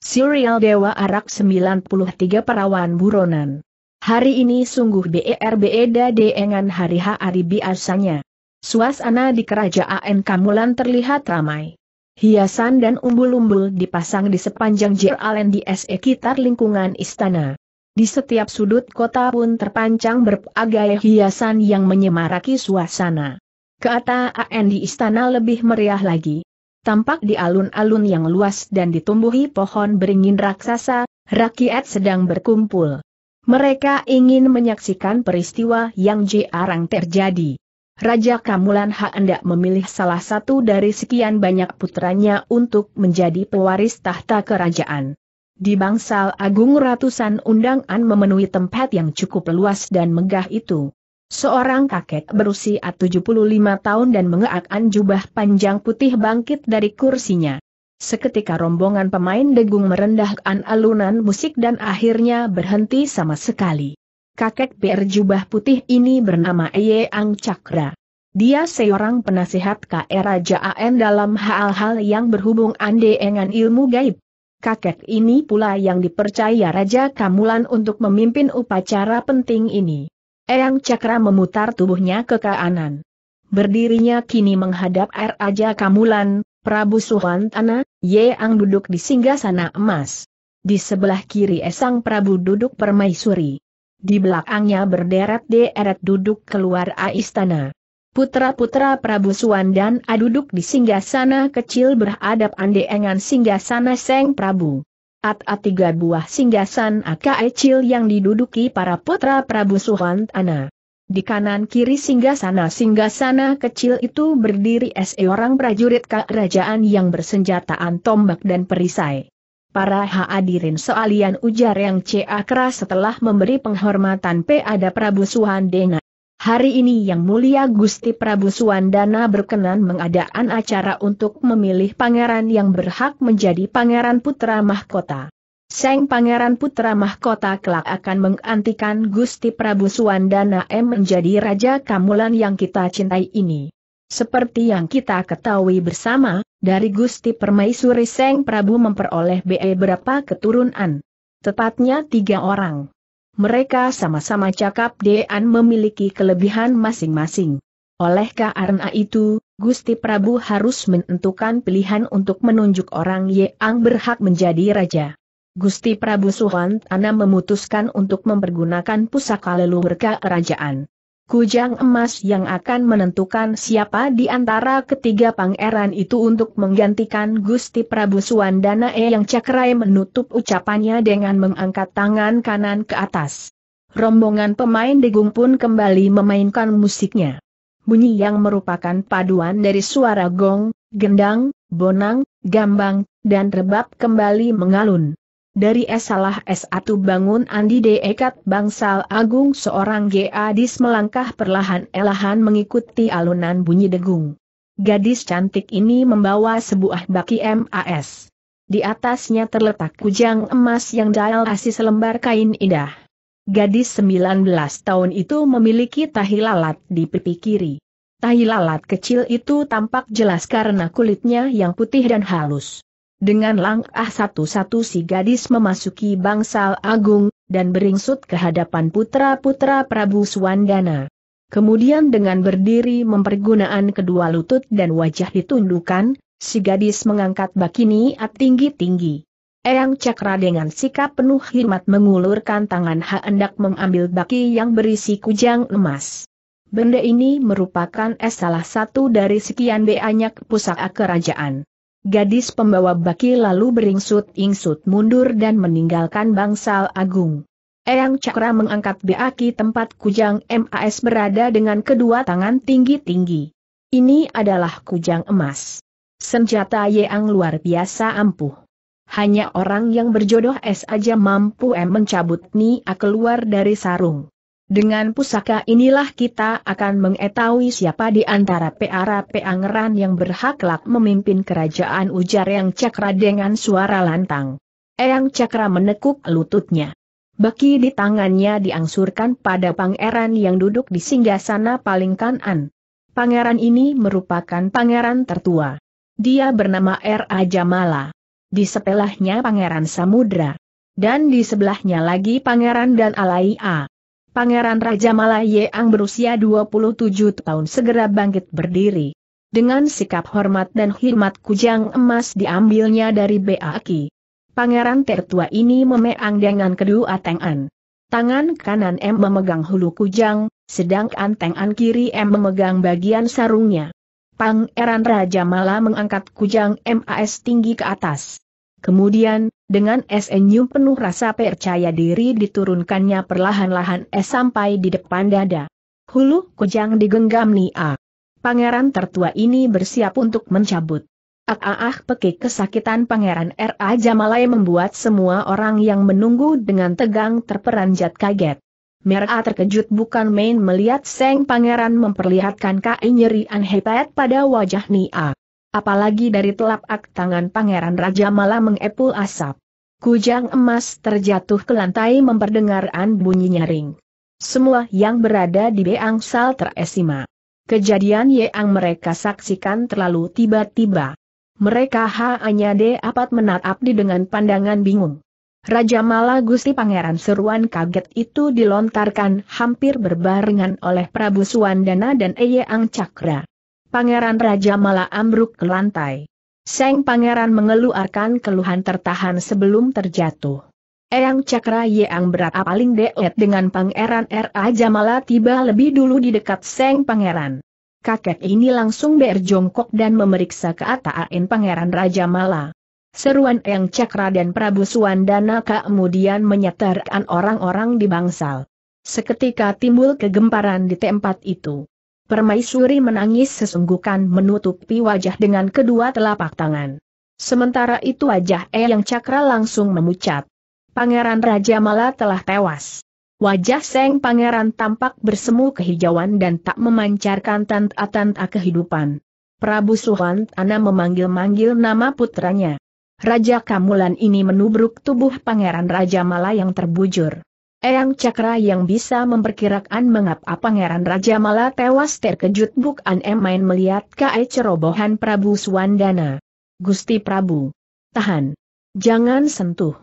Serial Dewa Arak 93 Perawan Buronan. Hari ini sungguh berbeda dengan hari-hari biasanya. Suasana di kerajaan Kamulan terlihat ramai. Hiasan dan umbul-umbul dipasang di sepanjang Jalan di sekitar lingkungan istana. Di setiap sudut kota pun terpancang berbagai hiasan yang menyemaraki suasana. Keataan di istana lebih meriah lagi tampak di alun-alun yang luas dan ditumbuhi pohon beringin raksasa, rakyat sedang berkumpul. Mereka ingin menyaksikan peristiwa yang jarang terjadi. Raja Kamulan hendak memilih salah satu dari sekian banyak putranya untuk menjadi pewaris tahta kerajaan. Di bangsal agung ratusan undangan memenuhi tempat yang cukup luas dan megah itu. Seorang kakek berusia 75 tahun dan mengeakkan jubah panjang putih bangkit dari kursinya. Seketika rombongan pemain degung merendahkan alunan musik dan akhirnya berhenti sama sekali. Kakek berjubah putih ini bernama Ang Cakra. Dia seorang penasihat ke Raja An dalam hal-hal yang berhubungan dengan ilmu gaib. Kakek ini pula yang dipercaya Raja Kamulan untuk memimpin upacara penting ini. Eyang Cakra memutar tubuhnya ke kanan. Berdirinya kini menghadap air aja Kamulan, Prabu Suhantana, Yeang duduk di singgasana emas. Di sebelah kiri Esang Prabu duduk permaisuri. Di belakangnya berderet-deret duduk keluar istana. Putra-putra Prabu Suan dan A duduk di singgasana kecil berhadapan dengan singgasana Seng Prabu. At-at tiga buah singgasan akae yang diduduki para putra Prabu Suhantana. Di kanan kiri singgasana singgasana kecil itu berdiri seorang prajurit kerajaan yang bersenjataan tombak dan perisai. Para hadirin soalian ujar yang CA keras setelah memberi penghormatan pada Prabu Suhandena. Hari ini yang mulia Gusti Prabu Suandana berkenan mengadakan acara untuk memilih pangeran yang berhak menjadi pangeran putra mahkota. Seng pangeran putra mahkota kelak akan mengantikan Gusti Prabu Suandana M menjadi raja Kamulan yang kita cintai ini. Seperti yang kita ketahui bersama, dari Gusti Permaisuri Seng Prabu memperoleh beberapa keturunan. Tepatnya tiga orang. Mereka sama-sama cakap Dean memiliki kelebihan masing-masing. Oleh karena itu, Gusti Prabu harus menentukan pilihan untuk menunjuk orang yang berhak menjadi raja. Gusti Prabu Suwantana memutuskan untuk mempergunakan pusaka leluhur kerajaan kujang emas yang akan menentukan siapa di antara ketiga pangeran itu untuk menggantikan Gusti Prabu E yang cakrai menutup ucapannya dengan mengangkat tangan kanan ke atas. Rombongan pemain degung pun kembali memainkan musiknya. Bunyi yang merupakan paduan dari suara gong, gendang, bonang, gambang, dan rebab kembali mengalun dari esalah es atu bangun Andi Dekat Bangsal Agung seorang gadis melangkah perlahan-elahan mengikuti alunan bunyi degung. Gadis cantik ini membawa sebuah baki MAS. Di atasnya terletak kujang emas yang dialasi selembar kain indah. Gadis 19 tahun itu memiliki tahi lalat di pipi kiri. Tahi lalat kecil itu tampak jelas karena kulitnya yang putih dan halus. Dengan langkah satu-satu si gadis memasuki bangsal agung, dan beringsut ke hadapan putra-putra Prabu Suwandana. Kemudian dengan berdiri mempergunakan kedua lutut dan wajah ditundukkan, si gadis mengangkat bakini at tinggi-tinggi. Eyang Cakra dengan sikap penuh hikmat mengulurkan tangan hendak mengambil baki yang berisi kujang emas. Benda ini merupakan es salah satu dari sekian banyak pusaka kerajaan. Gadis pembawa baki lalu beringsut-ingsut mundur dan meninggalkan bangsal agung. Eyang Cakra mengangkat beaki tempat kujang MAS berada dengan kedua tangan tinggi-tinggi. Ini adalah kujang emas. Senjata Yeang luar biasa ampuh. Hanya orang yang berjodoh es aja mampu M mencabut Nia keluar dari sarung. Dengan pusaka inilah kita akan mengetahui siapa di antara peara-peangran yang berhaklak memimpin kerajaan ujar Yang Cakra dengan suara lantang. Eyang Cakra menekuk lututnya. Baki di tangannya diangsurkan pada pangeran yang duduk di singgasana paling kanan. Pangeran ini merupakan pangeran tertua. Dia bernama R.A. Er Jamala. Di sebelahnya Pangeran Samudra. Dan di sebelahnya lagi Pangeran dan Alai A. Pangeran Raja Malaye yang berusia 27 tahun segera bangkit berdiri. Dengan sikap hormat dan hormat kujang emas diambilnya dari Beaki. Pangeran tertua ini memeang dengan kedua tangan. Tangan kanan M memegang hulu kujang, sedangkan tangan kiri M memegang bagian sarungnya. Pangeran Raja Mala mengangkat kujang MAS tinggi ke atas. Kemudian, dengan SNU penuh rasa percaya diri diturunkannya perlahan-lahan es sampai di depan dada. Hulu kujang digenggam Nia. Pangeran tertua ini bersiap untuk mencabut. Ah ah, ah pekik kesakitan Pangeran R.A. Jamalai membuat semua orang yang menunggu dengan tegang terperanjat kaget. Merah terkejut bukan main melihat Seng Pangeran memperlihatkan kai nyeri pada wajah Nia apalagi dari telapak tangan pangeran raja malah mengepul asap. Kujang emas terjatuh ke lantai memperdengarkan bunyi nyaring. Semua yang berada di Beangsal teresima. Kejadian yang mereka saksikan terlalu tiba-tiba. Mereka hanya dapat menatap di dengan pandangan bingung. Raja Mala Gusti Pangeran seruan kaget itu dilontarkan hampir berbarengan oleh Prabu Suandana dan Eyang Cakra. Pangeran Raja malah ambruk ke lantai. Seng pangeran mengeluarkan keluhan tertahan sebelum terjatuh. Eyang Cakra Yeang berat apaling deet dengan pangeran R.A. Jamala tiba lebih dulu di dekat Seng pangeran. Kakek ini langsung berjongkok dan memeriksa keataan pangeran Raja Mala. Seruan Eyang Cakra dan Prabu Suandana kemudian menyetarkan orang-orang di bangsal. Seketika timbul kegemparan di tempat itu. Permaisuri menangis sesungguhkan menutupi wajah dengan kedua telapak tangan. Sementara itu wajah E yang cakra langsung memucat. Pangeran Raja Mala telah tewas. Wajah Seng Pangeran tampak bersemu kehijauan dan tak memancarkan tanda-tanda kehidupan. Prabu Ana memanggil-manggil nama putranya. Raja Kamulan ini menubruk tubuh Pangeran Raja Mala yang terbujur. Eyang Cakra yang bisa memperkirakan mengapa Pangeran Raja Mala tewas terkejut bukan main melihat kai cerobohan Prabu Suwandana. Gusti Prabu. Tahan. Jangan sentuh.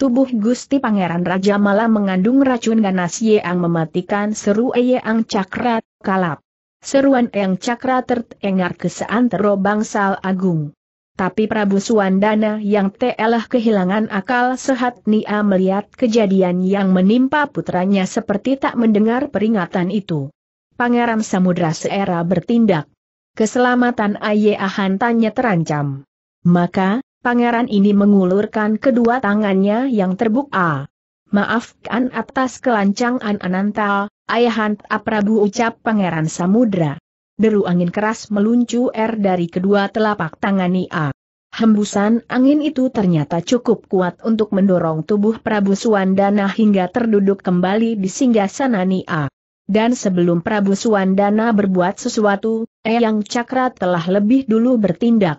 Tubuh Gusti Pangeran Raja Mala mengandung racun ganas yang mematikan seru Eyang Cakra, kalap. Seruan Eyang Cakra tertengar kesaan seantero bangsal agung. Tapi Prabu Suandana yang telah kehilangan akal sehat Nia melihat kejadian yang menimpa putranya seperti tak mendengar peringatan itu. Pangeran Samudra Seera bertindak. Keselamatan Ayah Hantanya terancam. Maka, pangeran ini mengulurkan kedua tangannya yang terbuka. Maafkan atas kelancangan Ananta, Ayahanta Prabu ucap Pangeran Samudra deru angin keras meluncur dari kedua telapak tangan Nia. Hembusan angin itu ternyata cukup kuat untuk mendorong tubuh Prabu Suandana hingga terduduk kembali di singgah sana Nia. Dan sebelum Prabu Suandana berbuat sesuatu, Eyang Cakra telah lebih dulu bertindak.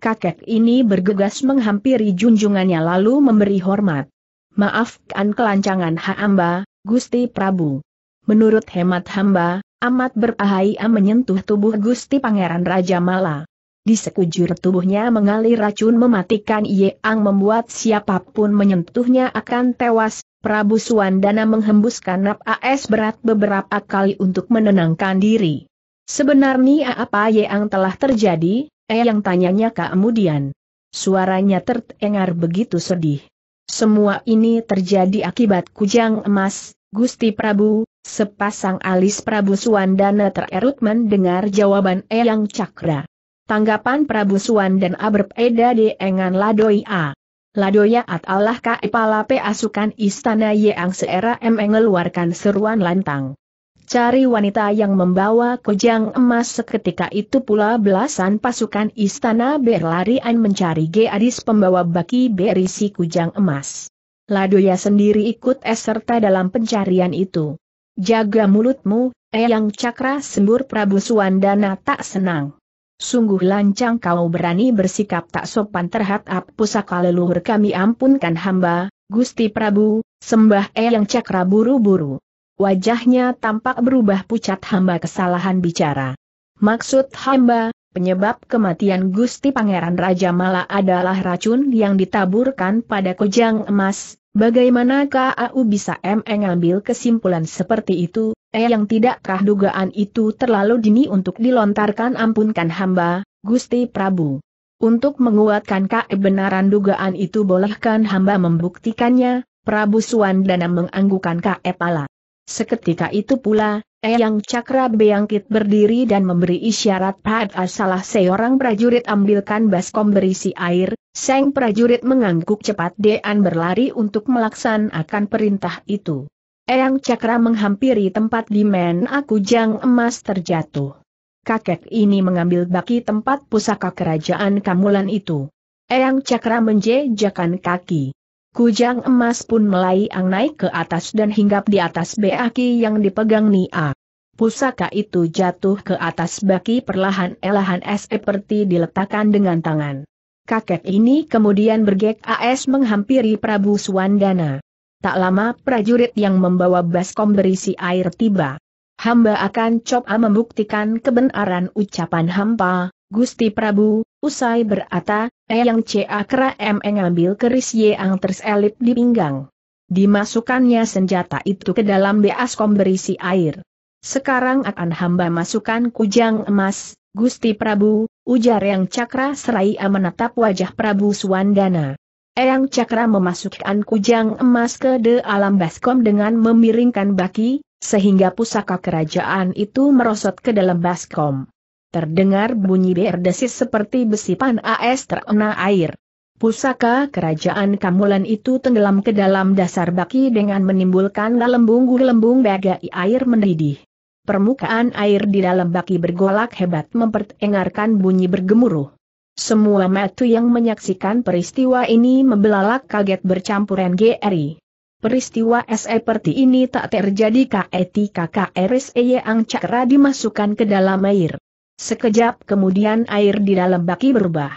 Kakek ini bergegas menghampiri junjungannya lalu memberi hormat. Maafkan kelancangan hamba, Gusti Prabu. Menurut hemat hamba, amat berbahaya menyentuh tubuh Gusti Pangeran Raja Mala. Di sekujur tubuhnya mengalir racun mematikan Yeang membuat siapapun menyentuhnya akan tewas, Prabu Suwandana menghembuskan napas berat beberapa kali untuk menenangkan diri. Sebenarnya apa Yeang telah terjadi, eh yang tanyanya kemudian. Suaranya terdengar begitu sedih. Semua ini terjadi akibat kujang emas, Gusti Prabu, Sepasang alis Prabu Suwandana tererut mendengar jawaban Eyang Cakra. Tanggapan Prabu Suwandana berbeda di Engan Ladoia. Ladoya at Allah palape asukan istana Yang Seera M mengeluarkan seruan lantang. Cari wanita yang membawa kojang emas seketika itu pula belasan pasukan istana berlarian mencari gadis pembawa baki berisi kujang emas. Ladoya sendiri ikut eserta dalam pencarian itu. Jaga mulutmu, Eyang Cakra sembur Prabu Suwandana tak senang. Sungguh lancang kau berani bersikap tak sopan terhadap pusaka leluhur kami ampunkan hamba, Gusti Prabu, sembah Eyang Cakra buru-buru. Wajahnya tampak berubah pucat hamba kesalahan bicara. Maksud hamba, penyebab kematian Gusti Pangeran Raja Mala adalah racun yang ditaburkan pada kojang emas, Bagaimana KAU bisa mengambil kesimpulan seperti itu, eh yang tidakkah dugaan itu terlalu dini untuk dilontarkan ampunkan hamba, Gusti Prabu. Untuk menguatkan kebenaran dugaan itu bolehkan hamba membuktikannya, Prabu Suwandana menganggukan kepala. Seketika itu pula, Eyang Cakra Beangkit berdiri dan memberi isyarat pada salah seorang prajurit ambilkan baskom berisi air, sang prajurit mengangguk cepat Dean berlari untuk melaksanakan perintah itu. Eyang Cakra menghampiri tempat di men aku jang emas terjatuh. Kakek ini mengambil baki tempat pusaka kerajaan Kamulan itu. Eyang Cakra menjejakan kaki. Kujang emas pun melayang naik ke atas dan hinggap di atas beaki yang dipegang Nia. Pusaka itu jatuh ke atas baki perlahan-elahan seperti diletakkan dengan tangan. Kakek ini kemudian bergek AS menghampiri Prabu Suwandana. Tak lama prajurit yang membawa baskom berisi air tiba. Hamba akan coba membuktikan kebenaran ucapan hampa, Gusti Prabu, Usai berata, Eyang C. Kera M mengambil keris yang terselip di pinggang. Dimasukkannya senjata itu ke dalam beaskom berisi air. Sekarang akan hamba masukkan kujang emas, Gusti Prabu, ujar Eyang cakra serai menatap wajah Prabu Suwandana. Eyang cakra memasukkan kujang emas ke dalam alam baskom dengan memiringkan baki, sehingga pusaka kerajaan itu merosot ke dalam baskom. Terdengar bunyi berdesis seperti besi panas terkena air. Pusaka kerajaan Kamulan itu tenggelam ke dalam dasar baki dengan menimbulkan gelembung-gelembung bagai air mendidih. Permukaan air di dalam baki bergolak hebat mempertengarkan bunyi bergemuruh. Semua metu yang menyaksikan peristiwa ini membelalak kaget bercampur NGRI. Peristiwa e seperti ini tak terjadi ketika KRSE e yang cakra dimasukkan ke dalam air. Sekejap kemudian air di dalam baki berubah.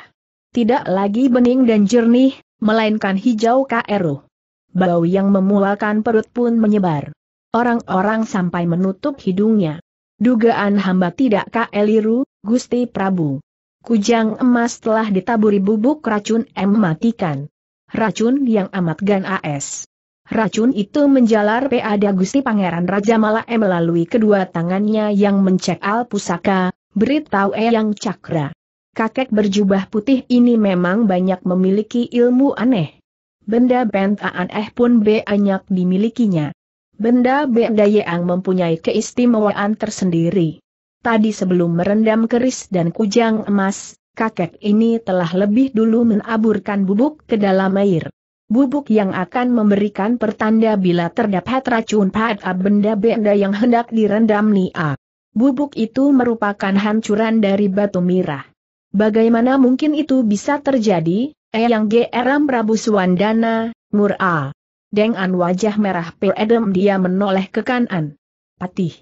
Tidak lagi bening dan jernih, melainkan hijau kero. Bau yang memualkan perut pun menyebar. Orang-orang sampai menutup hidungnya. Dugaan hamba tidak keliru, Gusti Prabu. Kujang emas telah ditaburi bubuk racun M matikan. Racun yang amat gan AS. Racun itu menjalar pada Gusti Pangeran Raja Mala M melalui kedua tangannya yang mencekal pusaka, beritahu Eyang Cakra. Kakek berjubah putih ini memang banyak memiliki ilmu aneh. Benda bentaan eh pun banyak dimilikinya. Benda benda yang mempunyai keistimewaan tersendiri. Tadi sebelum merendam keris dan kujang emas, kakek ini telah lebih dulu menaburkan bubuk ke dalam air. Bubuk yang akan memberikan pertanda bila terdapat racun pada benda-benda yang hendak direndam Nia. Bubuk itu merupakan hancuran dari batu mirah. Bagaimana mungkin itu bisa terjadi, Eyang Geram Prabu Suwandana, Mur'a. Dengan wajah merah Pedem dia menoleh ke kanan. Patih.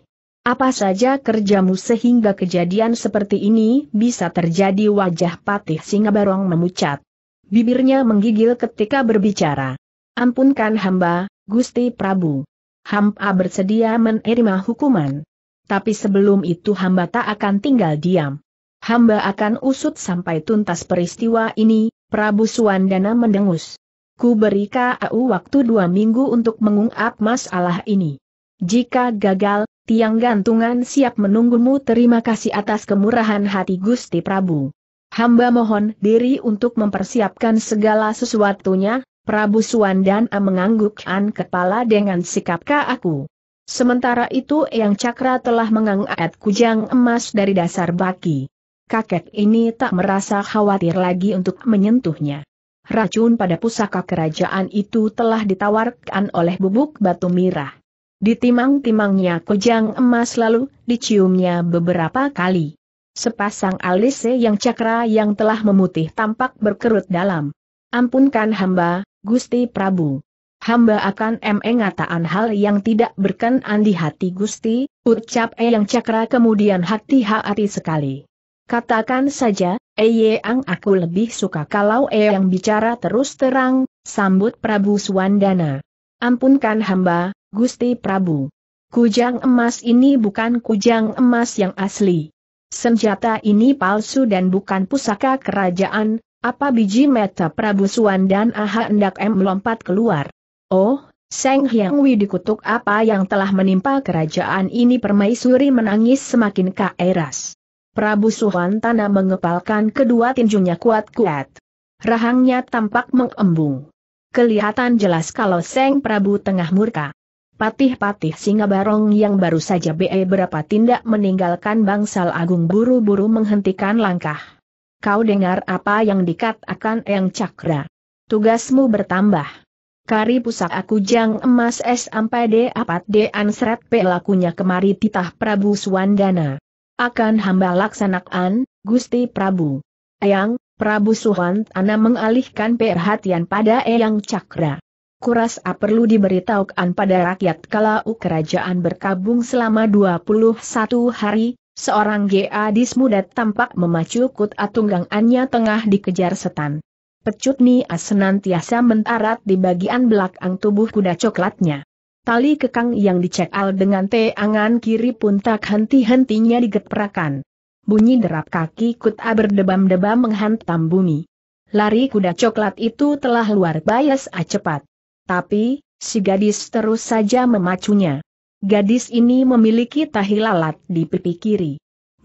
Apa saja kerjamu sehingga kejadian seperti ini bisa terjadi wajah Patih Singa Barong memucat. Bibirnya menggigil ketika berbicara. Ampunkan hamba, Gusti Prabu. Hamba bersedia menerima hukuman. Tapi sebelum itu hamba tak akan tinggal diam. Hamba akan usut sampai tuntas peristiwa ini, Prabu Suandana mendengus. Ku beri KAU waktu dua minggu untuk mengungkap masalah ini. Jika gagal, tiang gantungan siap menunggumu terima kasih atas kemurahan hati Gusti Prabu. Hamba mohon diri untuk mempersiapkan segala sesuatunya, Prabu mengangguk menganggukkan kepala dengan sikap KAU. Sementara itu Eyang Cakra telah mengangkat kujang emas dari dasar baki. Kakek ini tak merasa khawatir lagi untuk menyentuhnya. Racun pada pusaka kerajaan itu telah ditawarkan oleh bubuk batu mirah. Ditimang-timangnya kujang emas lalu diciumnya beberapa kali. Sepasang alis yang cakra yang telah memutih tampak berkerut dalam. Ampunkan hamba, Gusti Prabu hamba akan mengatakan hal yang tidak berkenan di hati Gusti, ucap Eyang Cakra kemudian hati-hati sekali. Katakan saja, Eyang aku lebih suka kalau Eyang bicara terus terang, sambut Prabu Suwandana. Ampunkan hamba, Gusti Prabu. Kujang emas ini bukan kujang emas yang asli. Senjata ini palsu dan bukan pusaka kerajaan, apa biji meta Prabu Suwandana hendak melompat keluar. Oh, Seng Hyang Wi dikutuk apa yang telah menimpa kerajaan ini permaisuri menangis semakin keras. Prabu Tana mengepalkan kedua tinjunya kuat-kuat. Rahangnya tampak mengembung. Kelihatan jelas kalau Seng Prabu tengah murka. Patih-patih singa barong yang baru saja be berapa tindak meninggalkan bangsal agung buru-buru menghentikan langkah. Kau dengar apa yang dikatakan Yang Cakra. Tugasmu bertambah. Kari pusak aku jang emas es 4 de apat de ansret pe lakunya kemari titah Prabu Suwandana. Akan hamba laksanakan, Gusti Prabu. Ayang, Prabu Suwandana mengalihkan perhatian pada Eyang Cakra. Kuras A perlu diberitahukan pada rakyat kalau kerajaan berkabung selama 21 hari, seorang gadis muda tampak memacu kut atunggangannya tengah dikejar setan. Pecut Nia senantiasa mentarat di bagian belakang tubuh kuda coklatnya. Tali kekang yang dicekal dengan teangan kiri pun tak henti-hentinya digeprakan. Bunyi derap kaki kuda berdebam-debam menghantam bumi. Lari kuda coklat itu telah luar biasa cepat. Tapi, si gadis terus saja memacunya. Gadis ini memiliki tahi lalat di pipi kiri.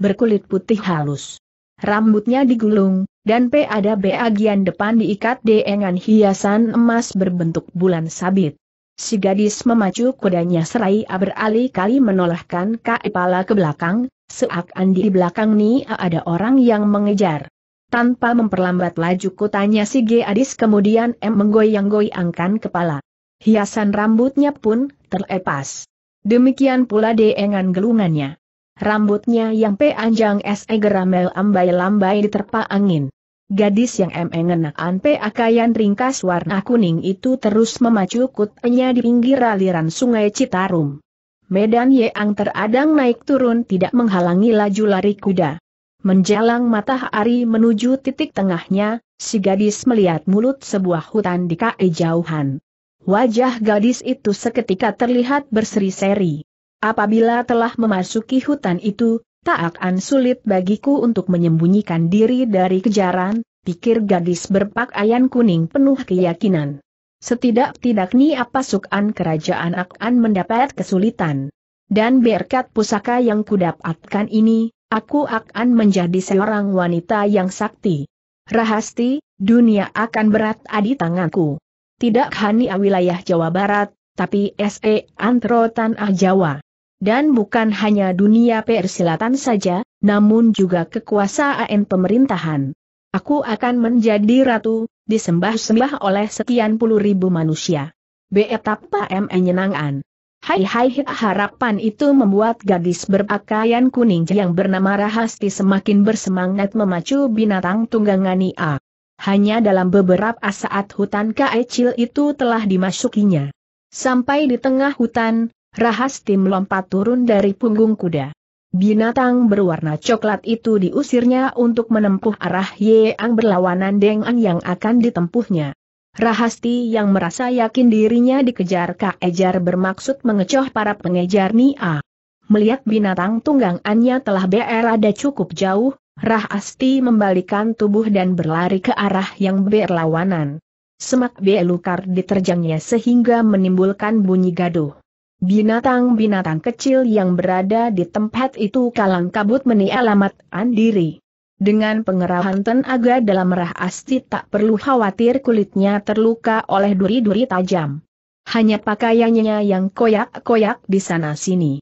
Berkulit putih halus rambutnya digulung, dan p pada bagian depan diikat dengan hiasan emas berbentuk bulan sabit. Si gadis memacu kudanya seraya beralih-kali menolakkan kepala ke belakang, seakan di belakang ni ada orang yang mengejar. Tanpa memperlambat laju kutanya si gadis kemudian M menggoyang-goyangkan kepala. Hiasan rambutnya pun terlepas. Demikian pula dengan gelungannya. Rambutnya yang panjang segeramel ambai-lambai diterpa angin. Gadis yang emengenakan akayan ringkas warna kuning itu terus memacu kutenya di pinggir aliran sungai Citarum. Medan yang teradang naik turun tidak menghalangi laju lari kuda. Menjelang matahari menuju titik tengahnya, si gadis melihat mulut sebuah hutan di kejauhan. Wajah gadis itu seketika terlihat berseri-seri. Apabila telah memasuki hutan itu, tak akan sulit bagiku untuk menyembunyikan diri dari kejaran, pikir gadis berpakaian kuning penuh keyakinan. Setidak-tidaknya pasukan kerajaan akan mendapat kesulitan. Dan berkat pusaka yang kudapatkan ini, aku akan menjadi seorang wanita yang sakti. Rahasti, dunia akan berat adi tanganku. Tidak hanya wilayah Jawa Barat, tapi SE antro tanah Jawa dan bukan hanya dunia persilatan saja, namun juga kekuasaan pemerintahan. Aku akan menjadi ratu, disembah-sembah oleh sekian puluh ribu manusia. Betapa menyenangkan. Hai hai harapan itu membuat gadis berpakaian kuning yang bernama Rahasti semakin bersemangat memacu binatang tunggangan Nia. Hanya dalam beberapa saat hutan kecil itu telah dimasukinya. Sampai di tengah hutan, Rahas melompat turun dari punggung kuda. Binatang berwarna coklat itu diusirnya untuk menempuh arah Yeang berlawanan dengan yang akan ditempuhnya. Rahasti yang merasa yakin dirinya dikejar Kak bermaksud mengecoh para pengejar Nia. Melihat binatang tunggangannya telah berada cukup jauh, Rahasti membalikan tubuh dan berlari ke arah yang berlawanan. Semak belukar diterjangnya sehingga menimbulkan bunyi gaduh. Binatang-binatang kecil yang berada di tempat itu kalang kabut menialamatkan diri. Dengan pengerahan tenaga dalam merah asti tak perlu khawatir kulitnya terluka oleh duri-duri tajam. Hanya pakaiannya yang koyak-koyak di sana-sini.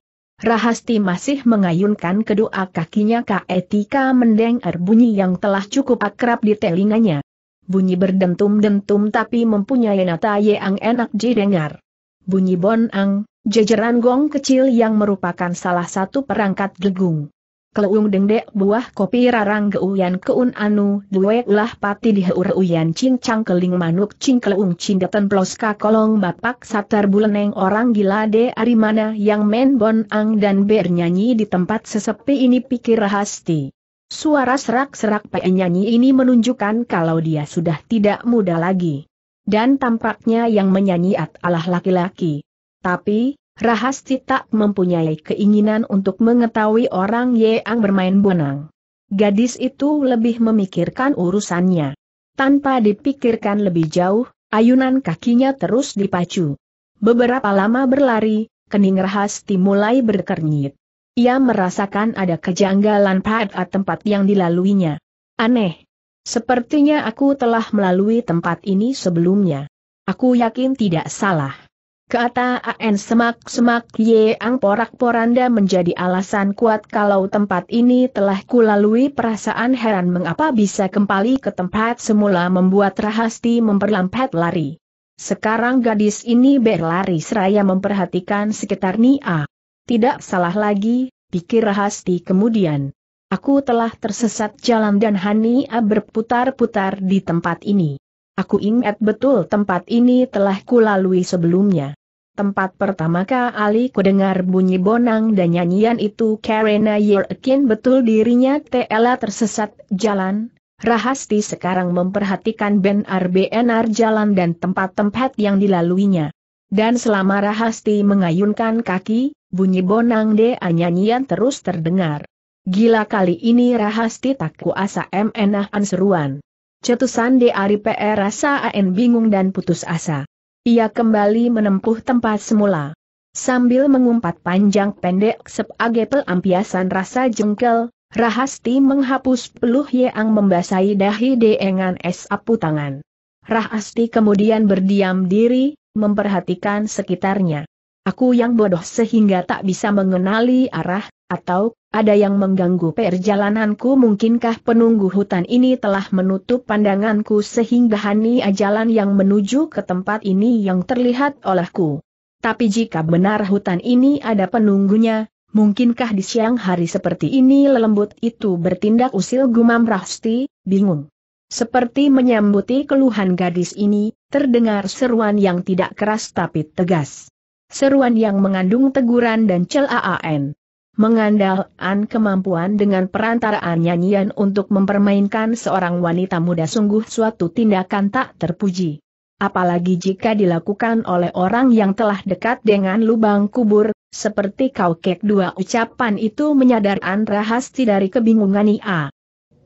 Rahasti masih mengayunkan kedua kakinya etika mendengar bunyi yang telah cukup akrab di telinganya. Bunyi berdentum-dentum tapi mempunyai nata yang enak didengar. Bunyi bonang, Jajaran gong kecil yang merupakan salah satu perangkat gegung. Keleung dengdek buah kopi rarang geuyan keun anu duwe ulah pati diheur uyan cincang keling manuk cing keleung cindetan ploska kolong bapak satar buleneng orang gila de arimana yang men bon ang dan bernyanyi di tempat sesepi ini pikir rahasti. Suara serak-serak pe nyanyi ini menunjukkan kalau dia sudah tidak muda lagi. Dan tampaknya yang menyanyi adalah laki-laki. Tapi, Rahasti tak mempunyai keinginan untuk mengetahui orang yang bermain bonang. Gadis itu lebih memikirkan urusannya. Tanpa dipikirkan lebih jauh, ayunan kakinya terus dipacu. Beberapa lama berlari, kening Rahasti mulai berkernyit. Ia merasakan ada kejanggalan pada tempat yang dilaluinya. Aneh. Sepertinya aku telah melalui tempat ini sebelumnya. Aku yakin tidak salah. Kata AN semak-semak Yeang porak-poranda menjadi alasan kuat kalau tempat ini telah kulalui perasaan heran mengapa bisa kembali ke tempat semula membuat Rahasti memperlambat lari. Sekarang gadis ini berlari seraya memperhatikan sekitar Nia. Ah, tidak salah lagi, pikir Rahasti kemudian. Aku telah tersesat jalan dan Hania berputar-putar di tempat ini. Aku ingat betul tempat ini telah kulalui sebelumnya. Tempat pertama kali dengar bunyi bonang dan nyanyian itu karena yakin betul dirinya Tela tersesat jalan. Rahasti sekarang memperhatikan benar-benar jalan dan tempat-tempat yang dilaluinya. Dan selama Rahasti mengayunkan kaki, bunyi bonang dea nyanyian terus terdengar. Gila kali ini Rahasti tak kuasa menahan seruan. Cetusan Ari PR e rasa AN bingung dan putus asa. Ia kembali menempuh tempat semula. Sambil mengumpat panjang pendek sebagai pelampiasan rasa jengkel, Rahasti menghapus peluh yang membasahi dahi dengan es apu tangan. Rahasti kemudian berdiam diri, memperhatikan sekitarnya. Aku yang bodoh sehingga tak bisa mengenali arah, atau ada yang mengganggu perjalananku mungkinkah penunggu hutan ini telah menutup pandanganku sehingga hanya jalan yang menuju ke tempat ini yang terlihat olehku. Tapi jika benar hutan ini ada penunggunya, mungkinkah di siang hari seperti ini lelembut itu bertindak usil gumam Rasti, bingung. Seperti menyambuti keluhan gadis ini, terdengar seruan yang tidak keras tapi tegas. Seruan yang mengandung teguran dan celaan mengandalkan kemampuan dengan perantaraan nyanyian untuk mempermainkan seorang wanita muda sungguh suatu tindakan tak terpuji. Apalagi jika dilakukan oleh orang yang telah dekat dengan lubang kubur, seperti kau kek dua ucapan itu menyadarkan rahasti dari kebingungan Ia.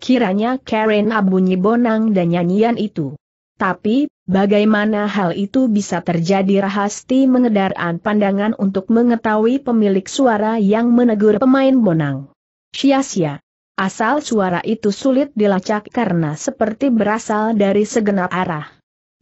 Kiranya Karen abunyi bonang dan nyanyian itu. Tapi, Bagaimana hal itu bisa terjadi Rahasti mengedarkan pandangan untuk mengetahui pemilik suara yang menegur pemain bonang. Sia-sia. Asal suara itu sulit dilacak karena seperti berasal dari segenap arah.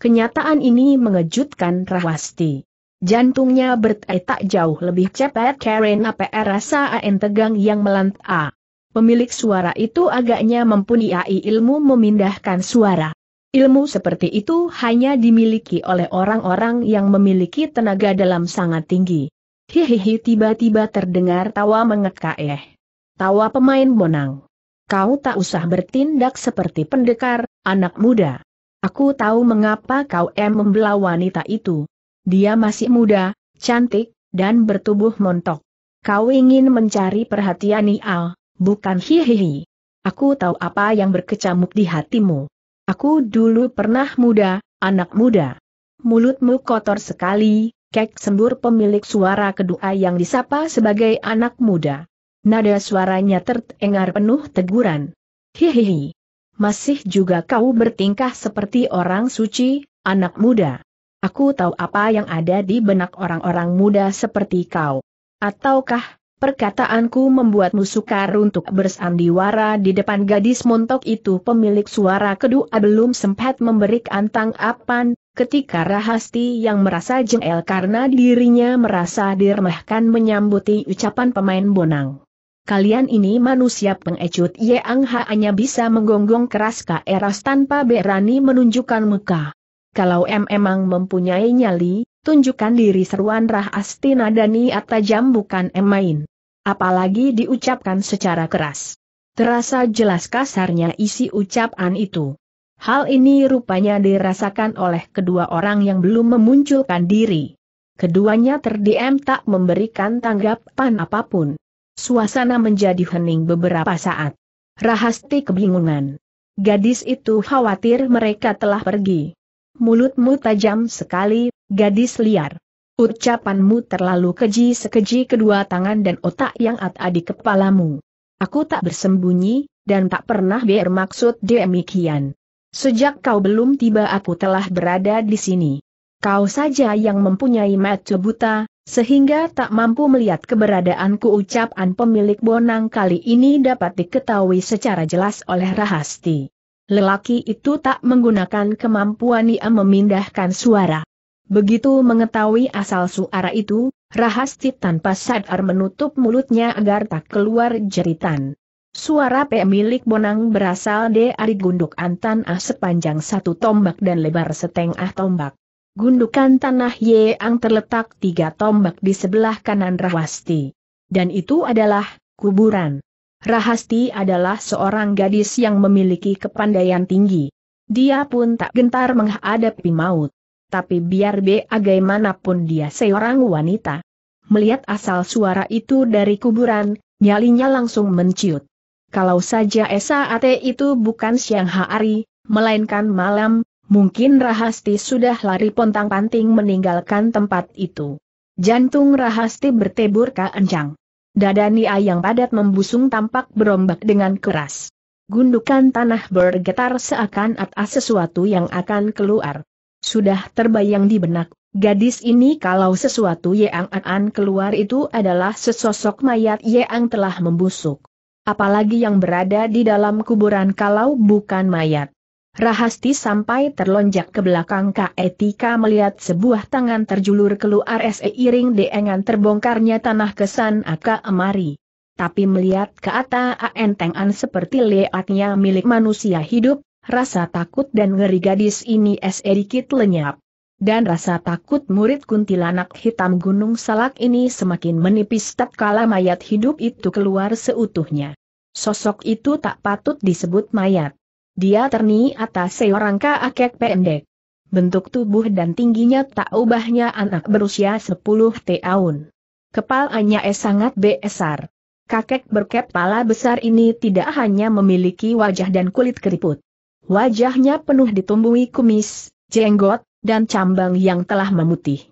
Kenyataan ini mengejutkan Rahasti. Jantungnya bertetak jauh lebih cepat karena AN tegang yang melanta. Pemilik suara itu agaknya mempunyai ilmu memindahkan suara. Ilmu seperti itu hanya dimiliki oleh orang-orang yang memiliki tenaga dalam sangat tinggi. Hihihi tiba-tiba terdengar tawa mengekak eh. Tawa pemain bonang. Kau tak usah bertindak seperti pendekar, anak muda. Aku tahu mengapa kau em membela wanita itu. Dia masih muda, cantik, dan bertubuh montok. Kau ingin mencari perhatian Nial, bukan hihihi. Aku tahu apa yang berkecamuk di hatimu. Aku dulu pernah muda, anak muda. Mulutmu kotor sekali, kek sembur pemilik suara kedua yang disapa sebagai anak muda. Nada suaranya tertengar penuh teguran. Hihihi. Masih juga kau bertingkah seperti orang suci, anak muda. Aku tahu apa yang ada di benak orang-orang muda seperti kau. Ataukah Perkataanku membuatmu sukar untuk bersandiwara di depan gadis montok itu pemilik suara kedua belum sempat memberikan tanggapan, ketika Rahasti yang merasa jengel karena dirinya merasa diremehkan menyambuti ucapan pemain bonang. Kalian ini manusia pengecut yang hanya bisa menggonggong keras ke eras tanpa berani menunjukkan muka. Kalau em emang mempunyai nyali, tunjukkan diri seruan Rah Astina dan niat tajam bukan emain. Apalagi diucapkan secara keras. Terasa jelas kasarnya isi ucapan itu. Hal ini rupanya dirasakan oleh kedua orang yang belum memunculkan diri. Keduanya terdiam tak memberikan tanggapan apapun. Suasana menjadi hening beberapa saat. Rahasti kebingungan. Gadis itu khawatir mereka telah pergi. Mulutmu tajam sekali, Gadis liar. Ucapanmu terlalu keji sekeji kedua tangan dan otak yang ada di kepalamu. Aku tak bersembunyi, dan tak pernah bermaksud demikian. Sejak kau belum tiba aku telah berada di sini. Kau saja yang mempunyai mata buta, sehingga tak mampu melihat keberadaanku ucapan pemilik bonang kali ini dapat diketahui secara jelas oleh Rahasti. Lelaki itu tak menggunakan kemampuan ia memindahkan suara. Begitu mengetahui asal suara itu, Rahasti tanpa sadar menutup mulutnya agar tak keluar jeritan. Suara milik bonang berasal dari gunduk antan ah sepanjang satu tombak dan lebar setengah tombak. Gundukan tanah ang terletak tiga tombak di sebelah kanan Rahasti. Dan itu adalah kuburan. Rahasti adalah seorang gadis yang memiliki kepandaian tinggi. Dia pun tak gentar menghadapi maut tapi biar bagaimanapun dia seorang wanita. Melihat asal suara itu dari kuburan, nyalinya langsung menciut. Kalau saja Esa SAAT itu bukan siang hari, melainkan malam, mungkin Rahasti sudah lari pontang-panting meninggalkan tempat itu. Jantung Rahasti bertebur kencang. Dada Nia yang padat membusung tampak berombak dengan keras. Gundukan tanah bergetar seakan atas sesuatu yang akan keluar. Sudah terbayang di benak, gadis ini kalau sesuatu yang an keluar itu adalah sesosok mayat yang telah membusuk. Apalagi yang berada di dalam kuburan kalau bukan mayat. Rahasti sampai terlonjak ke belakang Kak Etika melihat sebuah tangan terjulur keluar seiring dengan terbongkarnya tanah kesan Aka Emari. Tapi melihat ke atas entengan seperti leaknya milik manusia hidup, Rasa takut dan ngeri gadis ini sedikit lenyap. Dan rasa takut murid kuntilanak hitam gunung salak ini semakin menipis tatkala mayat hidup itu keluar seutuhnya. Sosok itu tak patut disebut mayat. Dia terni atas seorang kakek pendek. Bentuk tubuh dan tingginya tak ubahnya anak berusia 10 tahun. Kepalanya es sangat besar. Kakek berkepala besar ini tidak hanya memiliki wajah dan kulit keriput. Wajahnya penuh ditumbuhi kumis, jenggot, dan cambang yang telah memutih.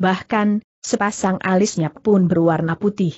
Bahkan, sepasang alisnya pun berwarna putih.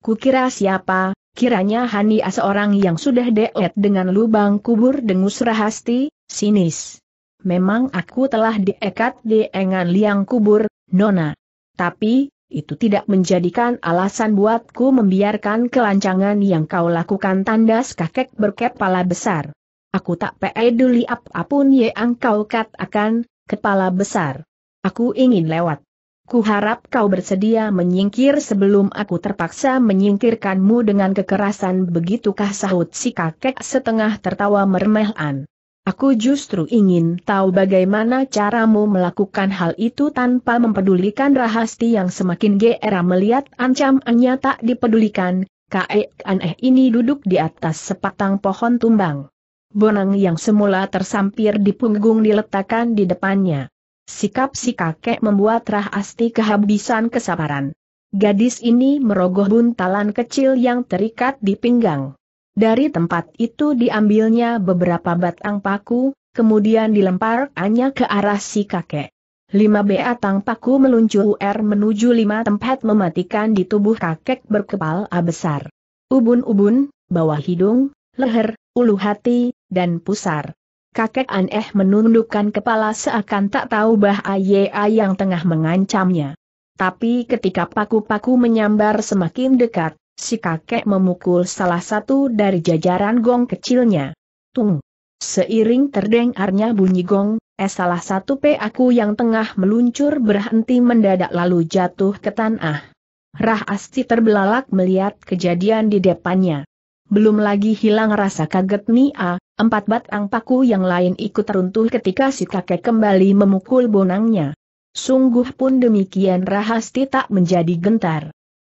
Kukira siapa, kiranya Hania seorang yang sudah deet dengan lubang kubur dengus rahasti, sinis. Memang aku telah diekat dengan liang kubur, Nona. Tapi, itu tidak menjadikan alasan buatku membiarkan kelancangan yang kau lakukan tandas kakek berkepala besar. Aku tak peduli apapun ye engkau katakan, kepala besar. Aku ingin lewat. Ku harap kau bersedia menyingkir sebelum aku terpaksa menyingkirkanmu dengan kekerasan begitukah sahut si kakek setengah tertawa meremehan. Aku justru ingin tahu bagaimana caramu melakukan hal itu tanpa mempedulikan rahasti yang semakin gera melihat ancamannya tak dipedulikan, Kakek aneh ini duduk di atas sepatang pohon tumbang bonang yang semula tersampir di punggung diletakkan di depannya. Sikap si kakek membuat Rah Asti kehabisan kesabaran. Gadis ini merogoh buntalan kecil yang terikat di pinggang. Dari tempat itu diambilnya beberapa batang paku, kemudian dilempar hanya ke arah si kakek. Lima batang paku meluncur UR menuju lima tempat mematikan di tubuh kakek berkepala besar. Ubun-ubun, bawah hidung, leher, ulu hati, dan pusar. Kakek aneh menundukkan kepala seakan tak tahu bahaya yang tengah mengancamnya. Tapi ketika paku-paku menyambar semakin dekat, si kakek memukul salah satu dari jajaran gong kecilnya. Tung! Seiring terdengarnya bunyi gong, eh salah satu pe aku yang tengah meluncur berhenti mendadak lalu jatuh ke tanah. Rah Asti terbelalak melihat kejadian di depannya belum lagi hilang rasa kaget Nia, empat batang paku yang lain ikut runtuh ketika si kakek kembali memukul bonangnya. Sungguh pun demikian Rahasti tak menjadi gentar.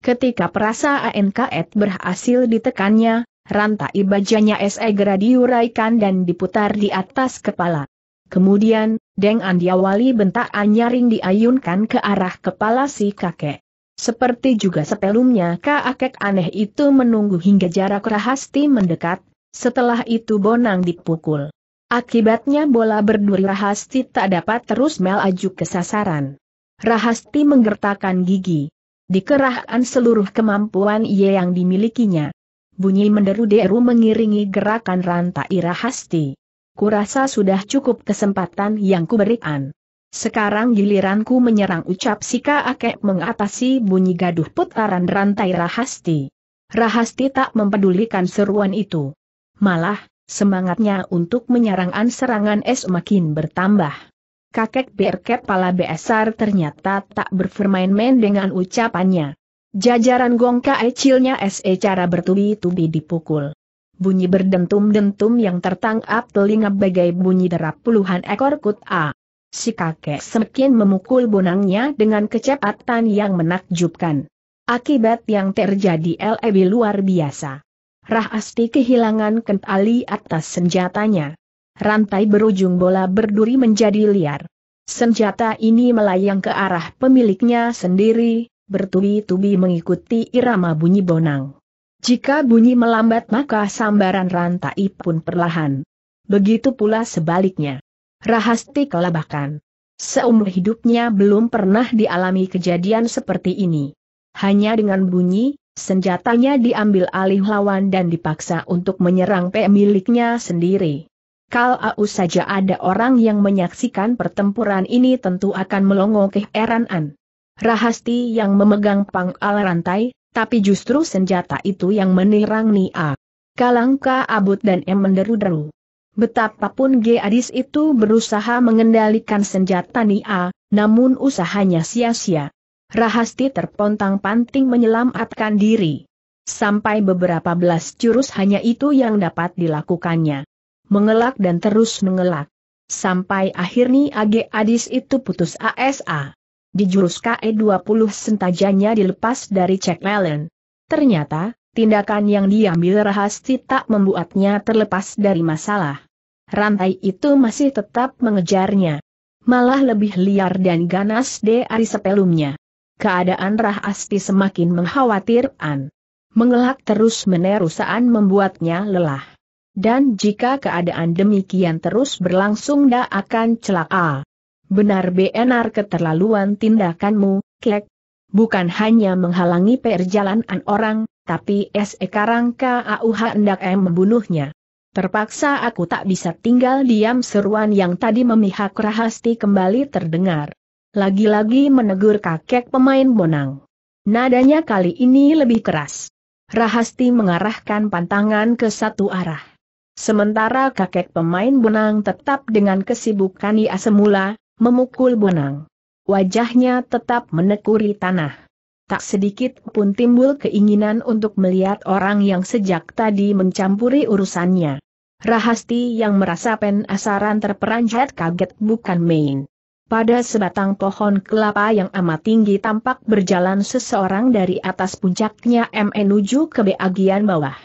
Ketika perasa anket berhasil ditekannya, rantai bajanya e segera diuraikan dan diputar di atas kepala. Kemudian, Deng Andiawali bentak nyaring diayunkan ke arah kepala si kakek. Seperti juga sebelumnya, kakek aneh itu menunggu hingga jarak rahasti mendekat, setelah itu Bonang dipukul. Akibatnya bola berduri rahasti tak dapat terus melaju ke sasaran. Rahasti menggertakkan gigi. Dikerahkan seluruh kemampuan ia yang dimilikinya. Bunyi menderu-deru mengiringi gerakan rantai Rahasti. Kurasa sudah cukup kesempatan yang kuberikan. Sekarang giliranku menyerang ucap Sika Akek mengatasi bunyi gaduh putaran rantai Rahasti. Rahasti tak mempedulikan seruan itu. Malah, semangatnya untuk menyerang serangan es makin bertambah. Kakek berkep pala besar ternyata tak bermain-main dengan ucapannya. Jajaran gongka ecilnya SE cara bertubi-tubi dipukul. Bunyi berdentum-dentum yang tertangkap telinga bagai bunyi derap puluhan ekor kut A. Si kakek semakin memukul bonangnya dengan kecepatan yang menakjubkan. Akibat yang terjadi LEB luar biasa. Rahasti kehilangan kendali atas senjatanya. Rantai berujung bola berduri menjadi liar. Senjata ini melayang ke arah pemiliknya sendiri, bertubi-tubi mengikuti irama bunyi bonang. Jika bunyi melambat maka sambaran rantai pun perlahan. Begitu pula sebaliknya. Rahasti kelabakan. Seumur hidupnya belum pernah dialami kejadian seperti ini. Hanya dengan bunyi, senjatanya diambil alih lawan dan dipaksa untuk menyerang pemiliknya sendiri. Kalau saja ada orang yang menyaksikan pertempuran ini tentu akan melongo keheranan. Rahasti yang memegang pangkal rantai, tapi justru senjata itu yang menirang Nia. Kalangka abut dan em menderu-deru. Betapapun Gadis itu berusaha mengendalikan senjata Nia, namun usahanya sia-sia. Rahasti terpontang-panting menyelamatkan diri. Sampai beberapa belas jurus hanya itu yang dapat dilakukannya. Mengelak dan terus mengelak. Sampai akhirnya Adis itu putus ASA. Di jurus KE20 sentajanya dilepas dari Cek Lelen. Ternyata, Tindakan yang diambil Rahasti tak membuatnya terlepas dari masalah. Rantai itu masih tetap mengejarnya. Malah lebih liar dan ganas dari sebelumnya. Keadaan Rahasti semakin mengkhawatirkan. Mengelak terus menerusaan membuatnya lelah. Dan jika keadaan demikian terus berlangsung dah akan celaka. Benar benar keterlaluan tindakanmu, Kek. Bukan hanya menghalangi perjalanan orang, tapi S.E. Karangka AUH hendak M membunuhnya. Terpaksa aku tak bisa tinggal diam seruan yang tadi memihak Rahasti kembali terdengar. Lagi-lagi menegur kakek pemain bonang. Nadanya kali ini lebih keras. Rahasti mengarahkan pantangan ke satu arah. Sementara kakek pemain bonang tetap dengan kesibukan ia semula, memukul bonang. Wajahnya tetap menekuri tanah tak sedikit pun timbul keinginan untuk melihat orang yang sejak tadi mencampuri urusannya. Rahasti yang merasa penasaran terperanjat kaget bukan main. Pada sebatang pohon kelapa yang amat tinggi tampak berjalan seseorang dari atas puncaknya menuju ke bagian bawah.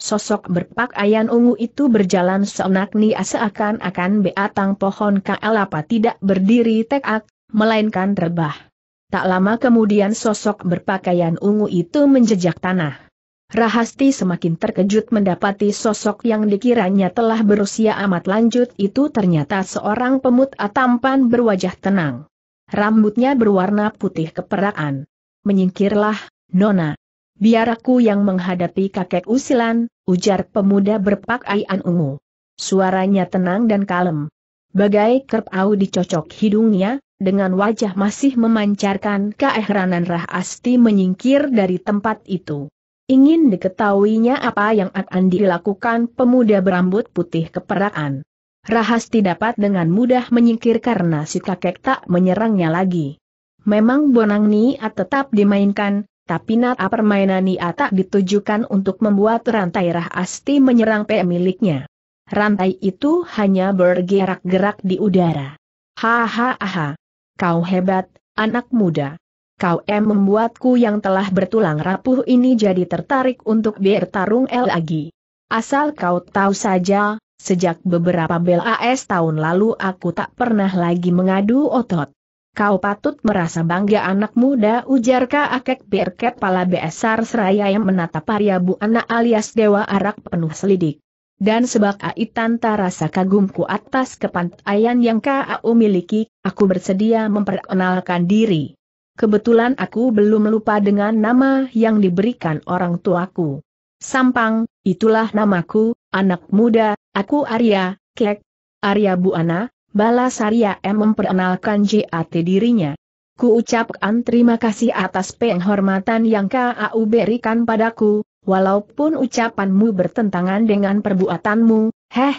Sosok berpakaian ungu itu berjalan seenaknya seakan-akan beatang pohon kelapa tidak berdiri tekak, melainkan rebah. Tak lama kemudian sosok berpakaian ungu itu menjejak tanah. Rahasti semakin terkejut mendapati sosok yang dikiranya telah berusia amat lanjut itu ternyata seorang pemut tampan berwajah tenang. Rambutnya berwarna putih keperakan. Menyingkirlah, Nona. Biar aku yang menghadapi kakek usilan, ujar pemuda berpakaian ungu. Suaranya tenang dan kalem. Bagai kerpau dicocok hidungnya, dengan wajah masih memancarkan keheranan, Rahasti menyingkir dari tempat itu. Ingin diketahuinya apa yang akan dilakukan pemuda berambut putih keperakan. Rahasti dapat dengan mudah menyingkir karena si kakek tak menyerangnya lagi. Memang bonang Nia tetap dimainkan, tapi nata permainan Nia tak ditujukan untuk membuat rantai Rahasti menyerang pemiliknya. Rantai itu hanya bergerak-gerak di udara. Hahaha. Kau hebat, anak muda. Kau em membuatku yang telah bertulang rapuh ini jadi tertarik untuk bertarung lagi. Asal kau tahu saja, sejak beberapa belas tahun lalu aku tak pernah lagi mengadu otot. Kau patut merasa bangga anak muda ujar Akek Berket Pala Besar Seraya yang menatap Arya Bu Anak alias Dewa Arak penuh selidik. Dan sebab Aitanta rasa kagumku atas kepantaian yang kau miliki, aku bersedia memperkenalkan diri. Kebetulan aku belum lupa dengan nama yang diberikan orang tuaku. Sampang, itulah namaku, anak muda, aku Arya, Kek. Arya Buana, balas Arya M memperkenalkan JAT dirinya. Ku ucapkan terima kasih atas penghormatan yang kau berikan padaku, Walaupun ucapanmu bertentangan dengan perbuatanmu, heh,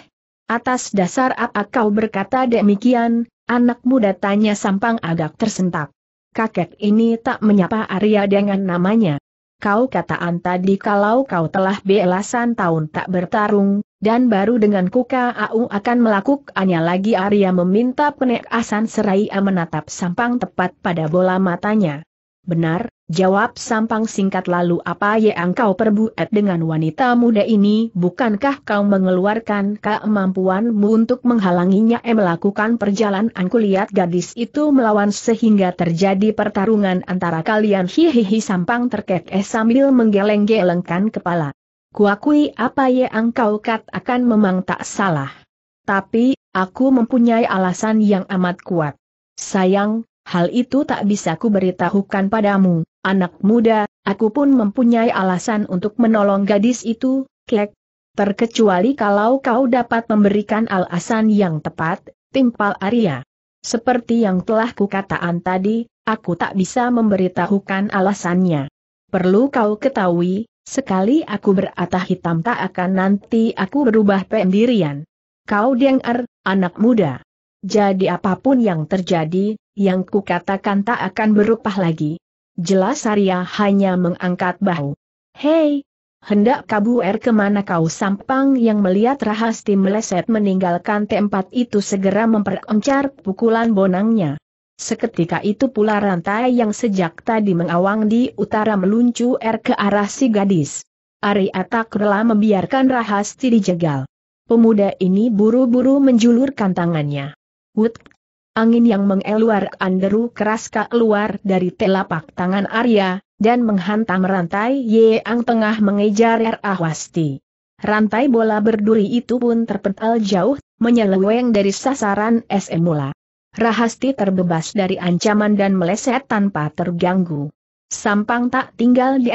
atas dasar apa kau berkata demikian, anak muda tanya Sampang agak tersentak. Kakek ini tak menyapa Arya dengan namanya. Kau kataan tadi kalau kau telah belasan tahun tak bertarung, dan baru dengan kuka AU akan melakukannya lagi Arya meminta penekasan seraya menatap Sampang tepat pada bola matanya. Benar, jawab Sampang singkat lalu apa yang kau perbuat dengan wanita muda ini bukankah kau mengeluarkan kemampuanmu untuk menghalanginya eh melakukan perjalanan kulihat gadis itu melawan sehingga terjadi pertarungan antara kalian hihihi Sampang eh sambil menggeleng-gelengkan kepala. Kuakui apa yang kau katakan memang tak salah. Tapi, aku mempunyai alasan yang amat kuat. Sayang, hal itu tak bisa ku beritahukan padamu, anak muda, aku pun mempunyai alasan untuk menolong gadis itu, kek. Terkecuali kalau kau dapat memberikan alasan yang tepat, timpal Arya. Seperti yang telah kukataan tadi, aku tak bisa memberitahukan alasannya. Perlu kau ketahui, sekali aku beratah hitam tak akan nanti aku berubah pendirian. Kau dengar, er, anak muda. Jadi apapun yang terjadi, yang kukatakan tak akan berubah lagi. Jelas Arya hanya mengangkat bahu. Hei! Hendak er kemana kau sampang yang melihat rahasti meleset meninggalkan tempat itu segera memperencar pukulan bonangnya. Seketika itu pula rantai yang sejak tadi mengawang di utara meluncur ke arah si gadis. Ari Atak rela membiarkan rahasti dijegal. Pemuda ini buru-buru menjulurkan tangannya. Wut. Angin yang mengeluar anderu keras keluar dari telapak tangan Arya, dan menghantam rantai Yeang tengah mengejar Rahwasti. Er rantai bola berduri itu pun terpental jauh, menyeleweng dari sasaran SM Mula. Rahasti terbebas dari ancaman dan meleset tanpa terganggu. Sampang tak tinggal di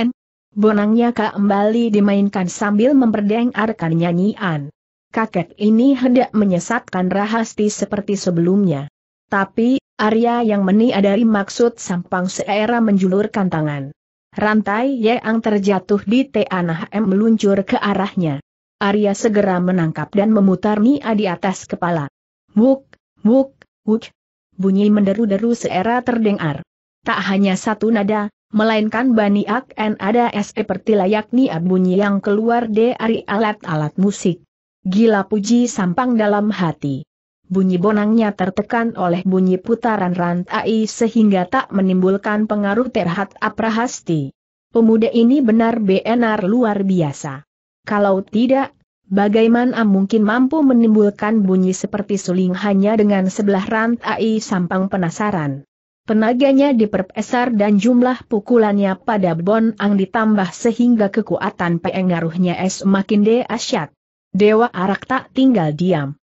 Bonangnya kembali dimainkan sambil memperdeng arkan nyanyian kakek ini hendak menyesatkan rahasti seperti sebelumnya. Tapi, Arya yang meniadari maksud Sampang Seera menjulurkan tangan. Rantai yang terjatuh di Tanah M meluncur ke arahnya. Arya segera menangkap dan memutar Mia di atas kepala. Wuk, wuk, wuk. Bunyi menderu-deru seera terdengar. Tak hanya satu nada, melainkan Ak dan ada seperti layaknya bunyi yang keluar dari alat-alat musik. Gila puji sampang dalam hati. Bunyi bonangnya tertekan oleh bunyi putaran rantai sehingga tak menimbulkan pengaruh terhad aprahasti. Pemuda ini benar benar luar biasa. Kalau tidak, Bagaimana mungkin mampu menimbulkan bunyi seperti suling hanya dengan sebelah rantai sampang penasaran. Tenaganya diperpesar dan jumlah pukulannya pada bonang ditambah sehingga kekuatan pengaruhnya es makin dahsyat. Dewa Arak tak tinggal diam.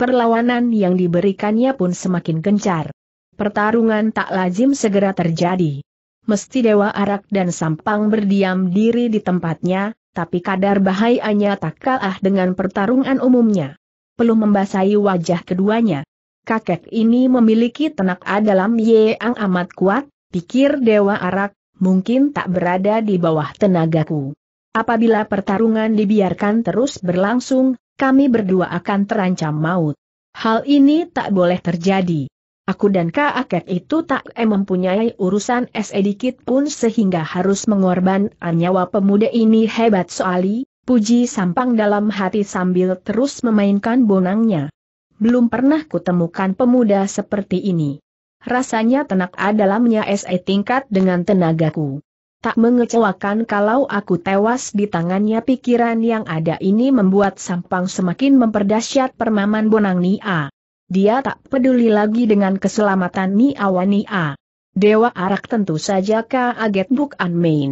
Perlawanan yang diberikannya pun semakin gencar. Pertarungan tak lazim segera terjadi. Mesti Dewa Arak dan Sampang berdiam diri di tempatnya, tapi kadar bahayanya tak kalah dengan pertarungan umumnya. Perlu membasahi wajah keduanya. Kakek ini memiliki tenaga dalam yang amat kuat, pikir Dewa Arak, mungkin tak berada di bawah tenagaku. Apabila pertarungan dibiarkan terus berlangsung, kami berdua akan terancam maut. Hal ini tak boleh terjadi. Aku dan Kak Akek itu tak mempunyai urusan sedikit pun sehingga harus mengorbankan nyawa pemuda ini hebat soali, puji Sampang dalam hati sambil terus memainkan bonangnya. Belum pernah kutemukan pemuda seperti ini. Rasanya tenak dalamnya SE tingkat dengan tenagaku. Tak mengecewakan kalau aku tewas di tangannya pikiran yang ada ini membuat Sampang semakin memperdahsyat permaman Bonang Nia. Dia tak peduli lagi dengan keselamatan Nia Nia. Dewa Arak tentu saja kaget bukan main.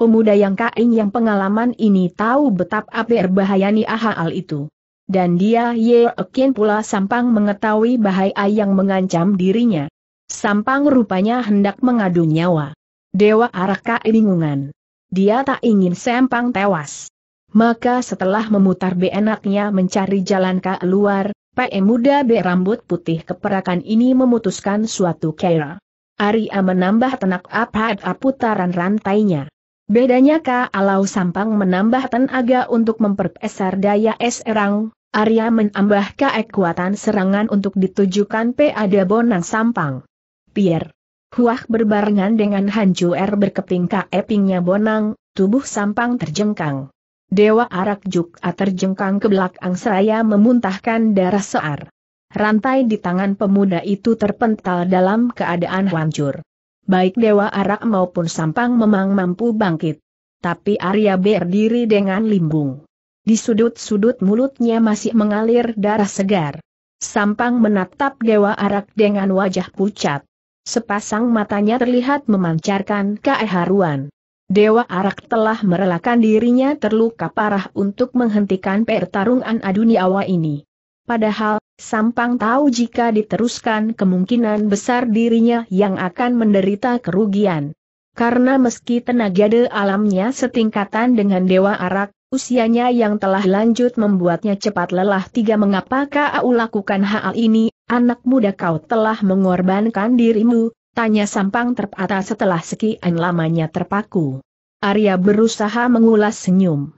Pemuda yang kain yang pengalaman ini tahu betap betapa berbahaya Niahal itu. Dan dia yakin pula Sampang mengetahui bahaya yang mengancam dirinya. Sampang rupanya hendak mengadu nyawa. Dewa Araka bingungan. Dia tak ingin sempang tewas. Maka setelah memutar beenaknya mencari jalan ke luar, PM muda berambut putih keperakan ini memutuskan suatu kera. Arya menambah tenak apad putaran rantainya. Bedanya Ka Alau Sampang menambah tenaga untuk memperbesar daya serang, Arya menambah kekuatan serangan untuk ditujukan pada Bonang Sampang. Pierre Huah berbarengan dengan hancur er berkeping kaepingnya bonang, tubuh sampang terjengkang. Dewa arak Juk'a terjengkang ke belakang seraya memuntahkan darah sear. Rantai di tangan pemuda itu terpental dalam keadaan hancur. Baik Dewa Arak maupun Sampang memang mampu bangkit. Tapi Arya berdiri dengan limbung. Di sudut-sudut mulutnya masih mengalir darah segar. Sampang menatap Dewa Arak dengan wajah pucat. Sepasang matanya terlihat memancarkan keharuan. Dewa Arak telah merelakan dirinya terluka parah untuk menghentikan pertarungan Aduniawa ini. Padahal, Sampang tahu jika diteruskan kemungkinan besar dirinya yang akan menderita kerugian. Karena meski tenaga de alamnya setingkatan dengan Dewa Arak, usianya yang telah lanjut membuatnya cepat lelah tiga mengapa kau lakukan hal ini, Anak muda kau telah mengorbankan dirimu, tanya Sampang terpatah setelah sekian lamanya terpaku. Arya berusaha mengulas senyum.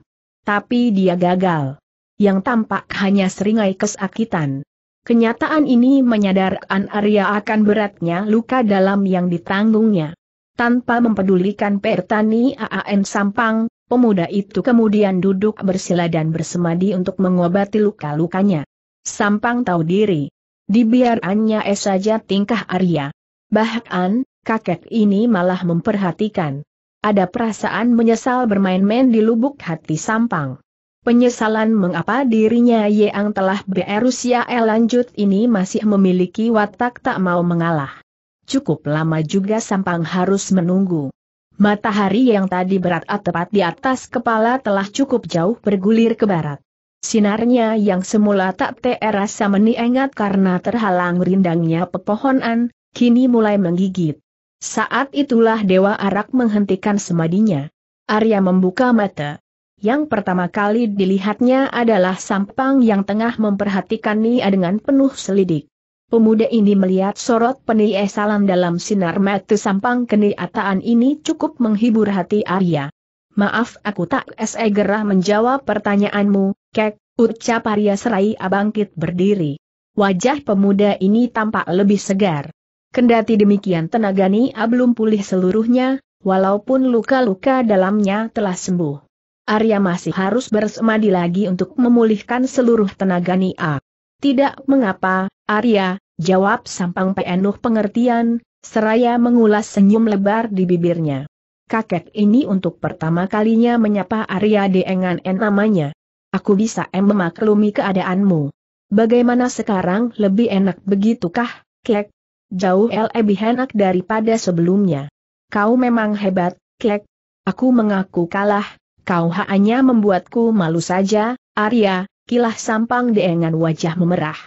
Tapi dia gagal. Yang tampak hanya seringai kesakitan. Kenyataan ini menyadarkan Arya akan beratnya luka dalam yang ditanggungnya. Tanpa mempedulikan Pertani AAN Sampang, pemuda itu kemudian duduk bersila dan bersemadi untuk mengobati luka-lukanya. Sampang tahu diri. Dibiarannya es saja tingkah Arya. Bahkan, kakek ini malah memperhatikan. Ada perasaan menyesal bermain-main di lubuk hati Sampang. Penyesalan mengapa dirinya Yeang telah berusia el lanjut ini masih memiliki watak tak mau mengalah. Cukup lama juga Sampang harus menunggu. Matahari yang tadi berat tepat di atas kepala telah cukup jauh bergulir ke barat. Sinarnya yang semula tak terasa meniengat karena terhalang rindangnya pepohonan, kini mulai menggigit. Saat itulah Dewa Arak menghentikan semadinya. Arya membuka mata. Yang pertama kali dilihatnya adalah Sampang yang tengah memperhatikan Nia dengan penuh selidik. Pemuda ini melihat sorot salam dalam sinar mata Sampang kenyataan ini cukup menghibur hati Arya. Maaf aku tak segera menjawab pertanyaanmu, kek, ucap Arya Serai abangkit berdiri. Wajah pemuda ini tampak lebih segar. Kendati demikian tenaga Nia belum pulih seluruhnya, walaupun luka-luka dalamnya telah sembuh. Arya masih harus bersemadi lagi untuk memulihkan seluruh tenaga Nia. Tidak mengapa, Arya, jawab Sampang penuh pengertian, seraya mengulas senyum lebar di bibirnya kakek ini untuk pertama kalinya menyapa Arya dengan N namanya. Aku bisa em memaklumi keadaanmu. Bagaimana sekarang lebih enak begitukah, Kek? Jauh lebih enak daripada sebelumnya. Kau memang hebat, Kek. Aku mengaku kalah, kau hanya membuatku malu saja, Arya, kilah sampang dengan wajah memerah.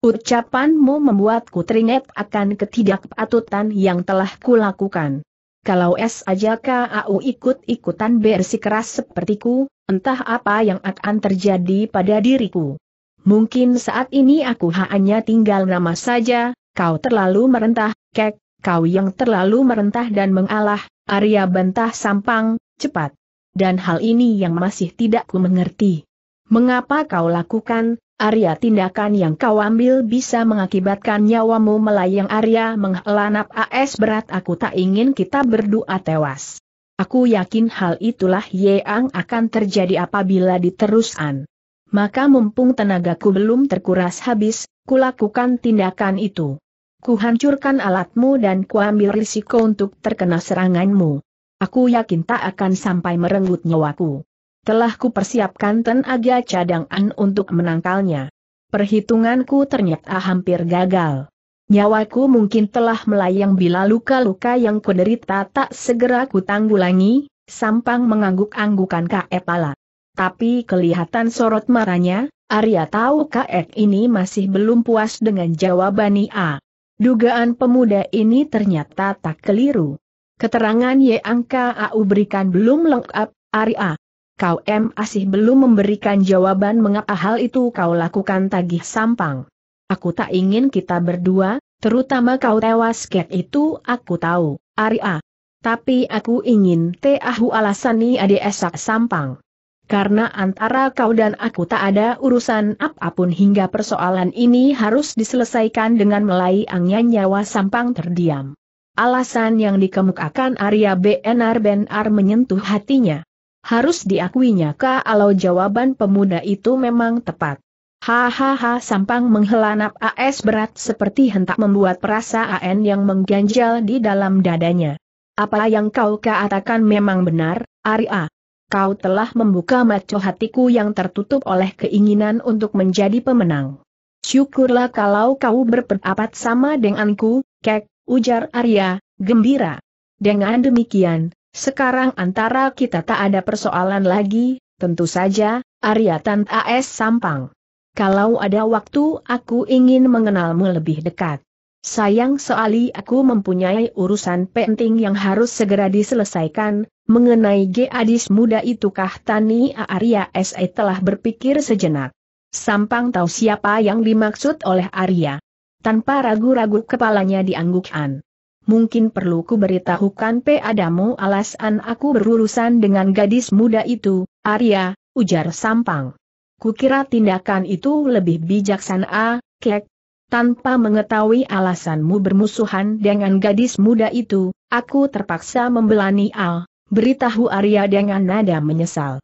Ucapanmu membuatku teringat akan ketidakpatutan yang telah kulakukan. Kalau es aja KAU ikut-ikutan bersikeras sepertiku, entah apa yang akan terjadi pada diriku. Mungkin saat ini aku hanya tinggal nama saja, kau terlalu merentah, kek, kau yang terlalu merentah dan mengalah, Arya bantah sampang, cepat. Dan hal ini yang masih tidak ku mengerti. Mengapa kau lakukan, Arya tindakan yang kau ambil bisa mengakibatkan nyawamu melayang Arya menghelanap AS berat aku tak ingin kita berdua tewas. Aku yakin hal itulah Yeang akan terjadi apabila diteruskan. Maka mumpung tenagaku belum terkuras habis, kulakukan tindakan itu. Kuhancurkan alatmu dan kuambil risiko untuk terkena seranganmu. Aku yakin tak akan sampai merenggut nyawaku. Telah kupersiapkan tenaga cadangan untuk menangkalnya. Perhitunganku ternyata hampir gagal. Nyawaku mungkin telah melayang bila luka-luka yang kuderita tak segera kutanggulangi, Sampang mengangguk-anggukan Pala. Tapi kelihatan sorot marahnya, Arya tahu Kaek ini masih belum puas dengan jawaban Nia. Dugaan pemuda ini ternyata tak keliru. Keterangan Yeangka Au berikan belum lengkap, Arya, kau M. Asih belum memberikan jawaban mengapa hal itu kau lakukan tagih sampang. Aku tak ingin kita berdua, terutama kau tewas kek itu aku tahu, Arya. Tapi aku ingin tahu alasani ade esak sampang. Karena antara kau dan aku tak ada urusan apapun hingga persoalan ini harus diselesaikan dengan melayangnya nyawa sampang terdiam. Alasan yang dikemukakan Arya BNR Benar menyentuh hatinya. Harus diakuinya kalau jawaban pemuda itu memang tepat. Hahaha Sampang menghela AS berat seperti hentak membuat perasaan yang mengganjal di dalam dadanya. Apa yang kau katakan memang benar, Arya. Kau telah membuka mata hatiku yang tertutup oleh keinginan untuk menjadi pemenang. Syukurlah kalau kau berpendapat sama denganku, Kek, ujar Arya, gembira. Dengan demikian, sekarang antara kita tak ada persoalan lagi, tentu saja, Arya Tant AS Sampang. Kalau ada waktu aku ingin mengenalmu lebih dekat. Sayang sekali aku mempunyai urusan penting yang harus segera diselesaikan, mengenai gadis muda itukah Tani A Arya S.E. telah berpikir sejenak. Sampang tahu siapa yang dimaksud oleh Arya. Tanpa ragu-ragu kepalanya dianggukan mungkin perlu ku beritahukan padamu alasan aku berurusan dengan gadis muda itu, Arya, ujar Sampang. Kukira tindakan itu lebih bijaksana, ah, kek. Tanpa mengetahui alasanmu bermusuhan dengan gadis muda itu, aku terpaksa membelani Al, beritahu Arya dengan nada menyesal.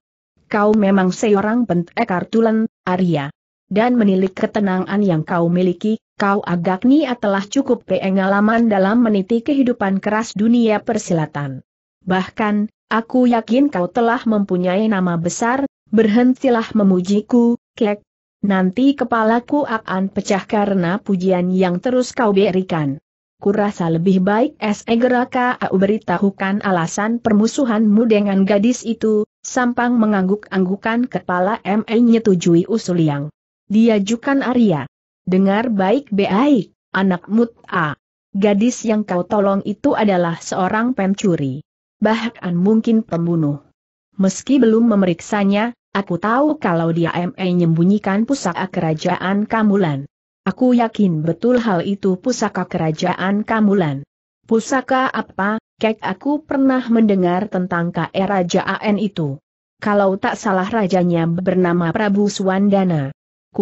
Kau memang seorang pentekar tulen, Arya dan menilik ketenangan yang kau miliki, kau agaknya telah cukup pengalaman dalam meniti kehidupan keras dunia persilatan. Bahkan, aku yakin kau telah mempunyai nama besar, berhentilah memujiku, kek. Nanti kepalaku akan pecah karena pujian yang terus kau berikan. Kurasa lebih baik segera kau beritahukan alasan permusuhanmu dengan gadis itu, Sampang mengangguk-anggukan kepala ME menyetujui usul yang Diajukan Arya. Dengar baik-baik, anak mut'a. Gadis yang kau tolong itu adalah seorang pencuri. Bahkan mungkin pembunuh. Meski belum memeriksanya, aku tahu kalau dia ME menyembunyikan pusaka kerajaan Kamulan. Aku yakin betul hal itu pusaka kerajaan Kamulan. Pusaka apa, kek aku pernah mendengar tentang e Raja AN itu. Kalau tak salah rajanya bernama Prabu Swandana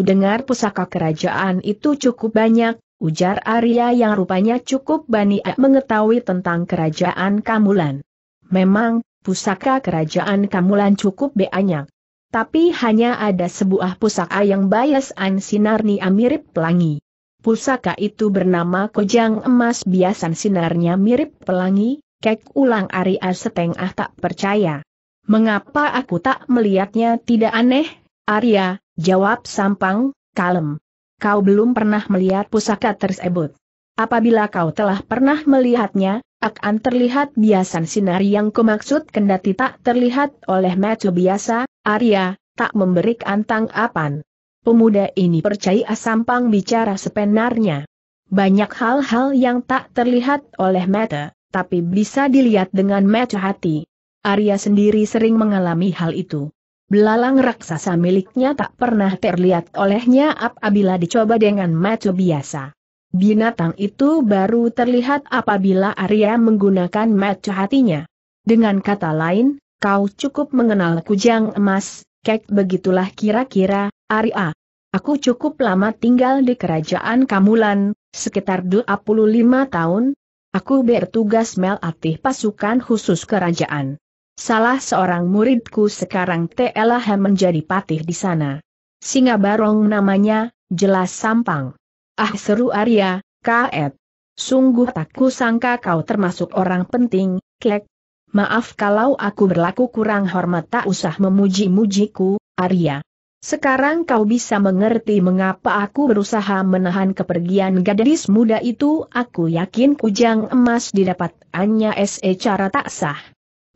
dengar pusaka kerajaan itu cukup banyak, ujar Arya yang rupanya cukup bani mengetahui tentang kerajaan Kamulan. Memang, pusaka kerajaan Kamulan cukup banyak. Tapi hanya ada sebuah pusaka yang bias an sinarnya mirip pelangi. Pusaka itu bernama Kojang Emas biasan sinarnya mirip pelangi, kek ulang Arya setengah tak percaya. Mengapa aku tak melihatnya tidak aneh, Arya, Jawab Sampang, kalem. Kau belum pernah melihat pusaka tersebut. Apabila kau telah pernah melihatnya, akan terlihat biasan sinar yang kumaksud kendati tak terlihat oleh mata biasa, Arya, tak memberikan tanggapan. Pemuda ini percaya Sampang bicara sebenarnya. Banyak hal-hal yang tak terlihat oleh mata, tapi bisa dilihat dengan mata hati. Arya sendiri sering mengalami hal itu. Belalang raksasa miliknya tak pernah terlihat olehnya apabila dicoba dengan mata biasa. Binatang itu baru terlihat apabila Arya menggunakan mata hatinya. Dengan kata lain, kau cukup mengenal kujang emas, kek begitulah kira-kira, Arya. Aku cukup lama tinggal di kerajaan Kamulan, sekitar 25 tahun. Aku bertugas melatih pasukan khusus kerajaan. Salah seorang muridku sekarang telah menjadi patih di sana. Singa Barong namanya, jelas Sampang. Ah seru Arya, kaet. Sungguh tak kusangka kau termasuk orang penting, klek. Maaf kalau aku berlaku kurang hormat tak usah memuji-mujiku, Arya. Sekarang kau bisa mengerti mengapa aku berusaha menahan kepergian gadis muda itu, aku yakin kujang emas didapat hanya se cara tak sah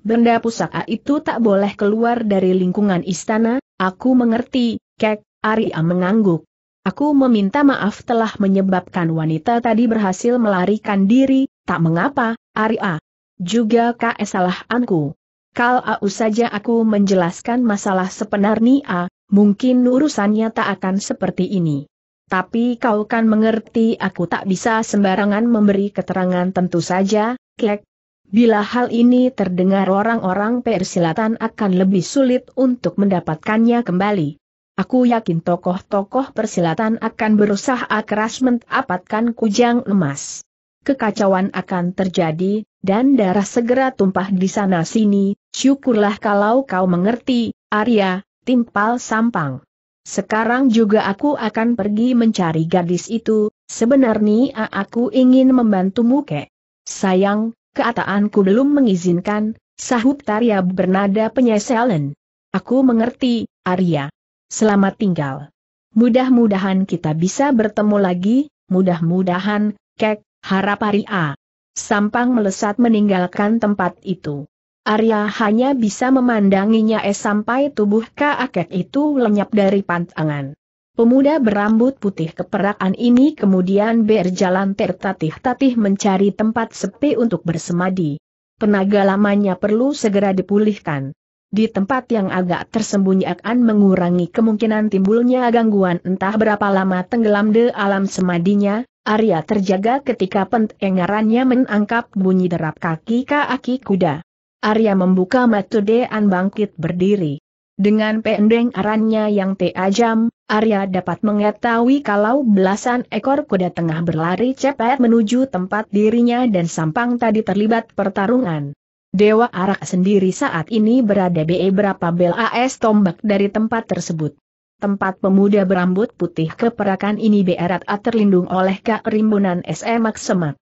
benda pusaka itu tak boleh keluar dari lingkungan istana, aku mengerti, kek, Arya mengangguk. Aku meminta maaf telah menyebabkan wanita tadi berhasil melarikan diri, tak mengapa, Arya. Juga kesalahanku. Kalau saja aku menjelaskan masalah sebenarnya, mungkin urusannya tak akan seperti ini. Tapi kau kan mengerti aku tak bisa sembarangan memberi keterangan tentu saja, kek, Bila hal ini terdengar orang-orang persilatan akan lebih sulit untuk mendapatkannya kembali. Aku yakin tokoh-tokoh persilatan akan berusaha keras mendapatkan kujang emas. Kekacauan akan terjadi, dan darah segera tumpah di sana-sini, syukurlah kalau kau mengerti, Arya, timpal sampang. Sekarang juga aku akan pergi mencari gadis itu, sebenarnya aku ingin membantumu kek. Sayang, keataanku belum mengizinkan, sahut Tarya bernada penyesalan. Aku mengerti, Arya. Selamat tinggal. Mudah-mudahan kita bisa bertemu lagi, mudah-mudahan, kek, harap Arya. Sampang melesat meninggalkan tempat itu. Arya hanya bisa memandanginya es sampai tubuh kakek itu lenyap dari pantangan. Pemuda berambut putih keperakan ini kemudian berjalan tertatih-tatih mencari tempat sepi untuk bersemadi. Tenaga lamanya perlu segera dipulihkan. Di tempat yang agak tersembunyi akan mengurangi kemungkinan timbulnya gangguan entah berapa lama tenggelam de alam semadinya, Arya terjaga ketika pentengarannya menangkap bunyi derap kaki kaki kuda. Arya membuka mata dean bangkit berdiri. Dengan pendeng arannya yang tajam, Arya dapat mengetahui kalau belasan ekor kuda tengah berlari cepat menuju tempat dirinya dan Sampang tadi terlibat pertarungan. Dewa Arak sendiri saat ini berada di beberapa bel AS tombak dari tempat tersebut. Tempat pemuda berambut putih keperakan ini berat terlindung oleh kerimbunan semak-semak.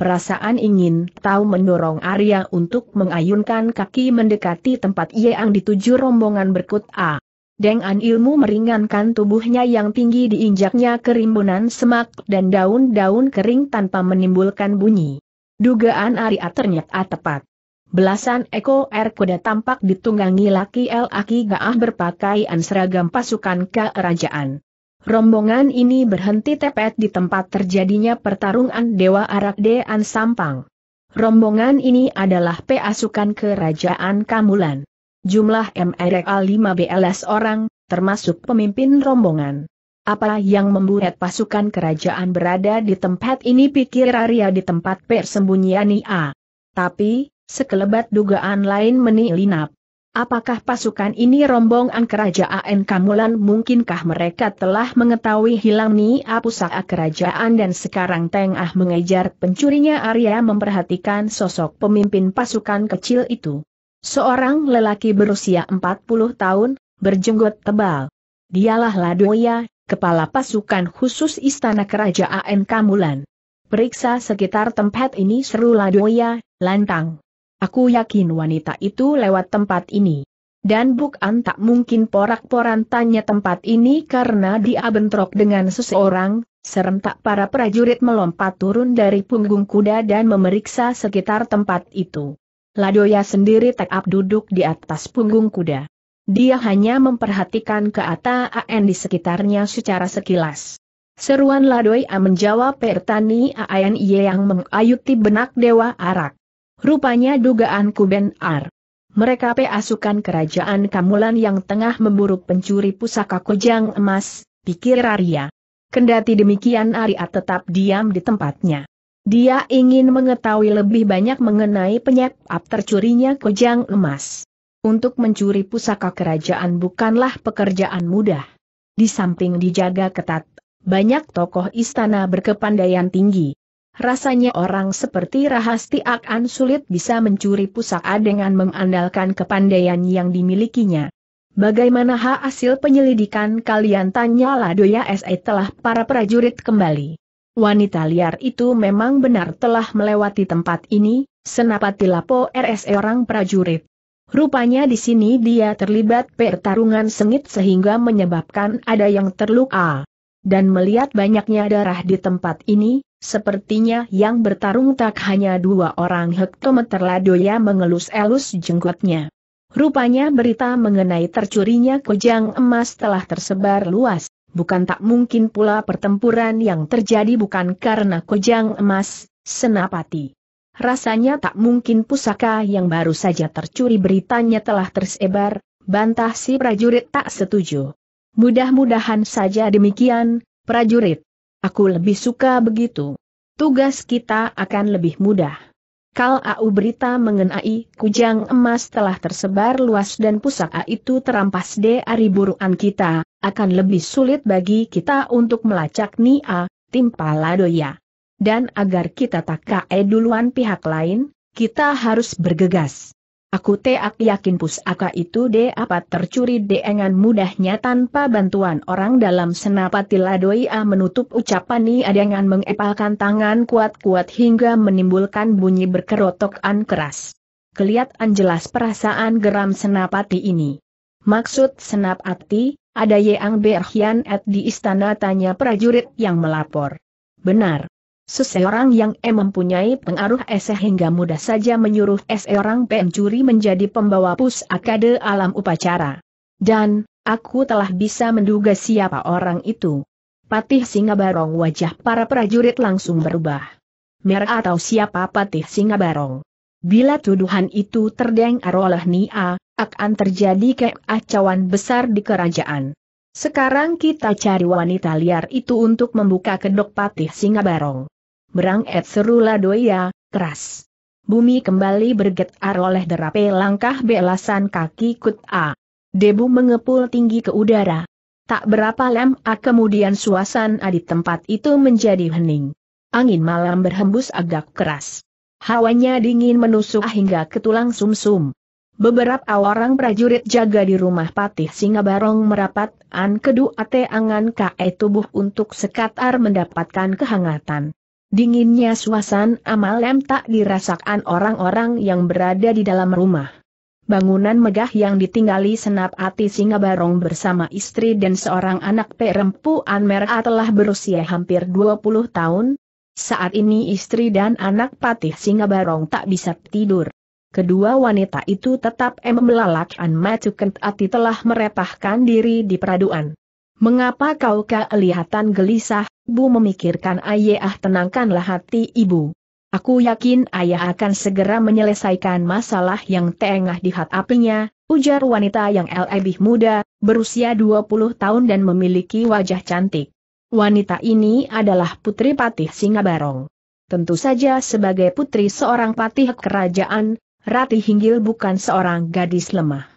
Perasaan ingin tahu mendorong Arya untuk mengayunkan kaki mendekati tempat yang dituju rombongan berkut A. Dengan ilmu meringankan tubuhnya yang tinggi diinjaknya kerimbunan semak dan daun-daun kering tanpa menimbulkan bunyi. Dugaan Arya ternyata tepat. Belasan ekor kuda tampak ditunggangi laki-laki gaah berpakaian seragam pasukan kerajaan. Rombongan ini berhenti tepat di tempat terjadinya pertarungan Dewa Arak Dean Sampang. Rombongan ini adalah peasukan Kerajaan Kamulan. Jumlah MRA 5BLS orang, termasuk pemimpin rombongan. Apa yang membuat pasukan kerajaan berada di tempat ini pikir Arya di tempat persembunyian IA. Tapi, sekelebat dugaan lain menilinap. Apakah pasukan ini rombongan kerajaan Kamulan mungkinkah mereka telah mengetahui hilang hilangnya apusak kerajaan dan sekarang tengah mengejar pencurinya Arya memperhatikan sosok pemimpin pasukan kecil itu. Seorang lelaki berusia 40 tahun, berjenggot tebal. Dialah Ladoya, kepala pasukan khusus istana kerajaan Kamulan. Periksa sekitar tempat ini seru Ladoya, lantang. Aku yakin wanita itu lewat tempat ini. Dan bukan tak mungkin porak-porantanya tempat ini karena dia bentrok dengan seseorang, serentak para prajurit melompat turun dari punggung kuda dan memeriksa sekitar tempat itu. Ladoya sendiri tekap duduk di atas punggung kuda. Dia hanya memperhatikan ke AN di sekitarnya secara sekilas. Seruan Ladoya menjawab Pertani AN yang mengayuti benak Dewa Arak. Rupanya dugaan Kuben Ar. Mereka peasukan kerajaan Kamulan yang tengah memburu pencuri pusaka kojang emas, pikir Arya. Kendati demikian Arya tetap diam di tempatnya. Dia ingin mengetahui lebih banyak mengenai penyebab tercurinya kojang emas. Untuk mencuri pusaka kerajaan bukanlah pekerjaan mudah. Di samping dijaga ketat, banyak tokoh istana berkepandaian tinggi. Rasanya orang seperti Rahasti akan sulit bisa mencuri pusaka dengan mengandalkan kepandaian yang dimilikinya. Bagaimana hasil penyelidikan kalian tanya Ladoya SE telah para prajurit kembali. Wanita liar itu memang benar telah melewati tempat ini, senapati lapo RSE orang prajurit. Rupanya di sini dia terlibat pertarungan sengit sehingga menyebabkan ada yang terluka. Dan melihat banyaknya darah di tempat ini, Sepertinya yang bertarung tak hanya dua orang hektometer Ladoya mengelus-elus jenggotnya. Rupanya berita mengenai tercurinya kujang emas telah tersebar luas, bukan tak mungkin pula pertempuran yang terjadi bukan karena kujang emas, senapati. Rasanya tak mungkin pusaka yang baru saja tercuri beritanya telah tersebar, bantah si prajurit tak setuju. Mudah-mudahan saja demikian, prajurit. Aku lebih suka begitu. Tugas kita akan lebih mudah. Kal AU berita mengenai kujang emas telah tersebar luas dan pusaka itu terampas dari buruan kita, akan lebih sulit bagi kita untuk melacak Nia, timpala Ladoya. Dan agar kita tak kae duluan pihak lain, kita harus bergegas. Aku teak yakin pusaka itu dapat tercuri dengan mudahnya tanpa bantuan orang dalam senapati A menutup ucapan ucapani dengan mengepalkan tangan kuat-kuat hingga menimbulkan bunyi berkerotokan keras. Kelihatan jelas perasaan geram senapati ini. Maksud senapati, ada Yang Berhian at di istana tanya prajurit yang melapor. Benar. Seseorang yang E mempunyai pengaruh e S hingga mudah saja menyuruh S orang pencuri menjadi pembawa pusaka de alam upacara. Dan, aku telah bisa menduga siapa orang itu. Patih singa barong wajah para prajurit langsung berubah. mer atau siapa Patih singa barong Bila tuduhan itu terdengar oleh Nia, akan terjadi kekacauan besar di kerajaan. Sekarang kita cari wanita liar itu untuk membuka kedok Patih singa barong. Berang et seru doya, keras. Bumi kembali bergetar oleh derape langkah belasan kaki kut A. Debu mengepul tinggi ke udara. Tak berapa lem A kemudian suasana di tempat itu menjadi hening. Angin malam berhembus agak keras. Hawanya dingin menusuk hingga ke tulang sumsum. -sum. Beberapa orang prajurit jaga di rumah Patih barong merapat an kedua teangan kae tubuh untuk sekatar mendapatkan kehangatan. Dinginnya suasana malam tak dirasakan orang-orang yang berada di dalam rumah. Bangunan megah yang ditinggali senap ati singa barong bersama istri dan seorang anak perempuan merah telah berusia hampir 20 tahun. Saat ini istri dan anak patih singa barong tak bisa tidur. Kedua wanita itu tetap an matukent ati telah merepahkan diri di peraduan. Mengapa kau kelihatan gelisah, Bu memikirkan ayah ah, tenangkanlah hati ibu. Aku yakin ayah akan segera menyelesaikan masalah yang tengah di hatapnya. ujar wanita yang lebih muda, berusia 20 tahun dan memiliki wajah cantik. Wanita ini adalah Putri Patih Singabarong. Tentu saja sebagai putri seorang patih kerajaan, Ratih Hinggil bukan seorang gadis lemah.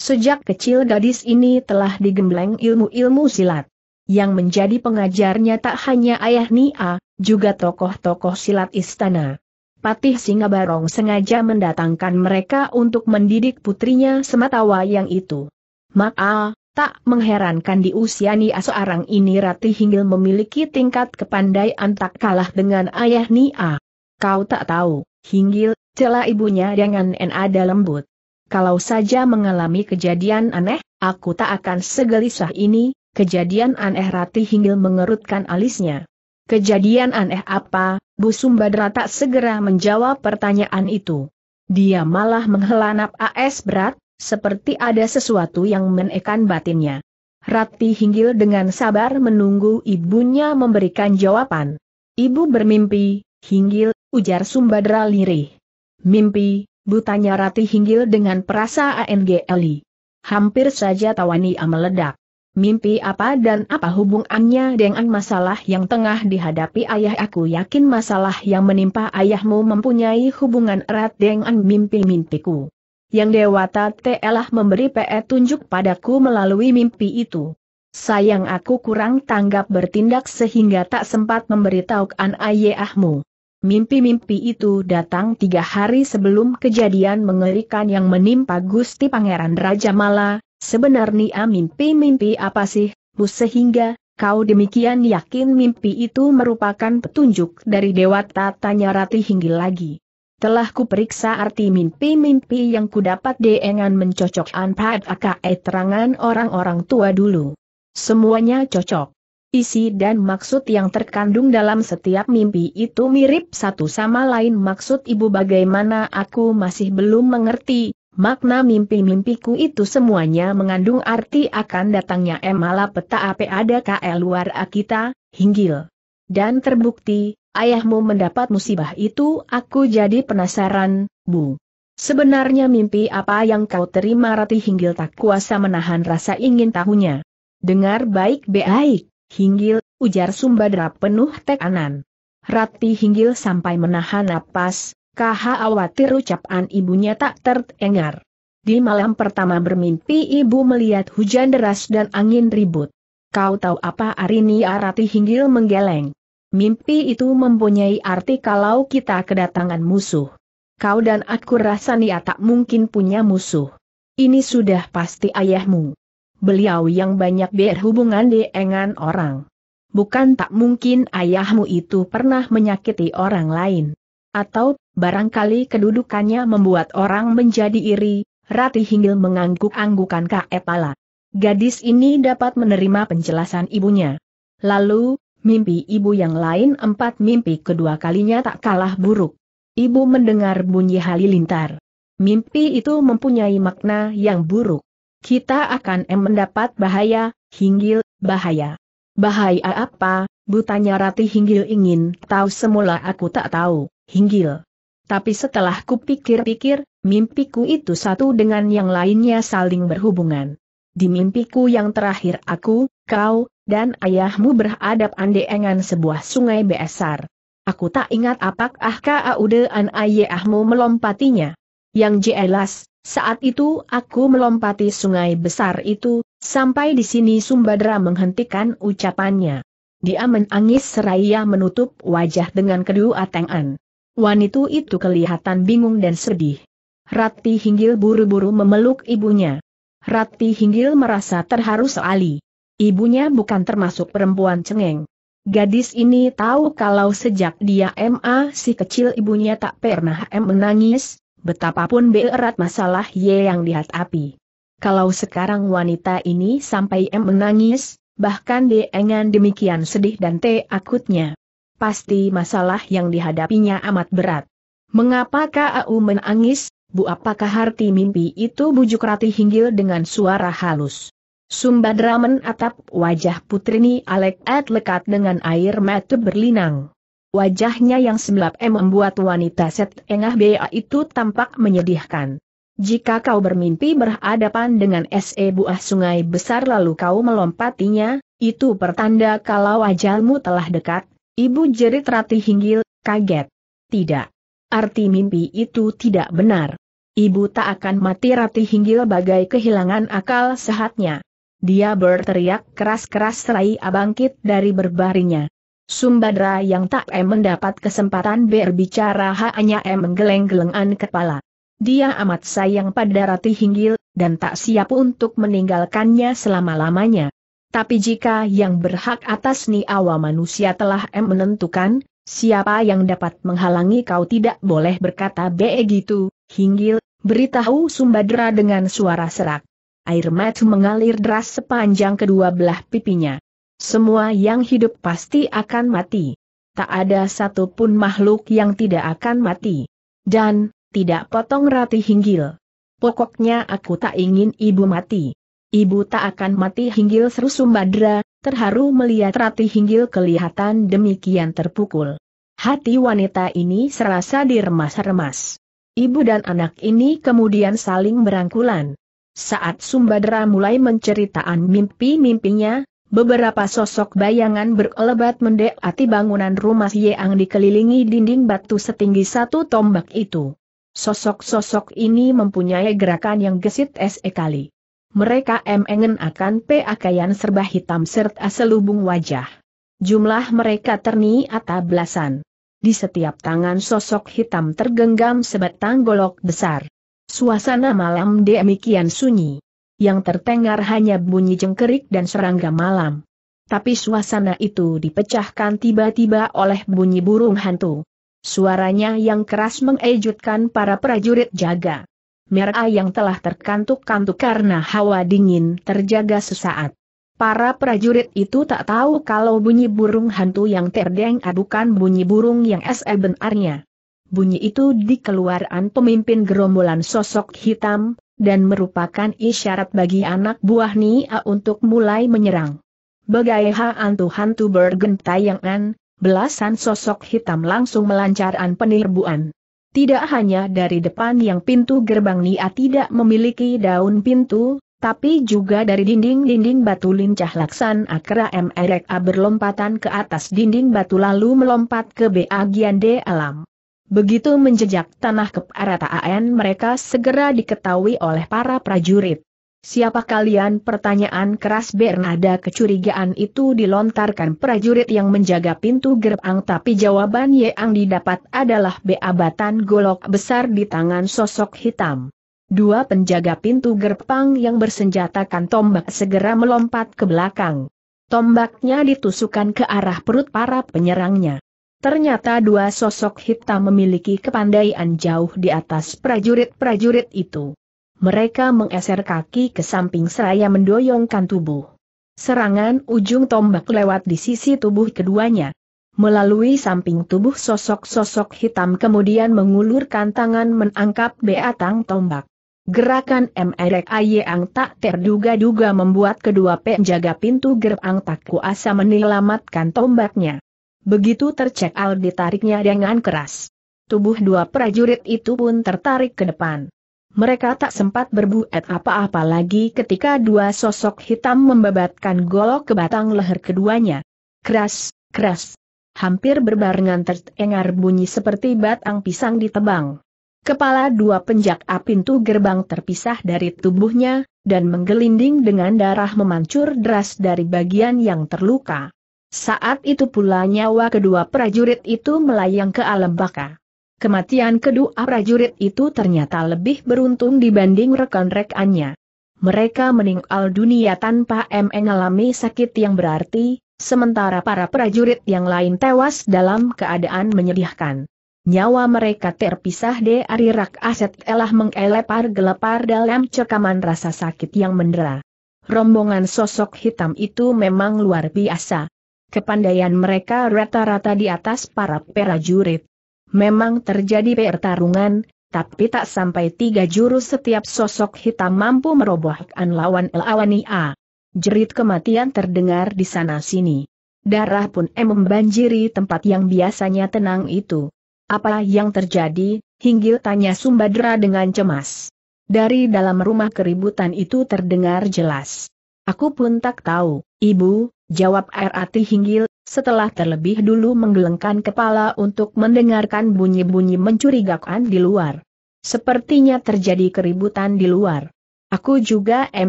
Sejak kecil gadis ini telah digembleng ilmu-ilmu silat. Yang menjadi pengajarnya tak hanya ayah Nia, juga tokoh-tokoh silat istana. Patih Barong sengaja mendatangkan mereka untuk mendidik putrinya semata wayang itu. Maka, tak mengherankan di usia Nia seorang ini Ratih Hinggil memiliki tingkat kepandaian tak kalah dengan ayah Nia. Kau tak tahu, Hinggil, celah ibunya dengan N.A. dalam lembut kalau saja mengalami kejadian aneh, aku tak akan segelisah ini, kejadian aneh Rati Hinggil mengerutkan alisnya. Kejadian aneh apa, Bu Sumbadra tak segera menjawab pertanyaan itu. Dia malah menghela napas berat, seperti ada sesuatu yang menekan batinnya. Rati Hinggil dengan sabar menunggu ibunya memberikan jawaban. Ibu bermimpi, Hinggil, ujar Sumbadra lirih. Mimpi, Butanya Rati Hinggil dengan perasaan geli. Hampir saja Tawania meledak. Mimpi apa dan apa hubungannya dengan masalah yang tengah dihadapi ayah aku yakin masalah yang menimpa ayahmu mempunyai hubungan erat dengan mimpi-mimpiku. Yang Dewata telah memberi PE tunjuk padaku melalui mimpi itu. Sayang aku kurang tanggap bertindak sehingga tak sempat memberitahukan ayahmu. Mimpi-mimpi itu datang tiga hari sebelum kejadian mengerikan yang menimpa Gusti Pangeran Raja Mala, sebenarnya ah, mimpi-mimpi apa sih, Bu sehingga, kau demikian yakin mimpi itu merupakan petunjuk dari Dewa Tatanya Rati Hinggi lagi. Telah kuperiksa arti mimpi-mimpi yang kudapat dengan mencocokkan pada terangan orang-orang tua dulu. Semuanya cocok. Isi dan maksud yang terkandung dalam setiap mimpi itu mirip satu sama lain maksud ibu bagaimana aku masih belum mengerti, makna mimpi-mimpiku itu semuanya mengandung arti akan datangnya emala peta apa ada KL luar akita, hinggil. Dan terbukti, ayahmu mendapat musibah itu aku jadi penasaran, Bu. Sebenarnya mimpi apa yang kau terima Rati Hinggil tak kuasa menahan rasa ingin tahunya. Dengar baik-baik. Hinggil, ujar Sumbadra penuh tekanan. Rati hinggil sampai menahan napas, kaha awatir ucapan ibunya tak tertengar. Di malam pertama bermimpi ibu melihat hujan deras dan angin ribut. Kau tahu apa Arini Arati ya? hinggil menggeleng. Mimpi itu mempunyai arti kalau kita kedatangan musuh. Kau dan aku rasa rasanya tak mungkin punya musuh. Ini sudah pasti ayahmu beliau yang banyak berhubungan dengan orang. Bukan tak mungkin ayahmu itu pernah menyakiti orang lain. Atau, barangkali kedudukannya membuat orang menjadi iri, Ratih Hinggil mengangguk-anggukan kepala. Gadis ini dapat menerima penjelasan ibunya. Lalu, mimpi ibu yang lain empat mimpi kedua kalinya tak kalah buruk. Ibu mendengar bunyi halilintar. Mimpi itu mempunyai makna yang buruk. Kita akan em mendapat bahaya, hinggil, bahaya. Bahaya apa, butanya Rati Hinggil ingin tahu semula aku tak tahu, hinggil. Tapi setelah kupikir-pikir, mimpiku itu satu dengan yang lainnya saling berhubungan. Di mimpiku yang terakhir aku, kau, dan ayahmu berhadap andeengan sebuah sungai besar. Aku tak ingat apakah kaudean ayahmu melompatinya. Yang jelas, saat itu aku melompati sungai besar itu, sampai di sini Sumbadra menghentikan ucapannya. Dia menangis seraya menutup wajah dengan kedua tangan. Wanita itu kelihatan bingung dan sedih. Rati Hinggil buru-buru memeluk ibunya. Rati Hinggil merasa terharu sekali. Ibunya bukan termasuk perempuan cengeng. Gadis ini tahu kalau sejak dia MA si kecil ibunya tak pernah M menangis, betapapun berat masalah Ye yang dihadapi. Kalau sekarang wanita ini sampai em menangis, bahkan dengan demikian sedih dan akutnya, Pasti masalah yang dihadapinya amat berat. Mengapa Kau menangis, Bu apakah arti mimpi itu bujuk rati hinggil dengan suara halus. Sumbadra menatap wajah putrini Alek lekat dengan air mata berlinang. Wajahnya yang semelap m membuat wanita set engah bea itu tampak menyedihkan. Jika kau bermimpi berhadapan dengan SE buah sungai besar lalu kau melompatinya, itu pertanda kalau ajalmu telah dekat, ibu jerit Rati Hinggil, kaget. Tidak. Arti mimpi itu tidak benar. Ibu tak akan mati Rati Hinggil bagai kehilangan akal sehatnya. Dia berteriak keras-keras serai abangkit dari berbaringnya. Sumbadra yang tak em mendapat kesempatan berbicara hanya em menggeleng-gelengan kepala. Dia amat sayang pada Ratih Hinggil, dan tak siap untuk meninggalkannya selama-lamanya. Tapi jika yang berhak atas niawa manusia telah em menentukan, siapa yang dapat menghalangi kau tidak boleh berkata be gitu, Hinggil, beritahu Sumbadra dengan suara serak. Air mata mengalir deras sepanjang kedua belah pipinya. Semua yang hidup pasti akan mati. Tak ada satupun makhluk yang tidak akan mati. Dan, tidak potong rati hinggil. Pokoknya aku tak ingin ibu mati. Ibu tak akan mati hinggil seru Sumbadra, terharu melihat rati hinggil kelihatan demikian terpukul. Hati wanita ini serasa diremas-remas. Ibu dan anak ini kemudian saling berangkulan. Saat Sumbadra mulai menceritakan mimpi-mimpinya, Beberapa sosok bayangan berkelebat mendekati bangunan rumah Yeang dikelilingi dinding batu setinggi satu tombak itu. Sosok-sosok ini mempunyai gerakan yang gesit sekali. Mereka emengen akan pakaian serba hitam serta selubung wajah. Jumlah mereka terniata belasan. Di setiap tangan sosok hitam tergenggam sebatang golok besar. Suasana malam demikian sunyi yang tertengar hanya bunyi jengkerik dan serangga malam. Tapi suasana itu dipecahkan tiba-tiba oleh bunyi burung hantu. Suaranya yang keras mengejutkan para prajurit jaga. Merah yang telah terkantuk-kantuk karena hawa dingin terjaga sesaat. Para prajurit itu tak tahu kalau bunyi burung hantu yang terdeng ah, bukan bunyi burung yang sebenarnya. Bunyi itu dikeluaran pemimpin gerombolan sosok hitam, dan merupakan isyarat bagi anak buah Nia untuk mulai menyerang. Bagai hantu-hantu bergentayangan, belasan sosok hitam langsung melancarkan penirbuan. Tidak hanya dari depan yang pintu gerbang Nia tidak memiliki daun pintu, tapi juga dari dinding-dinding batu lincah laksan akra MRA berlompatan ke atas dinding batu lalu melompat ke bagian D alam. Begitu menjejak tanah ke Ta'an mereka segera diketahui oleh para prajurit. Siapa kalian? Pertanyaan keras bernada kecurigaan itu dilontarkan prajurit yang menjaga pintu gerbang tapi jawaban yang didapat adalah beabatan golok besar di tangan sosok hitam. Dua penjaga pintu gerbang yang bersenjatakan tombak segera melompat ke belakang. Tombaknya ditusukkan ke arah perut para penyerangnya. Ternyata dua sosok hitam memiliki kepandaian jauh di atas prajurit-prajurit itu. Mereka mengeser kaki ke samping seraya mendoyongkan tubuh. Serangan ujung tombak lewat di sisi tubuh keduanya. Melalui samping tubuh sosok-sosok hitam kemudian mengulurkan tangan menangkap beatang tombak. Gerakan Merek yang tak terduga-duga membuat kedua penjaga pintu gerbang tak kuasa menyelamatkan tombaknya. Begitu tercekal ditariknya dengan keras. Tubuh dua prajurit itu pun tertarik ke depan. Mereka tak sempat berbuat apa-apa lagi ketika dua sosok hitam membabatkan golok ke batang leher keduanya. Keras, keras. Hampir berbarengan terengar bunyi seperti batang pisang ditebang. Kepala dua penjak pintu gerbang terpisah dari tubuhnya, dan menggelinding dengan darah memancur deras dari bagian yang terluka. Saat itu pula nyawa kedua prajurit itu melayang ke alam baka. Kematian kedua prajurit itu ternyata lebih beruntung dibanding rekan-rekannya. Mereka meninggal dunia tanpa mengalami sakit yang berarti, sementara para prajurit yang lain tewas dalam keadaan menyedihkan. Nyawa mereka terpisah dari rak aset elah mengelepar gelepar dalam cekaman rasa sakit yang mendera. Rombongan sosok hitam itu memang luar biasa. Kepandaian mereka rata-rata di atas para prajurit. Memang terjadi pertarungan, tapi tak sampai tiga jurus setiap sosok hitam mampu merobohkan lawan Elawania. Jerit kematian terdengar di sana-sini. Darah pun em membanjiri tempat yang biasanya tenang itu. Apa yang terjadi, hinggil tanya Sumbadra dengan cemas. Dari dalam rumah keributan itu terdengar jelas. Aku pun tak tahu, ibu, Jawab R.A.T. Hinggil, setelah terlebih dulu menggelengkan kepala untuk mendengarkan bunyi-bunyi mencurigakan di luar. Sepertinya terjadi keributan di luar. Aku juga em eh,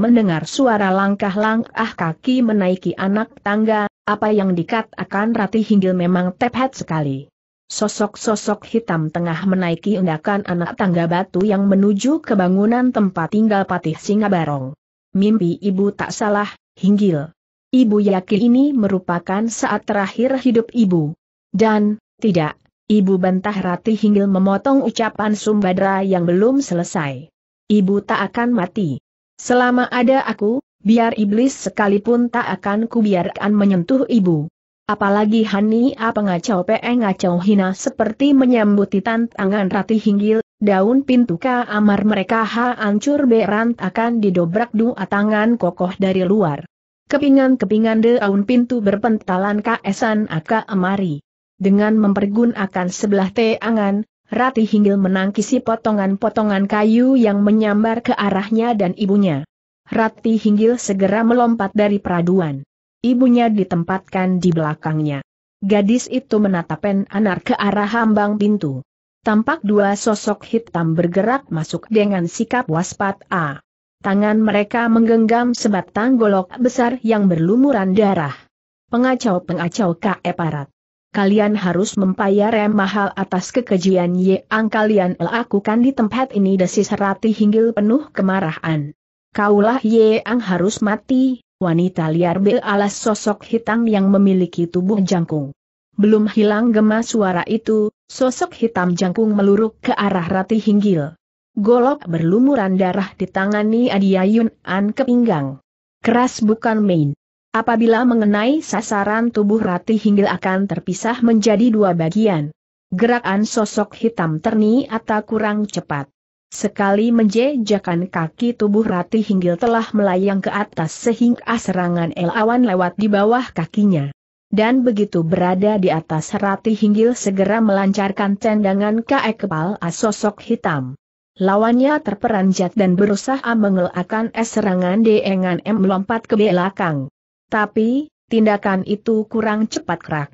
mendengar suara langkah-langkah ah, kaki menaiki anak tangga, apa yang dikatakan Rati Hinggil memang tepat sekali. Sosok-sosok hitam tengah menaiki undakan anak tangga batu yang menuju ke bangunan tempat tinggal Patih Singabarong. Mimpi ibu tak salah, Hinggil. Ibu yakin ini merupakan saat terakhir hidup ibu. Dan, tidak, ibu bantah Rati Hinggil memotong ucapan Sumbadra yang belum selesai. Ibu tak akan mati. Selama ada aku, biar iblis sekalipun tak akan kubiarkan menyentuh ibu. Apalagi Hani apa ngacau pe ngacau hina seperti menyambuti tantangan Rati Hinggil, daun pintu kamar mereka hancur berantakan didobrak dua tangan kokoh dari luar. Kepingan-kepingan daun pintu berpentalan kaesan aka emari. Dengan mempergunakan sebelah teangan, Rati Hinggil menangkisi potongan-potongan kayu yang menyambar ke arahnya dan ibunya. Rati Hinggil segera melompat dari peraduan. Ibunya ditempatkan di belakangnya. Gadis itu menatapen anar ke arah hambang pintu. Tampak dua sosok hitam bergerak masuk dengan sikap waspada. Tangan mereka menggenggam sebatang golok besar yang berlumuran darah. Pengacau-pengacau ke parat. Kalian harus membayar rem mahal atas kekejian yang kalian lakukan di tempat ini desis Rati hinggil penuh kemarahan. Kaulah yang harus mati, wanita liar bel alas sosok hitam yang memiliki tubuh jangkung. Belum hilang gema suara itu, sosok hitam jangkung meluruk ke arah Rati Hinggil. Golok berlumuran darah ditangani Adiayun An ke pinggang. Keras bukan main. Apabila mengenai sasaran tubuh Rati Hinggil akan terpisah menjadi dua bagian. Gerakan sosok hitam terni atau kurang cepat. Sekali menjejakan kaki tubuh Rati Hinggil telah melayang ke atas sehingga serangan elawan lewat di bawah kakinya. Dan begitu berada di atas Rati Hinggil segera melancarkan tendangan ke kepala sosok hitam. Lawannya terperanjat dan berusaha mengelakkan es serangan Dengan M melompat ke belakang. Tapi, tindakan itu kurang cepat kerak.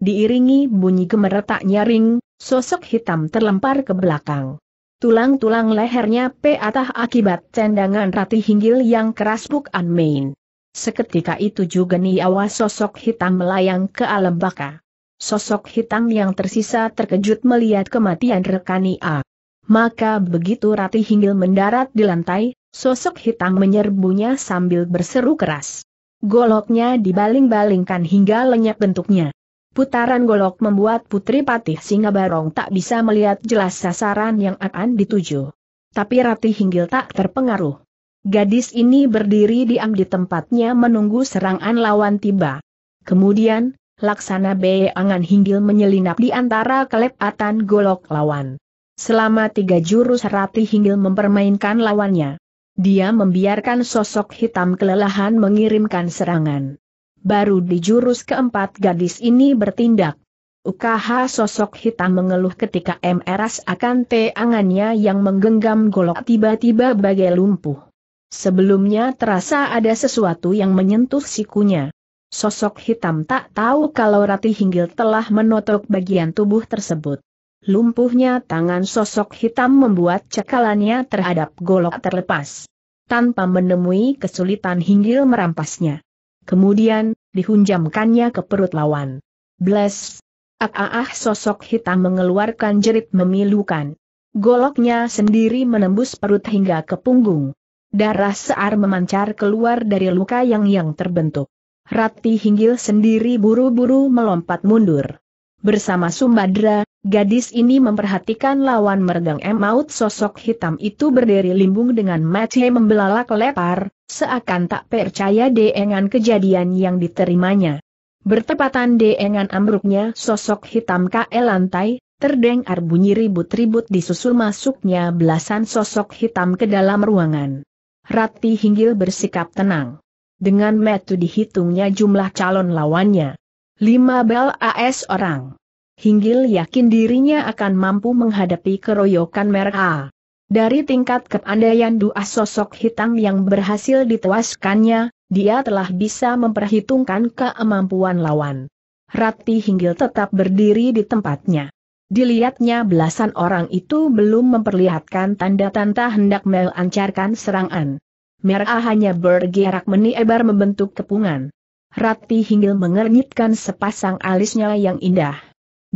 Diiringi bunyi gemeretak nyaring, sosok hitam terlempar ke belakang. Tulang-tulang lehernya patah akibat tendangan rati hinggil yang keras bukan main. Seketika itu juga niawa sosok hitam melayang ke alam baka. Sosok hitam yang tersisa terkejut melihat kematian rekani A. Maka begitu Rati Hinggil mendarat di lantai, sosok hitam menyerbunya sambil berseru keras. Goloknya dibaling-balingkan hingga lenyap bentuknya. Putaran golok membuat Putri Patih Singa Barong tak bisa melihat jelas sasaran yang akan dituju. Tapi Rati Hinggil tak terpengaruh. Gadis ini berdiri diam di tempatnya menunggu serangan lawan tiba. Kemudian, Laksana Beangan Hinggil menyelinap di antara kelepatan golok lawan. Selama tiga jurus Rati Hinggil mempermainkan lawannya. Dia membiarkan sosok hitam kelelahan mengirimkan serangan. Baru di jurus keempat gadis ini bertindak. UKH sosok hitam mengeluh ketika MRS akan teangannya yang menggenggam golok tiba-tiba bagai lumpuh. Sebelumnya terasa ada sesuatu yang menyentuh sikunya. Sosok hitam tak tahu kalau Rati Hinggil telah menotok bagian tubuh tersebut lumpuhnya tangan sosok hitam membuat cekalannya terhadap golok terlepas. Tanpa menemui kesulitan hinggil merampasnya. Kemudian, dihunjamkannya ke perut lawan. Bless! Ah, ah, ah sosok hitam mengeluarkan jerit memilukan. Goloknya sendiri menembus perut hingga ke punggung. Darah sear memancar keluar dari luka yang yang terbentuk. Rati Hinggil sendiri buru-buru melompat mundur. Bersama Sumbadra, Gadis ini memperhatikan lawan mergang maut sosok hitam itu berdiri limbung dengan mata membelalak lepar, seakan tak percaya dengan kejadian yang diterimanya. Bertepatan dengan ambruknya sosok hitam KL lantai, terdengar bunyi ribut-ribut disusul masuknya belasan sosok hitam ke dalam ruangan. Rati Hinggil bersikap tenang. Dengan metu dihitungnya jumlah calon lawannya. 5 bel AS orang. Hinggil yakin dirinya akan mampu menghadapi keroyokan mereka. Dari tingkat kepandaian dua sosok hitam yang berhasil ditewaskannya, dia telah bisa memperhitungkan kemampuan lawan. Rati Hinggil tetap berdiri di tempatnya. Dilihatnya belasan orang itu belum memperlihatkan tanda-tanda hendak melancarkan serangan. Merah hanya bergerak menyebar membentuk kepungan. Rati Hinggil mengernyitkan sepasang alisnya yang indah.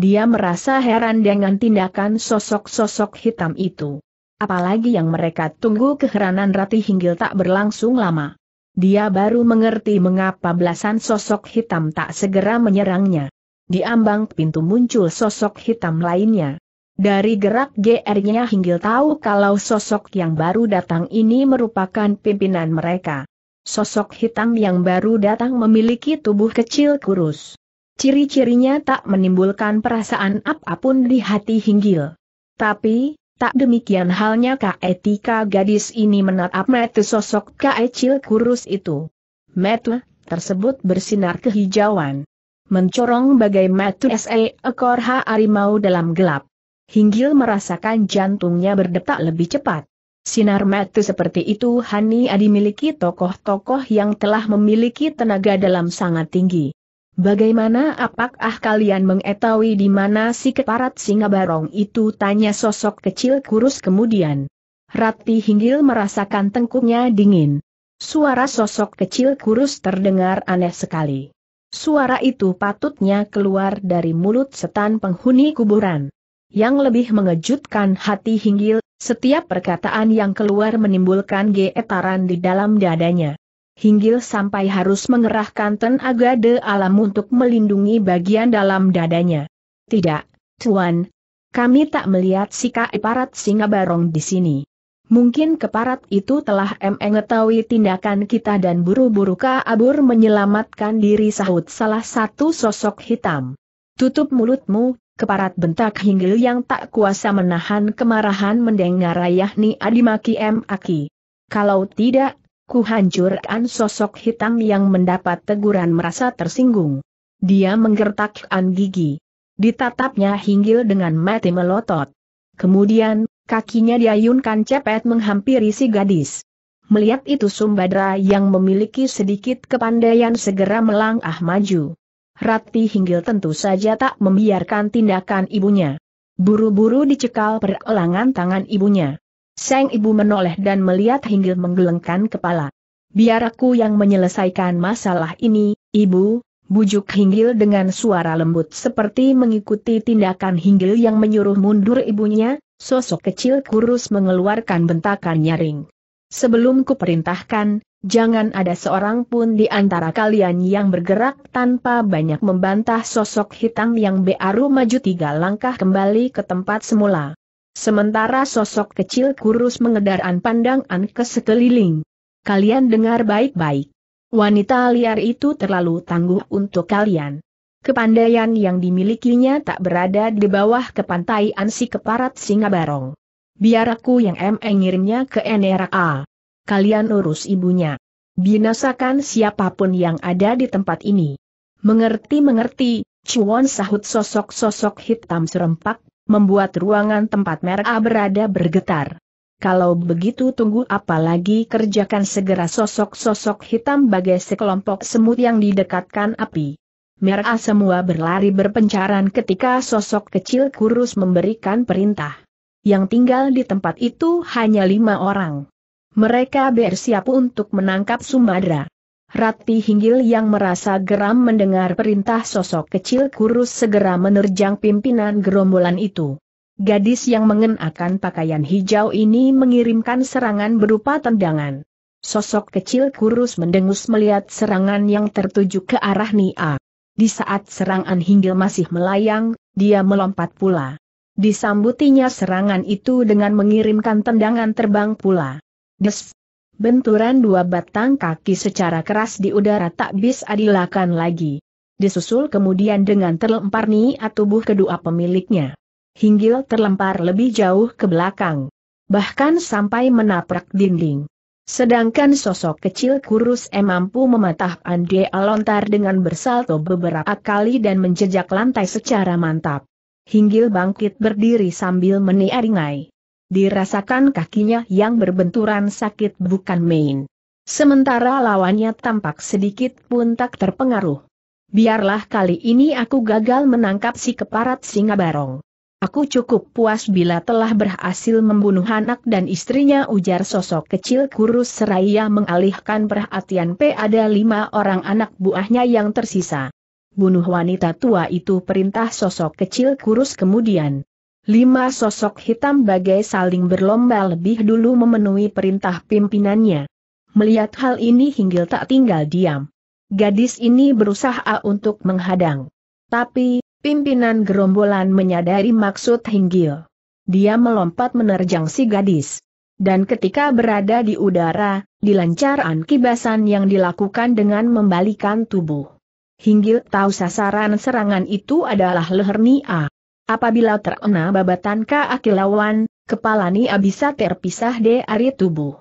Dia merasa heran dengan tindakan sosok-sosok hitam itu. Apalagi yang mereka tunggu keheranan Rati Hinggil tak berlangsung lama. Dia baru mengerti mengapa belasan sosok hitam tak segera menyerangnya. Di ambang pintu muncul sosok hitam lainnya. Dari gerak GR-nya Hinggil tahu kalau sosok yang baru datang ini merupakan pimpinan mereka. Sosok hitam yang baru datang memiliki tubuh kecil kurus. Ciri-cirinya tak menimbulkan perasaan apapun di hati Hinggil. Tapi, tak demikian halnya Kak Etika gadis ini menatap metu sosok Kak Ecil kurus itu. Metu, tersebut bersinar kehijauan. Mencorong bagai metu se ekor harimau dalam gelap. Hinggil merasakan jantungnya berdetak lebih cepat. Sinar metu seperti itu Hani adi miliki tokoh-tokoh yang telah memiliki tenaga dalam sangat tinggi. Bagaimana apakah kalian mengetahui di mana si keparat singa barong itu tanya sosok kecil kurus kemudian. Rati Hinggil merasakan tengkuknya dingin. Suara sosok kecil kurus terdengar aneh sekali. Suara itu patutnya keluar dari mulut setan penghuni kuburan. Yang lebih mengejutkan hati Hinggil, setiap perkataan yang keluar menimbulkan getaran di dalam dadanya. Hinggil sampai harus mengerahkan tenaga de alam untuk melindungi bagian dalam dadanya. Tidak, Tuan. Kami tak melihat si keparat singa barong di sini. Mungkin keparat itu telah mengetahui tindakan kita dan buru-buru kabur menyelamatkan diri sahut salah satu sosok hitam. Tutup mulutmu, keparat bentak hinggil yang tak kuasa menahan kemarahan mendengar ni adimaki Maki. Kalau tidak, kuhancurkan sosok hitam yang mendapat teguran merasa tersinggung. Dia menggertakkan gigi. Ditatapnya hinggil dengan mati melotot. Kemudian, kakinya diayunkan cepet menghampiri si gadis. Melihat itu Sumbadra yang memiliki sedikit kepandaian segera melangkah maju. Rati Hinggil tentu saja tak membiarkan tindakan ibunya. Buru-buru dicekal perelangan tangan ibunya. Sang ibu menoleh dan melihat Hinggil menggelengkan kepala. Biar aku yang menyelesaikan masalah ini, ibu, bujuk Hinggil dengan suara lembut seperti mengikuti tindakan Hinggil yang menyuruh mundur ibunya, sosok kecil kurus mengeluarkan bentakan nyaring. Sebelum kuperintahkan, jangan ada seorang pun di antara kalian yang bergerak tanpa banyak membantah sosok hitam yang baru maju tiga langkah kembali ke tempat semula. Sementara sosok kecil kurus mengedaran pandangan ke sekeliling. Kalian dengar baik-baik. Wanita liar itu terlalu tangguh untuk kalian. Kepandaian yang dimilikinya tak berada di bawah kepantaian si keparat singa barong. Biar aku yang mengirimnya ke NRA. Kalian urus ibunya. Binasakan siapapun yang ada di tempat ini. Mengerti-mengerti, Cuan sahut sosok-sosok hitam serempak membuat ruangan tempat mereka berada bergetar. Kalau begitu tunggu apalagi kerjakan segera sosok-sosok hitam bagai sekelompok semut yang didekatkan api. Merah semua berlari berpencaran ketika sosok kecil kurus memberikan perintah. Yang tinggal di tempat itu hanya lima orang. Mereka bersiap untuk menangkap Sumadra. Rati Hinggil yang merasa geram mendengar perintah sosok kecil kurus segera menerjang pimpinan gerombolan itu. Gadis yang mengenakan pakaian hijau ini mengirimkan serangan berupa tendangan. Sosok kecil kurus mendengus melihat serangan yang tertuju ke arah Nia. Di saat serangan Hinggil masih melayang, dia melompat pula. Disambutinya serangan itu dengan mengirimkan tendangan terbang pula. Des! benturan dua batang kaki secara keras di udara tak bisa dilakukan lagi. Disusul kemudian dengan terlemparnya tubuh kedua pemiliknya. Hinggil terlempar lebih jauh ke belakang. Bahkan sampai menaprak dinding. Sedangkan sosok kecil kurus E mampu mematah Andre alontar dengan bersalto beberapa kali dan menjejak lantai secara mantap. Hinggil bangkit berdiri sambil meniaringai dirasakan kakinya yang berbenturan sakit bukan main. Sementara lawannya tampak sedikit pun tak terpengaruh. Biarlah kali ini aku gagal menangkap si keparat singa barong. Aku cukup puas bila telah berhasil membunuh anak dan istrinya ujar sosok kecil kurus seraya mengalihkan perhatian P ada lima orang anak buahnya yang tersisa. Bunuh wanita tua itu perintah sosok kecil kurus kemudian lima sosok hitam bagai saling berlomba lebih dulu memenuhi perintah pimpinannya. Melihat hal ini Hinggil tak tinggal diam. Gadis ini berusaha untuk menghadang. Tapi, pimpinan gerombolan menyadari maksud Hinggil. Dia melompat menerjang si gadis. Dan ketika berada di udara, dilancarkan kibasan yang dilakukan dengan membalikan tubuh. Hinggil tahu sasaran serangan itu adalah leher Nia. Apabila terkena babatan ka akilawan, kepala Nia bisa terpisah dari tubuh.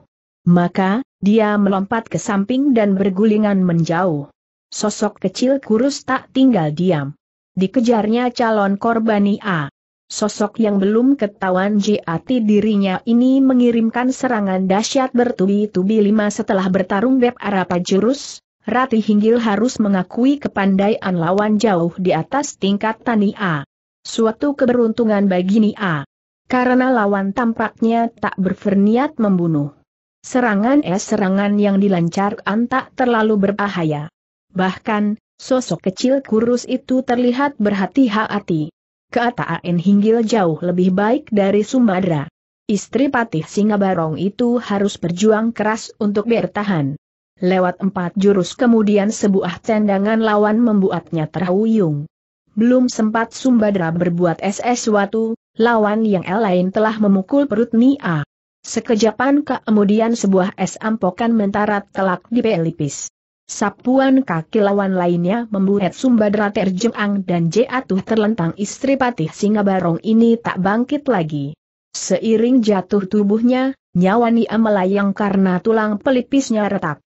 Maka, dia melompat ke samping dan bergulingan menjauh. Sosok kecil kurus tak tinggal diam. Dikejarnya calon korban Nia. Sosok yang belum ketahuan jati dirinya ini mengirimkan serangan dahsyat bertubi-tubi lima setelah bertarung beb arapa jurus, Rati Hinggil harus mengakui kepandaian lawan jauh di atas tingkat Tania. Suatu keberuntungan bagi Nia. Karena lawan tampaknya tak berferniat membunuh. Serangan es serangan yang dilancarkan tak terlalu berbahaya. Bahkan, sosok kecil kurus itu terlihat berhati-hati. Keataan hinggil jauh lebih baik dari Sumatera. Istri Patih singa barong itu harus berjuang keras untuk bertahan. Lewat empat jurus kemudian sebuah tendangan lawan membuatnya terhuyung. Belum sempat Sumbadra berbuat SS watu, lawan yang lain telah memukul perut Nia. Sekejapan kemudian sebuah es ampokan mentara telak di pelipis. Sapuan kaki lawan lainnya membuat Sumbadra terjengang dan jatuh terlentang istri patih singa barong ini tak bangkit lagi. Seiring jatuh tubuhnya, nyawa Nia melayang karena tulang pelipisnya retak.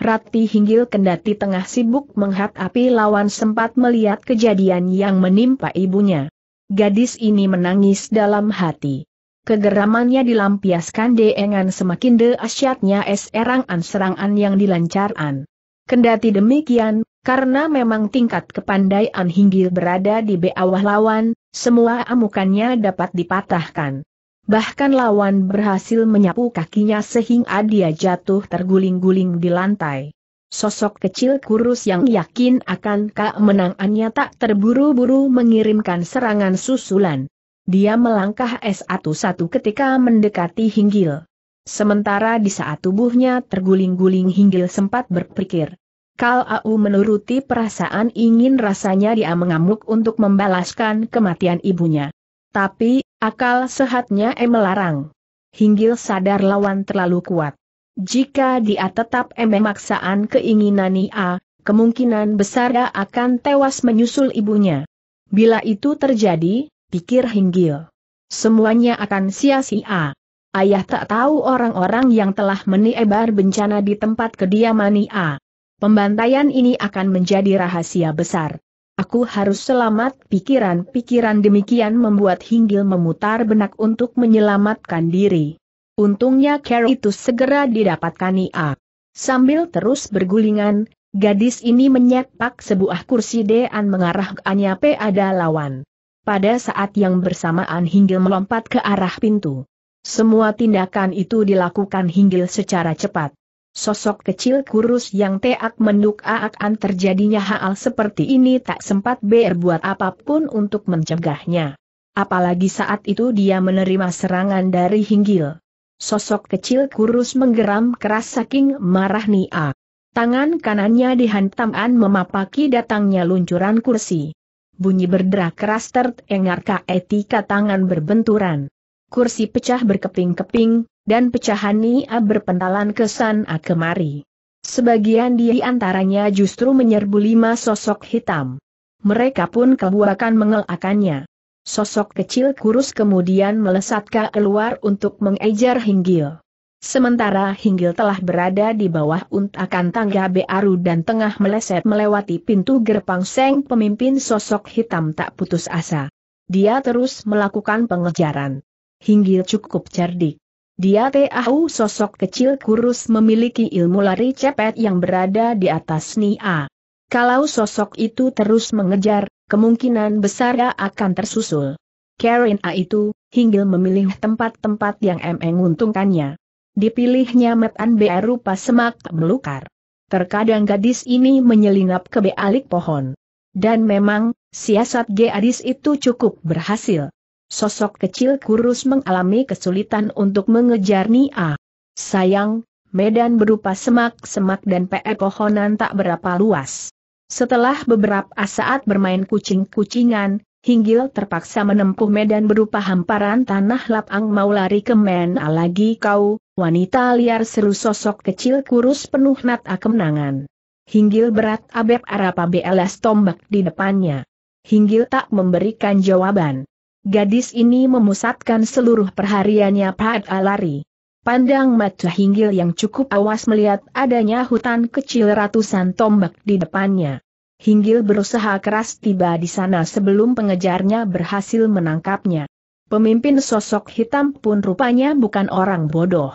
Rati Hinggil kendati tengah sibuk menghat api lawan sempat melihat kejadian yang menimpa ibunya. Gadis ini menangis dalam hati. Kegeramannya dilampiaskan dengan semakin dahsyatnya serangan-serangan yang dilancarkan. Kendati demikian, karena memang tingkat kepandaian Hinggil berada di bawah lawan, semua amukannya dapat dipatahkan. Bahkan lawan berhasil menyapu kakinya sehingga dia jatuh terguling-guling di lantai. Sosok kecil kurus yang yakin akan kemenangannya tak terburu-buru mengirimkan serangan susulan. Dia melangkah satu-satu ketika mendekati hinggil. Sementara di saat tubuhnya terguling-guling hinggil sempat berpikir. Kal Au menuruti perasaan ingin rasanya dia mengamuk untuk membalaskan kematian ibunya. Tapi, Akal sehatnya E melarang. Hinggil sadar lawan terlalu kuat. Jika dia tetap E memaksaan keinginan Ia, kemungkinan besar dia akan tewas menyusul ibunya. Bila itu terjadi, pikir Hinggil. Semuanya akan sia-sia. Ayah tak tahu orang-orang yang telah menyebar bencana di tempat kediaman Ia. Pembantaian ini akan menjadi rahasia besar. Aku harus selamat pikiran-pikiran demikian membuat Hinggil memutar benak untuk menyelamatkan diri. Untungnya care itu segera didapatkan Ia. Sambil terus bergulingan, gadis ini menyepak sebuah kursi dan mengarah ke Anya ada lawan. Pada saat yang bersamaan Hinggil melompat ke arah pintu. Semua tindakan itu dilakukan Hinggil secara cepat. Sosok kecil kurus yang teak menduk akan terjadinya hal seperti ini tak sempat berbuat apapun untuk mencegahnya. Apalagi saat itu dia menerima serangan dari hinggil. Sosok kecil kurus menggeram keras saking marah Nia. Tangan kanannya dihantam An memapaki datangnya luncuran kursi. Bunyi berderak keras terdengar ketika tangan berbenturan kursi pecah berkeping-keping, dan pecahan Nia berpentalan kesan sana kemari. Sebagian di antaranya justru menyerbu lima sosok hitam. Mereka pun kebuakan mengelakannya. Sosok kecil kurus kemudian melesat ke keluar untuk mengejar Hinggil. Sementara Hinggil telah berada di bawah untakan tangga baru dan tengah meleset melewati pintu gerbang Seng pemimpin sosok hitam tak putus asa. Dia terus melakukan pengejaran. Hinggil cukup cerdik. Dia tahu sosok kecil kurus memiliki ilmu lari cepet yang berada di atas Nia. Kalau sosok itu terus mengejar, kemungkinan besar akan tersusul. Karen A itu, Hinggil memilih tempat-tempat yang emeng menguntungkannya. Dipilihnya metan B rupa semak melukar. Terkadang gadis ini menyelinap ke balik pohon. Dan memang, siasat gadis itu cukup berhasil sosok kecil kurus mengalami kesulitan untuk mengejar Nia. Sayang, medan berupa semak-semak dan pe pohonan tak berapa luas. Setelah beberapa saat bermain kucing-kucingan, Hinggil terpaksa menempuh medan berupa hamparan tanah lapang mau lari ke mena lagi kau, wanita liar seru sosok kecil kurus penuh nata kemenangan. Hinggil berat abep arapa belas tombak di depannya. Hinggil tak memberikan jawaban. Gadis ini memusatkan seluruh perhariannya pada lari. Pandang mata hinggil yang cukup awas melihat adanya hutan kecil ratusan tombak di depannya. Hinggil berusaha keras tiba di sana sebelum pengejarnya berhasil menangkapnya. Pemimpin sosok hitam pun rupanya bukan orang bodoh.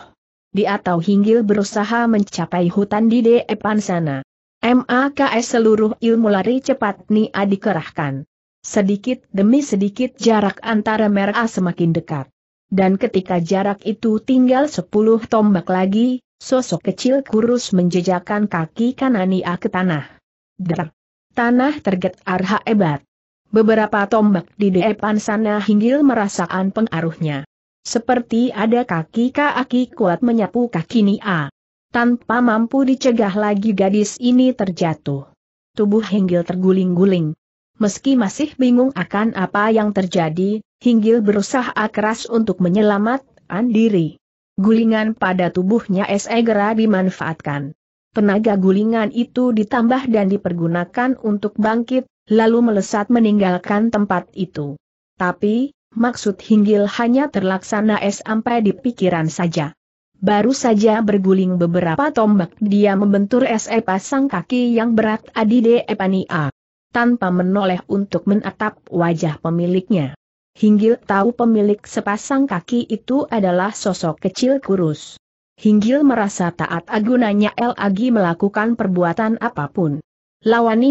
Di atau Hinggil berusaha mencapai hutan di depan sana. MAKS seluruh ilmu lari cepat ni dikerahkan. Sedikit demi sedikit jarak antara mereka semakin dekat. Dan ketika jarak itu tinggal sepuluh tombak lagi, sosok kecil kurus menjejakkan kaki kanania ke tanah. Der. Tanah tergetar hebat. Beberapa tombak di depan sana hinggil merasakan pengaruhnya. Seperti ada kaki kaki kuat menyapu kaki Nia. Tanpa mampu dicegah lagi gadis ini terjatuh. Tubuh hinggil terguling-guling, Meski masih bingung akan apa yang terjadi, Hinggil berusaha keras untuk menyelamatkan diri. Gulingan pada tubuhnya segera dimanfaatkan. Tenaga gulingan itu ditambah dan dipergunakan untuk bangkit, lalu melesat meninggalkan tempat itu. Tapi, maksud Hinggil hanya terlaksana sampai di pikiran saja. Baru saja berguling beberapa tombak dia membentur SE pasang kaki yang berat Adide Epania tanpa menoleh untuk menatap wajah pemiliknya. Hinggil tahu pemilik sepasang kaki itu adalah sosok kecil kurus. Hinggil merasa taat agunanya El Agi melakukan perbuatan apapun.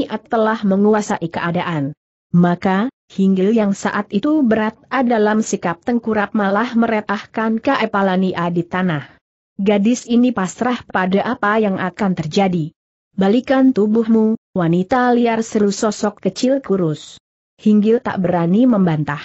At telah menguasai keadaan. Maka, Hinggil yang saat itu berat dalam sikap tengkurap malah meretahkan keepalania di tanah. Gadis ini pasrah pada apa yang akan terjadi. Balikan tubuhmu, Wanita liar seru sosok kecil kurus. Hinggil tak berani membantah.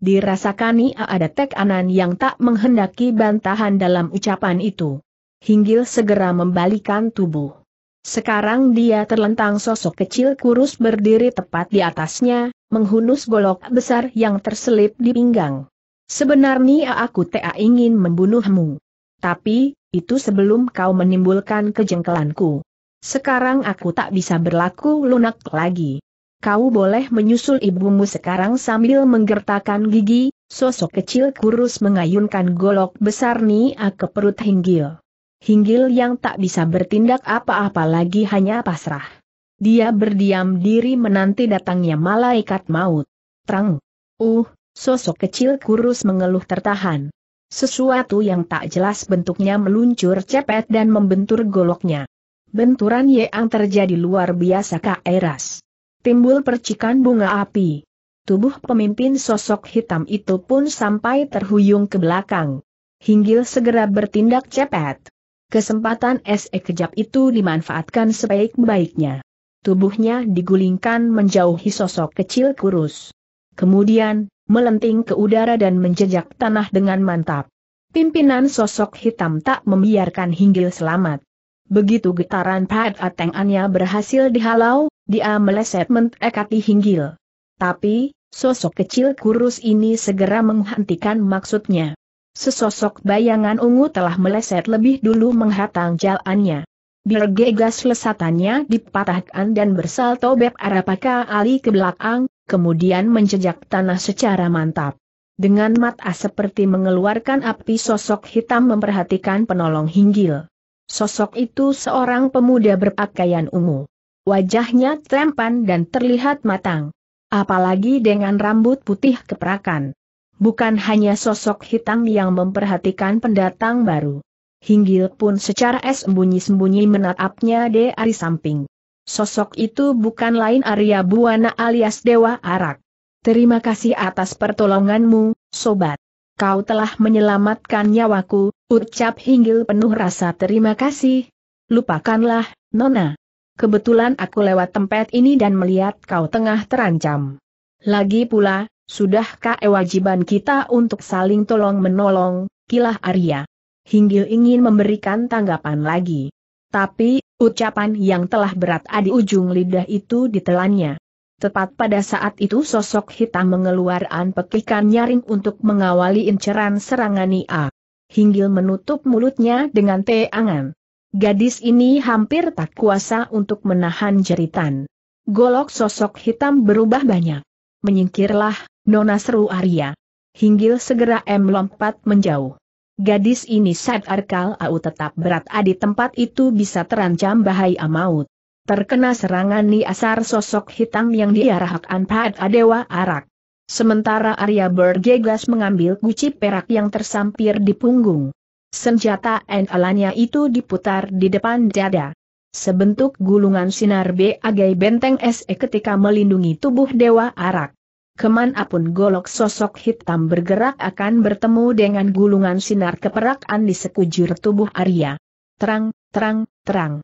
Dirasakan ia ada tekanan yang tak menghendaki bantahan dalam ucapan itu. Hinggil segera membalikan tubuh. Sekarang dia terlentang sosok kecil kurus berdiri tepat di atasnya, menghunus golok besar yang terselip di pinggang. Sebenarnya aku tak ingin membunuhmu. Tapi, itu sebelum kau menimbulkan kejengkelanku. Sekarang aku tak bisa berlaku lunak lagi. Kau boleh menyusul ibumu sekarang sambil menggertakkan gigi, sosok kecil kurus mengayunkan golok besar Nia ke perut Hinggil. Hinggil yang tak bisa bertindak apa-apa lagi hanya pasrah. Dia berdiam diri menanti datangnya malaikat maut. Terang. Uh, sosok kecil kurus mengeluh tertahan. Sesuatu yang tak jelas bentuknya meluncur cepet dan membentur goloknya. Benturan yang terjadi luar biasa keeras. Timbul percikan bunga api. Tubuh pemimpin sosok hitam itu pun sampai terhuyung ke belakang. Hinggil segera bertindak cepat. Kesempatan SE kejap itu dimanfaatkan sebaik-baiknya. Tubuhnya digulingkan menjauhi sosok kecil kurus. Kemudian, melenting ke udara dan menjejak tanah dengan mantap. Pimpinan sosok hitam tak membiarkan Hinggil selamat. Begitu getaran pad Atengannya berhasil dihalau, dia meleset mentekati hinggil. Tapi, sosok kecil kurus ini segera menghentikan maksudnya. Sesosok bayangan ungu telah meleset lebih dulu menghatang jalannya. gegas lesatannya dipatahkan dan bersalto beb arapaka ali ke belakang, kemudian menjejak tanah secara mantap. Dengan mata seperti mengeluarkan api sosok hitam memperhatikan penolong hinggil. Sosok itu seorang pemuda berpakaian ungu. Wajahnya terempan dan terlihat matang. Apalagi dengan rambut putih keperakan. Bukan hanya sosok hitam yang memperhatikan pendatang baru. Hinggil pun secara sembunyi-sembunyi menatapnya dari samping. Sosok itu bukan lain Arya Buana alias Dewa Arak. Terima kasih atas pertolonganmu, sobat kau telah menyelamatkan nyawaku, ucap Hinggil penuh rasa terima kasih. Lupakanlah, Nona. Kebetulan aku lewat tempat ini dan melihat kau tengah terancam. Lagi pula, sudahkah kewajiban kita untuk saling tolong-menolong, kilah Arya. Hinggil ingin memberikan tanggapan lagi. Tapi, ucapan yang telah berat di ujung lidah itu ditelannya. Tepat pada saat itu sosok hitam mengeluarkan pekikan nyaring untuk mengawali inceran serangan Nia. Hinggil menutup mulutnya dengan teangan. Gadis ini hampir tak kuasa untuk menahan jeritan. Golok sosok hitam berubah banyak. Menyingkirlah, Nona seru Arya. Hinggil segera M lompat menjauh. Gadis ini saat Arkal Au tetap berat di tempat itu bisa terancam bahaya maut terkena serangan niasar sosok hitam yang diarahkan pada Dewa Arak. Sementara Arya bergegas mengambil guci perak yang tersampir di punggung. Senjata Enalanya itu diputar di depan dada. Sebentuk gulungan sinar b agai benteng SE ketika melindungi tubuh Dewa Arak. Kemanapun golok sosok hitam bergerak akan bertemu dengan gulungan sinar keperakan di sekujur tubuh Arya. Terang, terang, terang.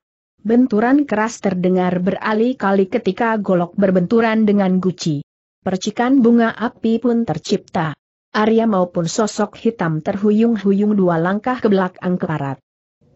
Benturan keras terdengar berkali-kali ketika golok berbenturan dengan guci. Percikan bunga api pun tercipta. Arya maupun sosok hitam terhuyung-huyung dua langkah ke belakang keparat.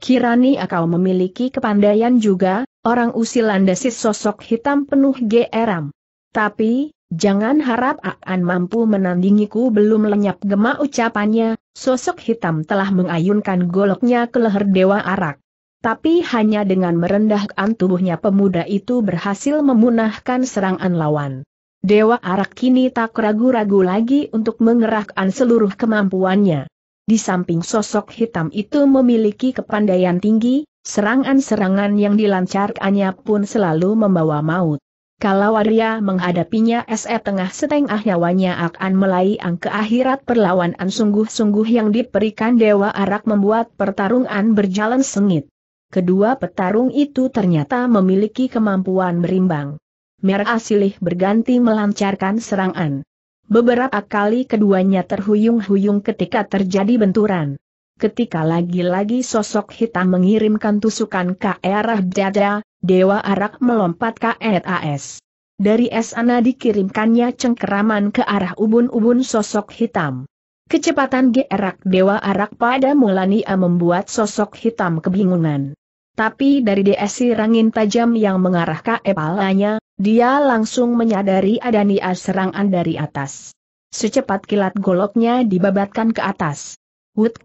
Kirani akau memiliki kepandaian juga, orang usil landasi sosok hitam penuh geram. Tapi, jangan harap akan mampu menandingiku belum lenyap gema ucapannya, sosok hitam telah mengayunkan goloknya ke leher Dewa Arak. Tapi hanya dengan merendahkan tubuhnya pemuda itu berhasil memunahkan serangan lawan. Dewa Arak kini tak ragu-ragu lagi untuk mengerahkan seluruh kemampuannya. Di samping sosok hitam itu memiliki kepandaian tinggi, serangan-serangan yang dilancarkannya pun selalu membawa maut. Kalau Arya menghadapinya SE tengah setengah nyawanya akan melayang ke akhirat perlawanan sungguh-sungguh yang diberikan Dewa Arak membuat pertarungan berjalan sengit kedua petarung itu ternyata memiliki kemampuan berimbang. Merah Asilih berganti melancarkan serangan. Beberapa kali keduanya terhuyung-huyung ketika terjadi benturan. Ketika lagi-lagi sosok hitam mengirimkan tusukan ke arah dada, Dewa Arak melompat ke RAS. Dari sana dikirimkannya cengkeraman ke arah ubun-ubun sosok hitam. Kecepatan gerak Dewa Arak pada Mulania membuat sosok hitam kebingungan. Tapi dari desi rangin tajam yang mengarah ke kepalanya, dia langsung menyadari ada niat serangan dari atas. Secepat kilat goloknya dibabatkan ke atas. Wut!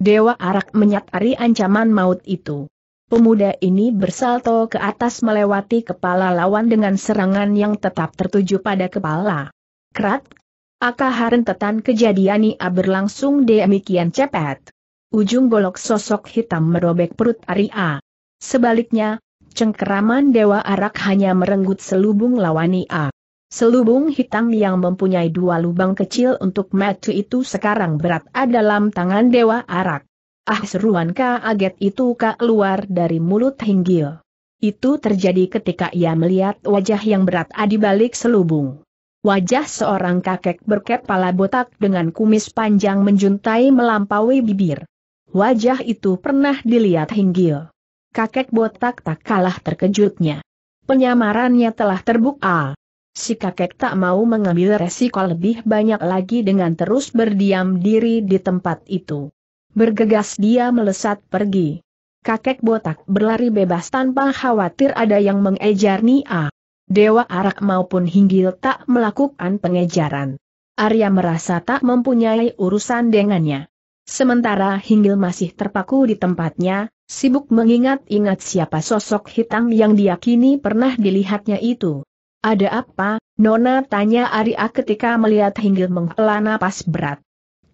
Dewa arak menyatari ancaman maut itu. Pemuda ini bersalto ke atas melewati kepala lawan dengan serangan yang tetap tertuju pada kepala. Krat! Aka harentetan kejadian ia berlangsung demikian cepat. Ujung golok sosok hitam merobek perut Aria. Sebaliknya, cengkeraman Dewa Arak hanya merenggut selubung lawani A. Selubung hitam yang mempunyai dua lubang kecil untuk metu itu sekarang berat dalam tangan Dewa Arak. Ah seruan aget itu keluar dari mulut hinggil. Itu terjadi ketika ia melihat wajah yang berat di balik selubung. Wajah seorang kakek berkepala botak dengan kumis panjang menjuntai melampaui bibir. Wajah itu pernah dilihat hinggil kakek botak tak kalah terkejutnya. Penyamarannya telah terbuka. Si kakek tak mau mengambil resiko lebih banyak lagi dengan terus berdiam diri di tempat itu. Bergegas dia melesat pergi. Kakek botak berlari bebas tanpa khawatir ada yang mengejar Nia. Dewa Arak maupun Hinggil tak melakukan pengejaran. Arya merasa tak mempunyai urusan dengannya. Sementara Hinggil masih terpaku di tempatnya, sibuk mengingat-ingat siapa sosok hitam yang diyakini pernah dilihatnya itu. Ada apa, Nona tanya Arya ketika melihat Hinggil menghela napas berat.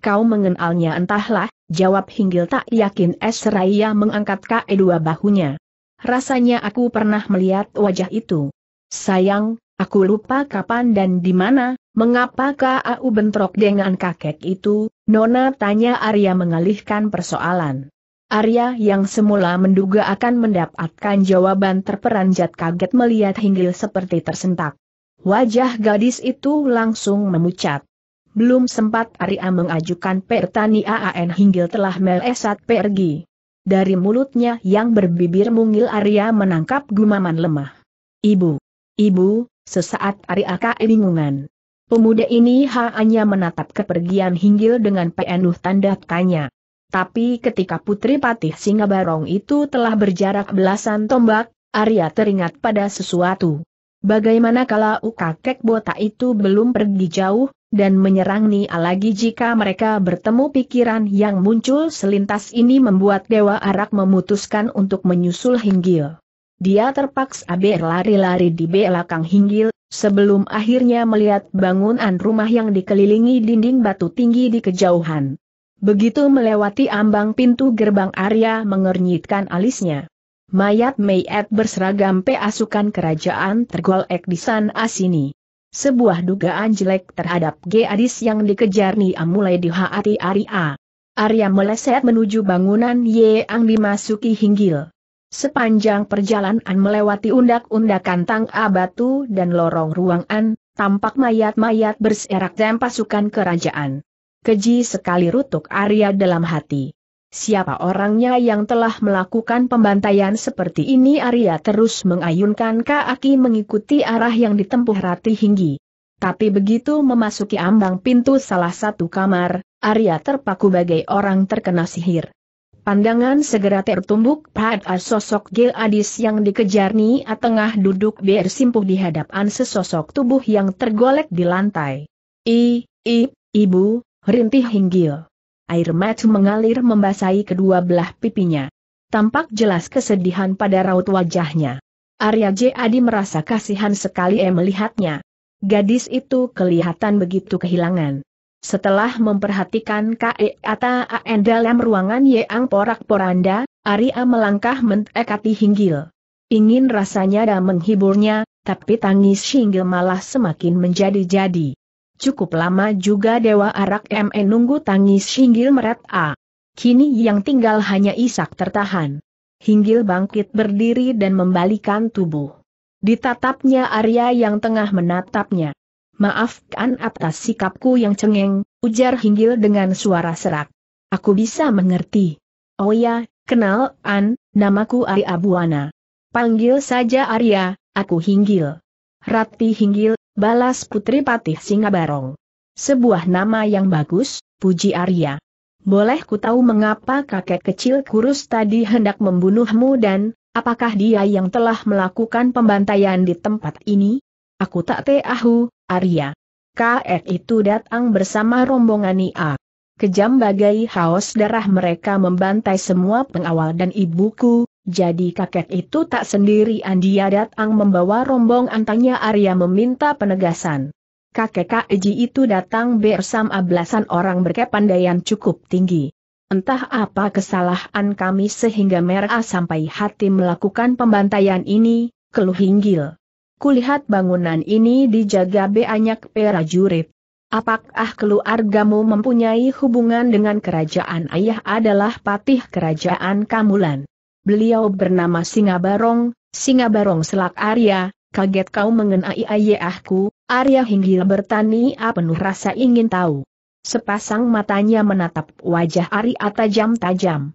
Kau mengenalnya entahlah, jawab Hinggil tak yakin Esraya mengangkat ke dua bahunya. Rasanya aku pernah melihat wajah itu. Sayang, aku lupa kapan dan di mana, mengapa kau bentrok dengan kakek itu, Nona tanya Arya mengalihkan persoalan. Arya yang semula menduga akan mendapatkan jawaban terperanjat kaget melihat Hinggil seperti tersentak. Wajah gadis itu langsung memucat. Belum sempat Arya mengajukan pertanyaan Hinggil telah melesat pergi. Dari mulutnya yang berbibir mungil Arya menangkap gumaman lemah. Ibu. Ibu, sesaat Arya kebingungan. Pemuda ini hanya menatap kepergian Hinggil dengan penuh tanda tanya. Tapi ketika Putri Patih singa barong itu telah berjarak belasan tombak, Arya teringat pada sesuatu. Bagaimana kalau kakek botak itu belum pergi jauh, dan menyerang Nia lagi jika mereka bertemu pikiran yang muncul selintas ini membuat Dewa Arak memutuskan untuk menyusul Hinggil. Dia terpaksa berlari-lari di belakang Hinggil, sebelum akhirnya melihat bangunan rumah yang dikelilingi dinding batu tinggi di kejauhan. Begitu melewati ambang pintu gerbang Arya mengernyitkan alisnya. Mayat-mayat berseragam peasukan kerajaan tergolek di sana sini. Sebuah dugaan jelek terhadap Gadis yang dikejar Nia mulai dihati Arya. Arya meleset menuju bangunan Yeang dimasuki hinggil. Sepanjang perjalanan melewati undak-undakan tang abatu dan lorong ruangan, tampak mayat-mayat berserak dan pasukan kerajaan. Keji sekali rutuk Arya dalam hati. Siapa orangnya yang telah melakukan pembantaian seperti ini Arya terus mengayunkan kaki mengikuti arah yang ditempuh Rati Hinggi. Tapi begitu memasuki ambang pintu salah satu kamar, Arya terpaku bagai orang terkena sihir. Pandangan segera tertumbuk pada sosok Gil Adis yang dikejar Nia tengah duduk bersimpuh di hadapan sesosok tubuh yang tergolek di lantai. I, I, Ibu, Rintih hinggil. Air mata mengalir membasahi kedua belah pipinya. Tampak jelas kesedihan pada raut wajahnya. Arya J. Adi merasa kasihan sekali eh melihatnya. Gadis itu kelihatan begitu kehilangan. Setelah memperhatikan K.E. A.N. dalam ruangan Yang Porak-Poranda, Arya melangkah mentekati hinggil. Ingin rasanya dan menghiburnya, tapi tangis hinggil malah semakin menjadi-jadi. Cukup lama juga Dewa Arak M nunggu tangis Hinggil Meret A. Kini yang tinggal hanya Isak tertahan. Hinggil bangkit berdiri dan membalikan tubuh. Ditatapnya Arya yang tengah menatapnya. Maafkan atas sikapku yang cengeng, ujar Hinggil dengan suara serak. Aku bisa mengerti. Oh ya, kenal An, namaku Arya Buana. Panggil saja Arya, aku Hinggil. Rati Hinggil Balas Putri Patih Singabarong. Sebuah nama yang bagus, puji Arya. Boleh ku tahu mengapa kakek kecil kurus tadi hendak membunuhmu dan, apakah dia yang telah melakukan pembantaian di tempat ini? Aku tak tahu, Arya. KF itu datang bersama rombongan Nia. Kejam bagai haus darah mereka membantai semua pengawal dan ibuku, jadi kakek itu tak sendiri, dia datang membawa rombong antanya Arya meminta penegasan. Kakek Kaji itu datang bersama belasan orang berkepandaian cukup tinggi. Entah apa kesalahan kami sehingga merah sampai hati melakukan pembantaian ini, keluh hinggil. Kulihat bangunan ini dijaga banyak prajurit. Apakah keluargamu mempunyai hubungan dengan kerajaan ayah adalah patih kerajaan Kamulan? Beliau bernama Singa Barong. Singa Barong Selak Arya, kaget kau mengenai ayahku, Arya Hinggil bertani. penuh rasa ingin tahu. Sepasang matanya menatap wajah Arya tajam-tajam.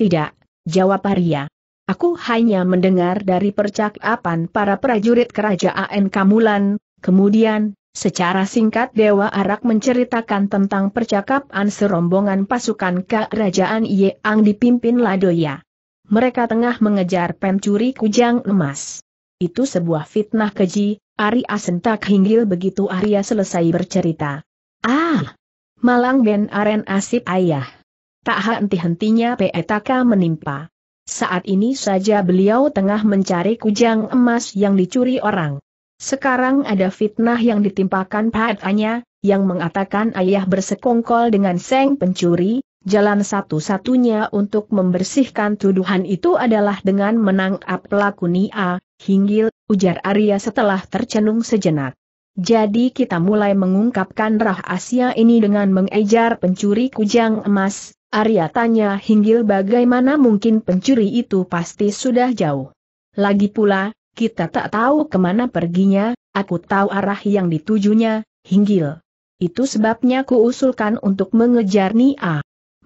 Tidak, jawab Arya. Aku hanya mendengar dari percakapan para prajurit kerajaan Kamulan, kemudian, secara singkat Dewa Arak menceritakan tentang percakapan serombongan pasukan kerajaan Yeang dipimpin Ladoya mereka tengah mengejar pencuri kujang emas. Itu sebuah fitnah keji, Ari Asentak hinggil begitu Arya selesai bercerita. Ah! Malang Ben Aren Asip Ayah. Tak henti-hentinya petaka menimpa. Saat ini saja beliau tengah mencari kujang emas yang dicuri orang. Sekarang ada fitnah yang ditimpakan padanya, yang mengatakan ayah bersekongkol dengan seng pencuri, Jalan satu-satunya untuk membersihkan tuduhan itu adalah dengan menangkap pelaku Nia, Hinggil, ujar Arya setelah tercenung sejenak. Jadi kita mulai mengungkapkan rahasia ini dengan mengejar pencuri kujang emas, Arya tanya Hinggil bagaimana mungkin pencuri itu pasti sudah jauh. Lagi pula, kita tak tahu kemana perginya, aku tahu arah yang ditujunya, Hinggil. Itu sebabnya kuusulkan untuk mengejar Nia.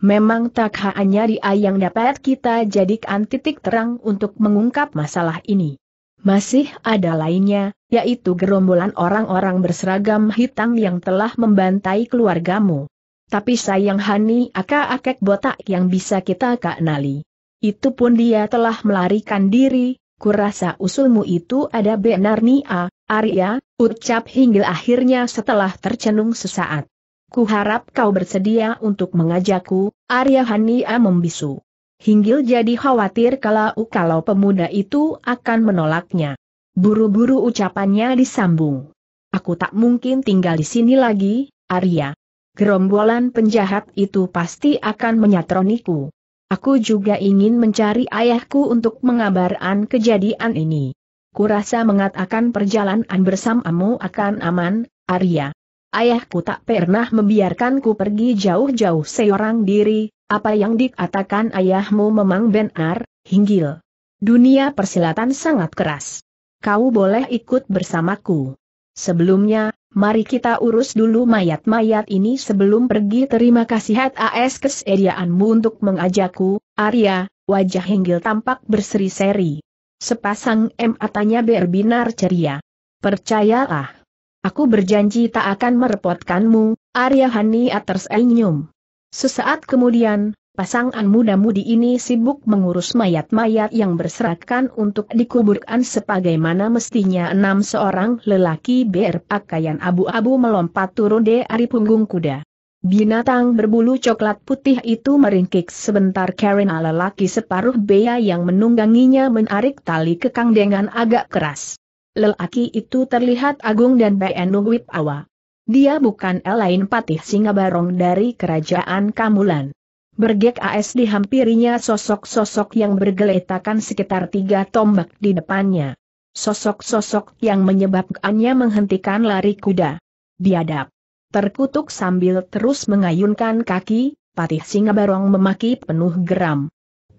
Memang tak hanya dia yang dapat kita jadikan titik terang untuk mengungkap masalah ini. Masih ada lainnya, yaitu gerombolan orang-orang berseragam hitam yang telah membantai keluargamu. Tapi sayang Hani akak-akak botak yang bisa kita kenali. Itu pun dia telah melarikan diri, kurasa usulmu itu ada benar nih ah, Arya, ucap hingga akhirnya setelah tercenung sesaat harap kau bersedia untuk mengajakku, Arya Hania membisu. Hinggil jadi khawatir kalau kalau pemuda itu akan menolaknya. Buru-buru ucapannya disambung. Aku tak mungkin tinggal di sini lagi, Arya. Gerombolan penjahat itu pasti akan menyatroniku. Aku juga ingin mencari ayahku untuk mengabarkan kejadian ini. Kurasa mengatakan perjalanan bersamamu akan aman, Arya. Ayahku tak pernah membiarkanku pergi jauh-jauh seorang diri, apa yang dikatakan ayahmu memang benar, hinggil. Dunia persilatan sangat keras. Kau boleh ikut bersamaku. Sebelumnya, mari kita urus dulu mayat-mayat ini sebelum pergi terima kasih atas kesediaanmu untuk mengajakku, Arya, wajah hinggil tampak berseri-seri. Sepasang M atanya berbinar ceria. Percayalah, Aku berjanji tak akan merepotkanmu, Arya Hania tersenyum. Sesaat kemudian, pasangan muda-mudi ini sibuk mengurus mayat-mayat yang berserakan untuk dikuburkan sebagaimana mestinya enam seorang lelaki berpakaian abu-abu melompat turun dari punggung kuda. Binatang berbulu coklat putih itu meringkik sebentar karena lelaki separuh bea yang menungganginya menarik tali kekang dengan agak keras. Lelaki itu terlihat agung dan PNU Wip Awa. Dia bukan lain patih Singabarong dari kerajaan Kamulan. Bergek AS dihampirinya sosok-sosok yang bergeletakan sekitar tiga tombak di depannya. Sosok-sosok yang menyebabkannya menghentikan lari kuda. Biadab. Terkutuk sambil terus mengayunkan kaki, Patih Singabarong memaki penuh geram.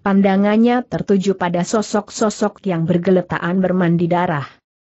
Pandangannya tertuju pada sosok-sosok yang bergeletaan bermandi darah.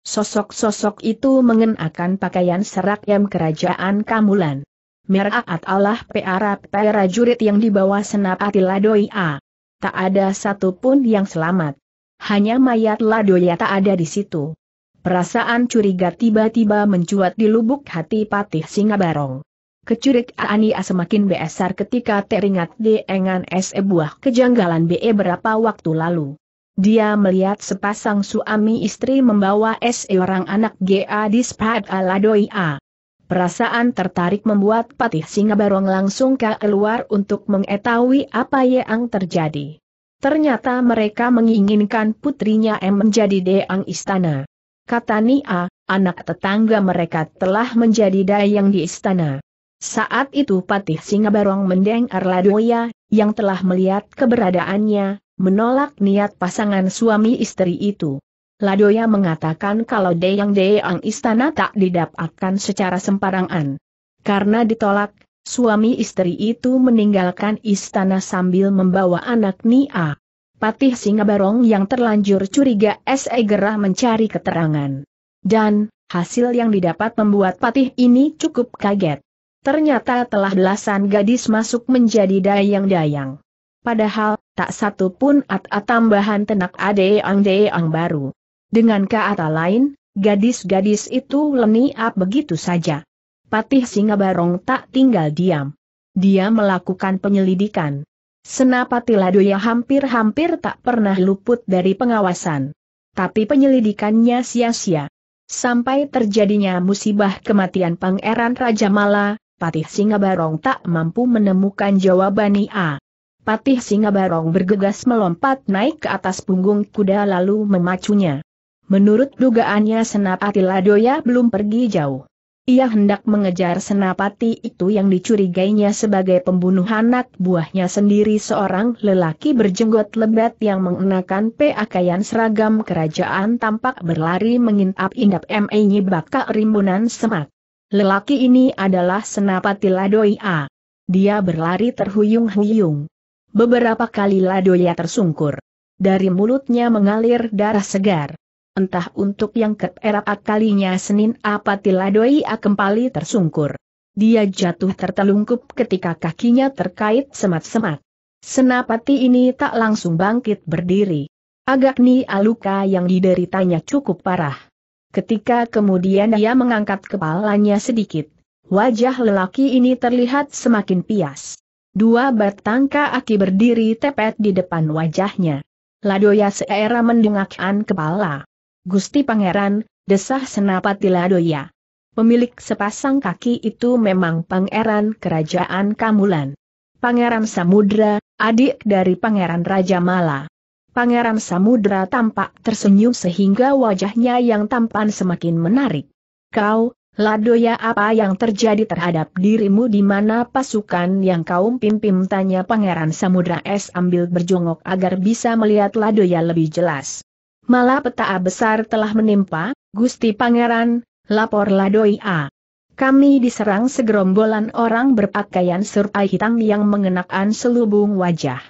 Sosok-sosok itu mengenakan pakaian serak yang kerajaan Kamulan. merahat Allah Peara Peara Jurit yang dibawa senap ati Ladoia. Tak ada satupun yang selamat. Hanya mayat Ladoia tak ada di situ. Perasaan curiga tiba-tiba mencuat di lubuk hati Patih Singabarong. Kecurigaan ia semakin besar ketika teringat dengan SE buah kejanggalan BE berapa waktu lalu. Dia melihat sepasang suami istri membawa seorang anak GA di Spad Aladoia. Perasaan tertarik membuat Patih Barong langsung ke keluar untuk mengetahui apa yang terjadi. Ternyata mereka menginginkan putrinya M menjadi deang istana. Kata Nia, anak tetangga mereka telah menjadi dayang di istana. Saat itu Patih Barong mendengar Ladoya, yang telah melihat keberadaannya, menolak niat pasangan suami istri itu. Ladoya mengatakan kalau Deyang Deyang istana tak didapatkan secara sembarangan. Karena ditolak, suami istri itu meninggalkan istana sambil membawa anak Nia. Patih Barong yang terlanjur curiga segera mencari keterangan. Dan, hasil yang didapat membuat Patih ini cukup kaget. Ternyata telah belasan gadis masuk menjadi dayang-dayang padahal tak satu pun at-at tambahan tenak ang de ang baru. Dengan kata lain, gadis-gadis itu leniap begitu saja. Patih Barong tak tinggal diam. Dia melakukan penyelidikan. Senapati Ladoya hampir-hampir tak pernah luput dari pengawasan. Tapi penyelidikannya sia-sia. Sampai terjadinya musibah kematian Pangeran Raja Mala, Patih Singabarong tak mampu menemukan jawaban IA. Patih Singa Barong bergegas melompat naik ke atas punggung kuda lalu memacunya. Menurut dugaannya Senapati Ladoya belum pergi jauh. Ia hendak mengejar Senapati itu yang dicurigainya sebagai pembunuh anak buahnya sendiri seorang lelaki berjenggot lebat yang mengenakan pakaian seragam kerajaan tampak berlari mengintap-intap M.E. bakal rimbunan semak. Lelaki ini adalah Senapati Ladoya. Dia berlari terhuyung-huyung. Beberapa kali Ladoya tersungkur. Dari mulutnya mengalir darah segar. Entah untuk yang keerapat kalinya Senin apa Tiladoya kembali tersungkur. Dia jatuh tertelungkup ketika kakinya terkait semat-semat. Senapati ini tak langsung bangkit berdiri. Agak nih aluka yang dideritanya cukup parah. Ketika kemudian ia mengangkat kepalanya sedikit, wajah lelaki ini terlihat semakin pias. Dua batang kaki berdiri tepat di depan wajahnya. Ladoya seera mendengakkan kepala. Gusti Pangeran, desah senapati Ladoya. Pemilik sepasang kaki itu memang pangeran kerajaan Kamulan. Pangeran Samudra, adik dari Pangeran Raja Mala. Pangeran Samudra tampak tersenyum sehingga wajahnya yang tampan semakin menarik. Kau, Ladoya apa yang terjadi terhadap dirimu di mana pasukan yang kaum pimpin tanya Pangeran Samudra S ambil berjongok agar bisa melihat Ladoya lebih jelas. Malah Malapetaka besar telah menimpa, Gusti Pangeran, lapor Ladoya. Kami diserang segerombolan orang berpakaian serpai hitam yang mengenakan selubung wajah.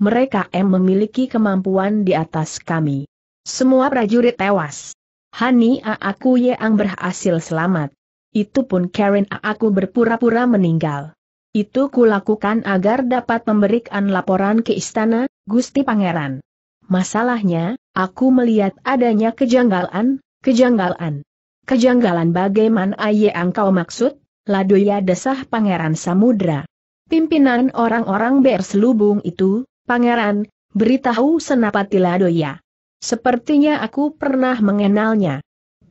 Mereka M memiliki kemampuan di atas kami. Semua prajurit tewas. Hani, aku yang berhasil selamat. Itu pun Karen aku berpura-pura meninggal. Itu kulakukan agar dapat memberikan laporan ke istana, Gusti Pangeran. Masalahnya, aku melihat adanya kejanggalan, kejanggalan. Kejanggalan bagaimana yang kau maksud? Ladoya desah Pangeran Samudra. Pimpinan orang-orang berselubung itu, Pangeran, beritahu Senapati Ladoya. Sepertinya aku pernah mengenalnya.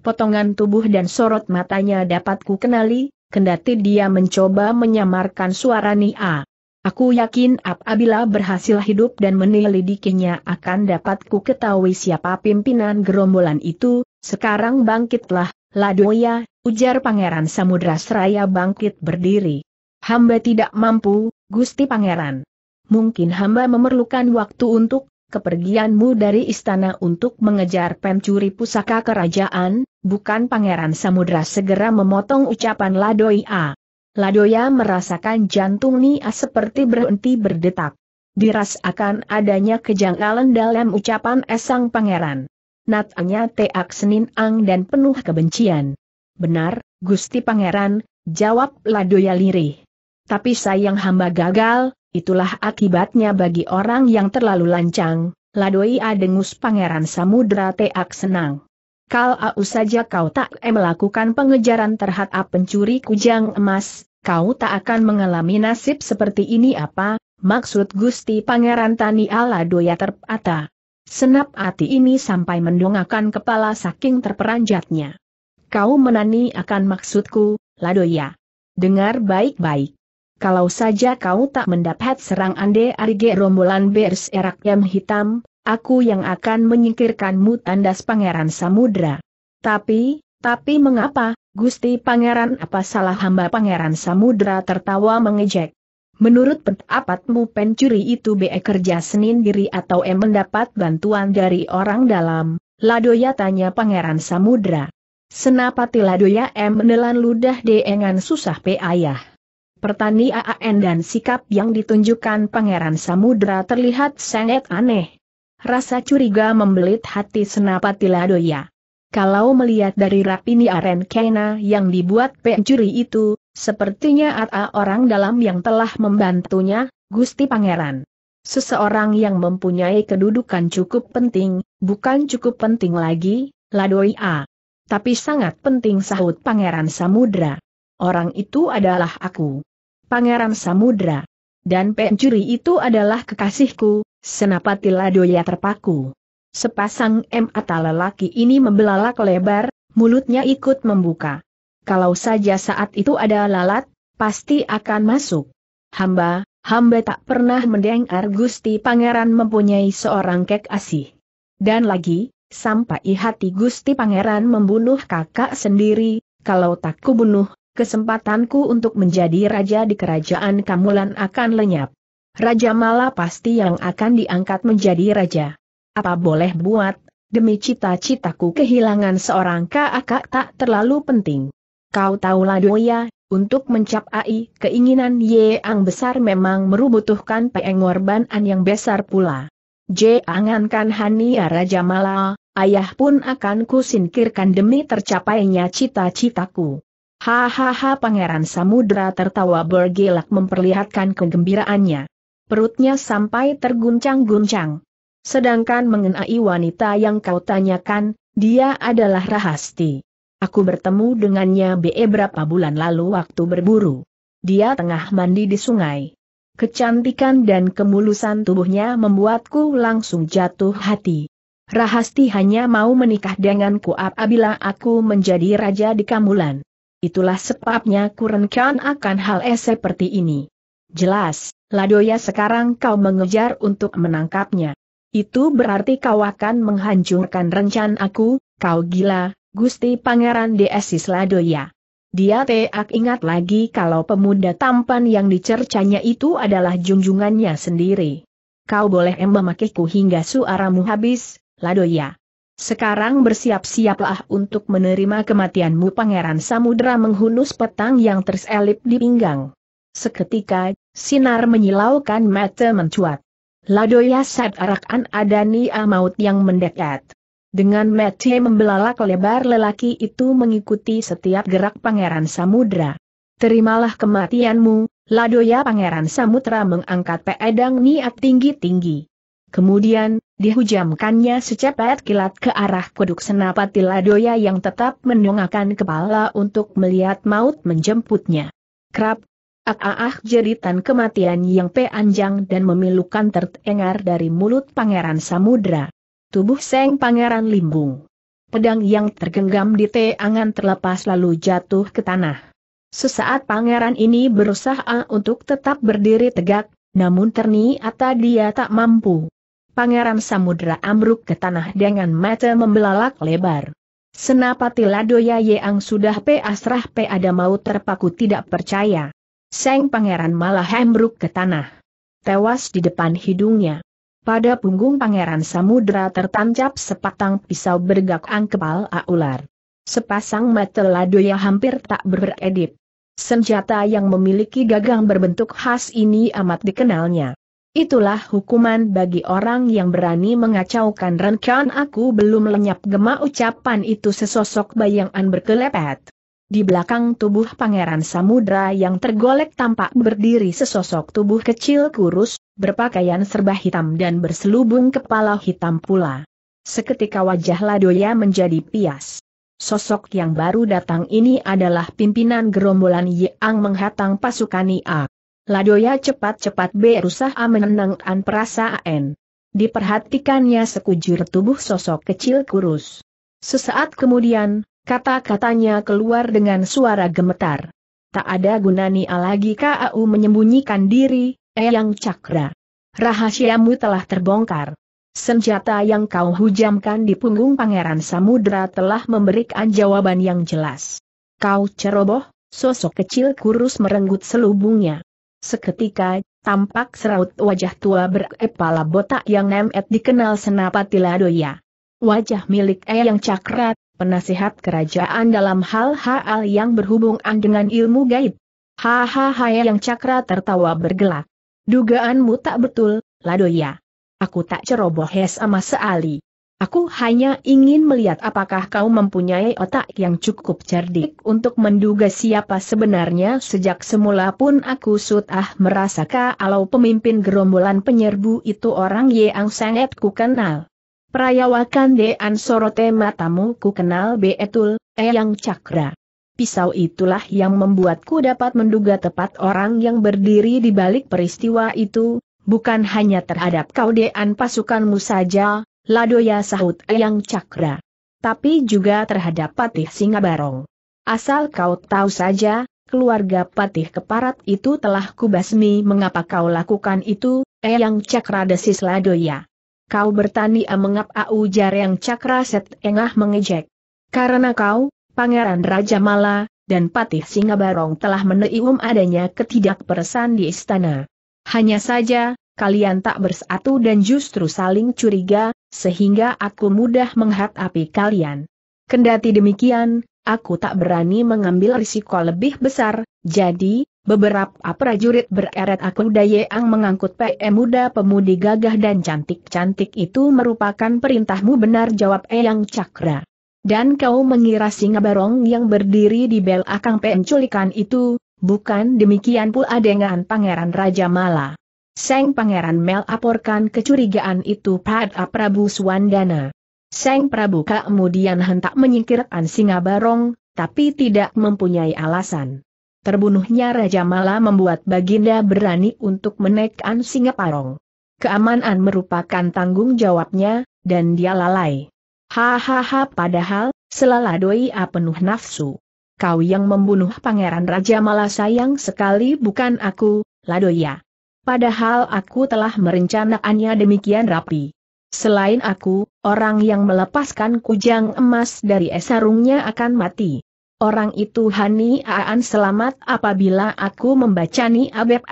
Potongan tubuh dan sorot matanya dapat ku kenali, kendati dia mencoba menyamarkan suara Nia. Aku yakin apabila berhasil hidup dan menelidikinya akan dapat ku ketahui siapa pimpinan gerombolan itu, sekarang bangkitlah, Ladoya, ujar Pangeran Samudra Seraya bangkit berdiri. Hamba tidak mampu, Gusti Pangeran. Mungkin hamba memerlukan waktu untuk kepergianmu dari istana untuk mengejar pencuri pusaka kerajaan, bukan Pangeran Samudra segera memotong ucapan Ladoya. Ladoya merasakan jantung Nia seperti berhenti berdetak. Dirasakan adanya kejanggalan dalam ucapan Esang Pangeran. Natanya teak senin ang dan penuh kebencian. Benar, Gusti Pangeran, jawab Ladoya lirih. Tapi sayang hamba gagal, Itulah akibatnya bagi orang yang terlalu lancang, ladoi adengus pangeran samudra teak senang. Kalau saja kau tak melakukan pengejaran terhadap pencuri kujang emas, kau tak akan mengalami nasib seperti ini apa, maksud Gusti Pangeran Tani Aladoya doya terpata. Senap hati ini sampai mendongakkan kepala saking terperanjatnya. Kau menani akan maksudku, Ladoya. Dengar baik-baik kalau saja kau tak mendapat serang ande arige rombolan bers erak yang hitam, aku yang akan menyingkirkanmu tandas pangeran samudra. Tapi, tapi mengapa, Gusti Pangeran apa salah hamba Pangeran Samudra tertawa mengejek? Menurut pendapatmu pencuri itu be kerja Senin diri atau em mendapat bantuan dari orang dalam, Ladoya tanya Pangeran Samudra. Senapati Ladoya em menelan ludah deengan susah pe pertanian dan sikap yang ditunjukkan Pangeran Samudra terlihat sangat aneh. Rasa curiga membelit hati senapati Ladoya. Kalau melihat dari Rapini Aren Kena yang dibuat pencuri itu, sepertinya ada orang dalam yang telah membantunya, Gusti Pangeran. Seseorang yang mempunyai kedudukan cukup penting, bukan cukup penting lagi, Ladoya. Tapi sangat penting sahut Pangeran Samudra. Orang itu adalah aku. Pangeran Samudra. Dan pencuri itu adalah kekasihku, senapati ladoya terpaku. Sepasang M atau lelaki ini membelalak lebar, mulutnya ikut membuka. Kalau saja saat itu ada lalat, pasti akan masuk. Hamba, hamba tak pernah mendengar Gusti Pangeran mempunyai seorang kek asih. Dan lagi, sampai hati Gusti Pangeran membunuh kakak sendiri, kalau tak kubunuh, kesempatanku untuk menjadi raja di kerajaan Kamulan akan lenyap. Raja Mala pasti yang akan diangkat menjadi raja. Apa boleh buat, demi cita-citaku kehilangan seorang kakak tak terlalu penting. Kau tahulah Doya, untuk mencapai keinginan Ye Ang besar memang merubutuhkan pengorbanan yang besar pula. Jangankan Hania Raja Mala, ayah pun akan kusingkirkan demi tercapainya cita-citaku. Hahaha Pangeran Samudra tertawa bergelak memperlihatkan kegembiraannya. Perutnya sampai terguncang-guncang. Sedangkan mengenai wanita yang kau tanyakan, dia adalah Rahasti. Aku bertemu dengannya beberapa bulan lalu waktu berburu. Dia tengah mandi di sungai. Kecantikan dan kemulusan tubuhnya membuatku langsung jatuh hati. Rahasti hanya mau menikah denganku apabila aku menjadi raja di Kamulan. Itulah sebabnya Kurenkan akan hal es seperti ini. Jelas, Ladoya sekarang kau mengejar untuk menangkapnya. Itu berarti kau akan menghancurkan rencanaku. aku, kau gila, Gusti Pangeran Desis Ladoya. Dia teak ingat lagi kalau pemuda tampan yang dicercanya itu adalah junjungannya sendiri. Kau boleh makiku hingga suaramu habis, Ladoya. Sekarang bersiap-siaplah untuk menerima kematianmu Pangeran Samudra menghunus petang yang terselip di pinggang. Seketika, sinar menyilaukan mata mencuat. Ladoya saat arakan adani amaut yang mendekat. Dengan mata membelalak lebar lelaki itu mengikuti setiap gerak Pangeran Samudra. Terimalah kematianmu, Ladoya Pangeran Samudra mengangkat pedang niat tinggi-tinggi. Kemudian, Dihujamkannya secepat kilat ke arah kuduk senapati Ladoya yang tetap mendongakkan kepala untuk melihat maut menjemputnya. Krap, ah, ah, ah jeritan kematian yang peanjang dan memilukan tertengar dari mulut Pangeran Samudra. Tubuh Seng Pangeran limbung. Pedang yang tergenggam di teangan terlepas lalu jatuh ke tanah. Sesaat pangeran ini berusaha untuk tetap berdiri tegak, namun terniata dia tak mampu. Pangeran Samudra ambruk ke tanah dengan mata membelalak lebar. Senapati Ladoya Yeang sudah peasrah ada mau terpaku tidak percaya. Seng pangeran malah ambruk ke tanah. Tewas di depan hidungnya. Pada punggung pangeran samudra tertancap sepatang pisau bergak angkepal aular. Sepasang mata Ladoya hampir tak beredip. Senjata yang memiliki gagang berbentuk khas ini amat dikenalnya. Itulah hukuman bagi orang yang berani mengacaukan rencan aku belum lenyap gema ucapan itu sesosok bayangan berkelepet. Di belakang tubuh Pangeran Samudra yang tergolek tampak berdiri sesosok tubuh kecil kurus, berpakaian serba hitam dan berselubung kepala hitam pula. Seketika wajah Ladoya menjadi pias. Sosok yang baru datang ini adalah pimpinan gerombolan Yang menghatang pasukan Ia. Ladoya cepat-cepat berusaha menenangkan perasaan. Diperhatikannya sekujur tubuh sosok kecil kurus. Sesaat kemudian, kata-katanya keluar dengan suara gemetar. Tak ada gunanya lagi KAU menyembunyikan diri, Eyang Cakra. Rahasiamu telah terbongkar. Senjata yang kau hujamkan di punggung Pangeran Samudra telah memberikan jawaban yang jelas. Kau ceroboh, sosok kecil kurus merenggut selubungnya. Seketika, tampak seraut wajah tua berkepala botak yang nemet dikenal senapati Ladoya. Wajah milik yang Cakrat, penasihat kerajaan dalam hal-hal yang berhubungan dengan ilmu gaib. Hahaha yang Cakra tertawa bergelak. Dugaanmu tak betul, Ladoya. Aku tak ceroboh sama sekali. Aku hanya ingin melihat apakah kau mempunyai otak yang cukup cerdik untuk menduga siapa sebenarnya sejak semula pun aku sudah merasa kalau pemimpin gerombolan penyerbu itu orang yang sangat ku kenal. Perayawakan Dean Sorote matamu ku kenal Betul, Eyang Cakra. Pisau itulah yang membuatku dapat menduga tepat orang yang berdiri di balik peristiwa itu, bukan hanya terhadap kau Dean pasukanmu saja, Ladoya sahut Eyang Cakra. Tapi juga terhadap Patih Singabarong. Asal kau tahu saja, keluarga Patih Keparat itu telah kubasmi mengapa kau lakukan itu, Eyang Cakra desis Ladoya. Kau bertani mengap au yang Cakra set engah mengejek. Karena kau, Pangeran Raja Mala, dan Patih Singabarong telah meneium adanya ketidakperesan di istana. Hanya saja, kalian tak bersatu dan justru saling curiga, sehingga aku mudah menghadapi kalian. Kendati demikian, aku tak berani mengambil risiko lebih besar, jadi, beberapa prajurit bereret aku Dayang mengangkut PM muda pemudi gagah dan cantik-cantik itu merupakan perintahmu benar jawab Eyang Cakra. Dan kau mengira singa barong yang berdiri di bel akang penculikan itu, bukan demikian pula dengan Pangeran Raja Mala. Seng Pangeran Mel melaporkan kecurigaan itu pada Prabu Suwandana. Seng Prabu kemudian hentak menyingkirkan singa barong, tapi tidak mempunyai alasan. Terbunuhnya Raja Mala membuat Baginda berani untuk menekan singa Barong. Keamanan merupakan tanggung jawabnya, dan dia lalai. Hahaha padahal, selala doa penuh nafsu. Kau yang membunuh pangeran Raja Mala sayang sekali bukan aku, Ladoya. Padahal aku telah merencanakannya demikian rapi. Selain aku, orang yang melepaskan kujang emas dari esarungnya akan mati. Orang itu Hani Aan selamat apabila aku membacani Abeb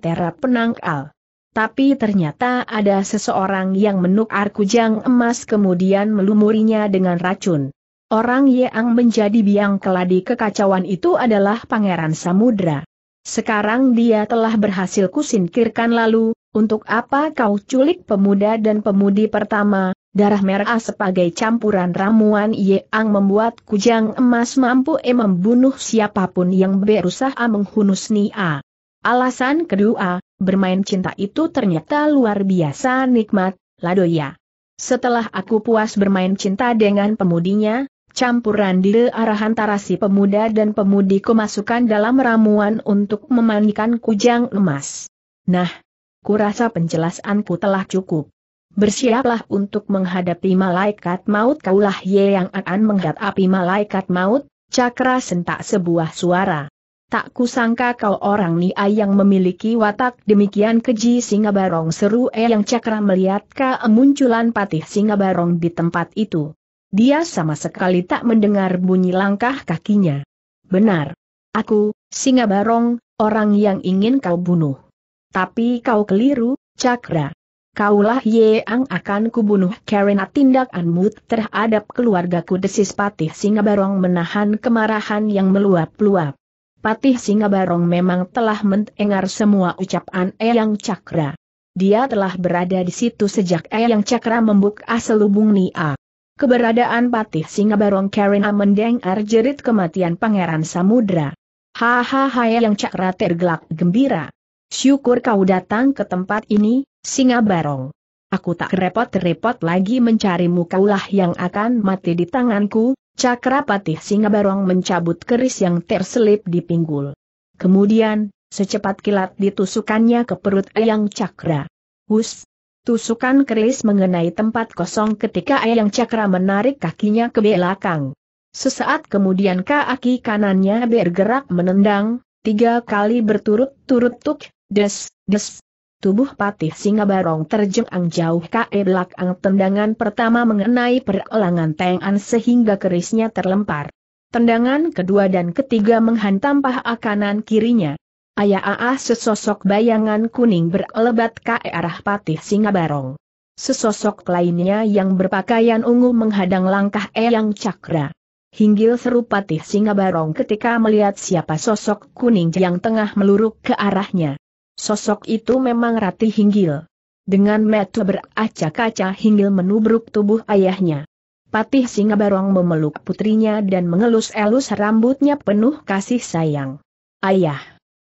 Tera penangkal. Tapi ternyata ada seseorang yang menukar kujang emas kemudian melumurinya dengan racun. Orang yang menjadi biang keladi kekacauan itu adalah Pangeran Samudra. Sekarang dia telah berhasil kusingkirkan lalu, untuk apa kau culik pemuda dan pemudi pertama, darah merah sebagai campuran ramuan Ye Ang membuat kujang emas mampu e membunuh siapapun yang berusaha menghunus Nia. Alasan kedua, bermain cinta itu ternyata luar biasa nikmat, Ladoya. Setelah aku puas bermain cinta dengan pemudinya, campuran di arah antara si pemuda dan pemudi kemasukan dalam ramuan untuk memandikan kujang emas. Nah, kurasa penjelasanku telah cukup. Bersiaplah untuk menghadapi malaikat maut kaulah ye yang akan menghadapi malaikat maut, cakra sentak sebuah suara. Tak kusangka kau orang Nia yang memiliki watak demikian keji singa barong seru e yang cakra melihat munculan patih singa barong di tempat itu. Dia sama sekali tak mendengar bunyi langkah kakinya. Benar. Aku, Singa Barong, orang yang ingin kau bunuh. Tapi kau keliru, Cakra. Kaulah Ye Ang akan kubunuh karena tindakanmu terhadap keluargaku desis Patih Singa Barong menahan kemarahan yang meluap-luap. Patih Singa Barong memang telah mendengar semua ucapan Eyang Cakra. Dia telah berada di situ sejak Eyang Cakra membuka selubung Nia. Keberadaan Patih Singa Barong Karina mendengar jerit kematian Pangeran Samudra. Hahaha yang cakra tergelak gembira. Syukur kau datang ke tempat ini, Singa Barong. Aku tak repot-repot lagi mencarimu kaulah yang akan mati di tanganku, Cakra Patih Singa Barong mencabut keris yang terselip di pinggul. Kemudian, secepat kilat ditusukannya ke perut Eyang Cakra. Hus, Tusukan keris mengenai tempat kosong ketika Ayang Cakra menarik kakinya ke belakang. Sesaat kemudian kaki kanannya bergerak menendang, tiga kali berturut-turut tuk, des, des. Tubuh patih singa barong terjengang jauh ke belakang tendangan pertama mengenai perelangan tengan sehingga kerisnya terlempar. Tendangan kedua dan ketiga menghantam paha kanan kirinya. Ayah Aa sesosok bayangan kuning berlebat ke arah patih Singabarong. Sesosok lainnya yang berpakaian ungu menghadang langkah Eyang Cakra. Hinggil seru patih Singabarong ketika melihat siapa sosok kuning yang tengah meluruk ke arahnya. Sosok itu memang Rati Hinggil. Dengan mata beracak-acak Hinggil menubruk tubuh ayahnya. Patih Singabarong memeluk putrinya dan mengelus-elus rambutnya penuh kasih sayang. Ayah!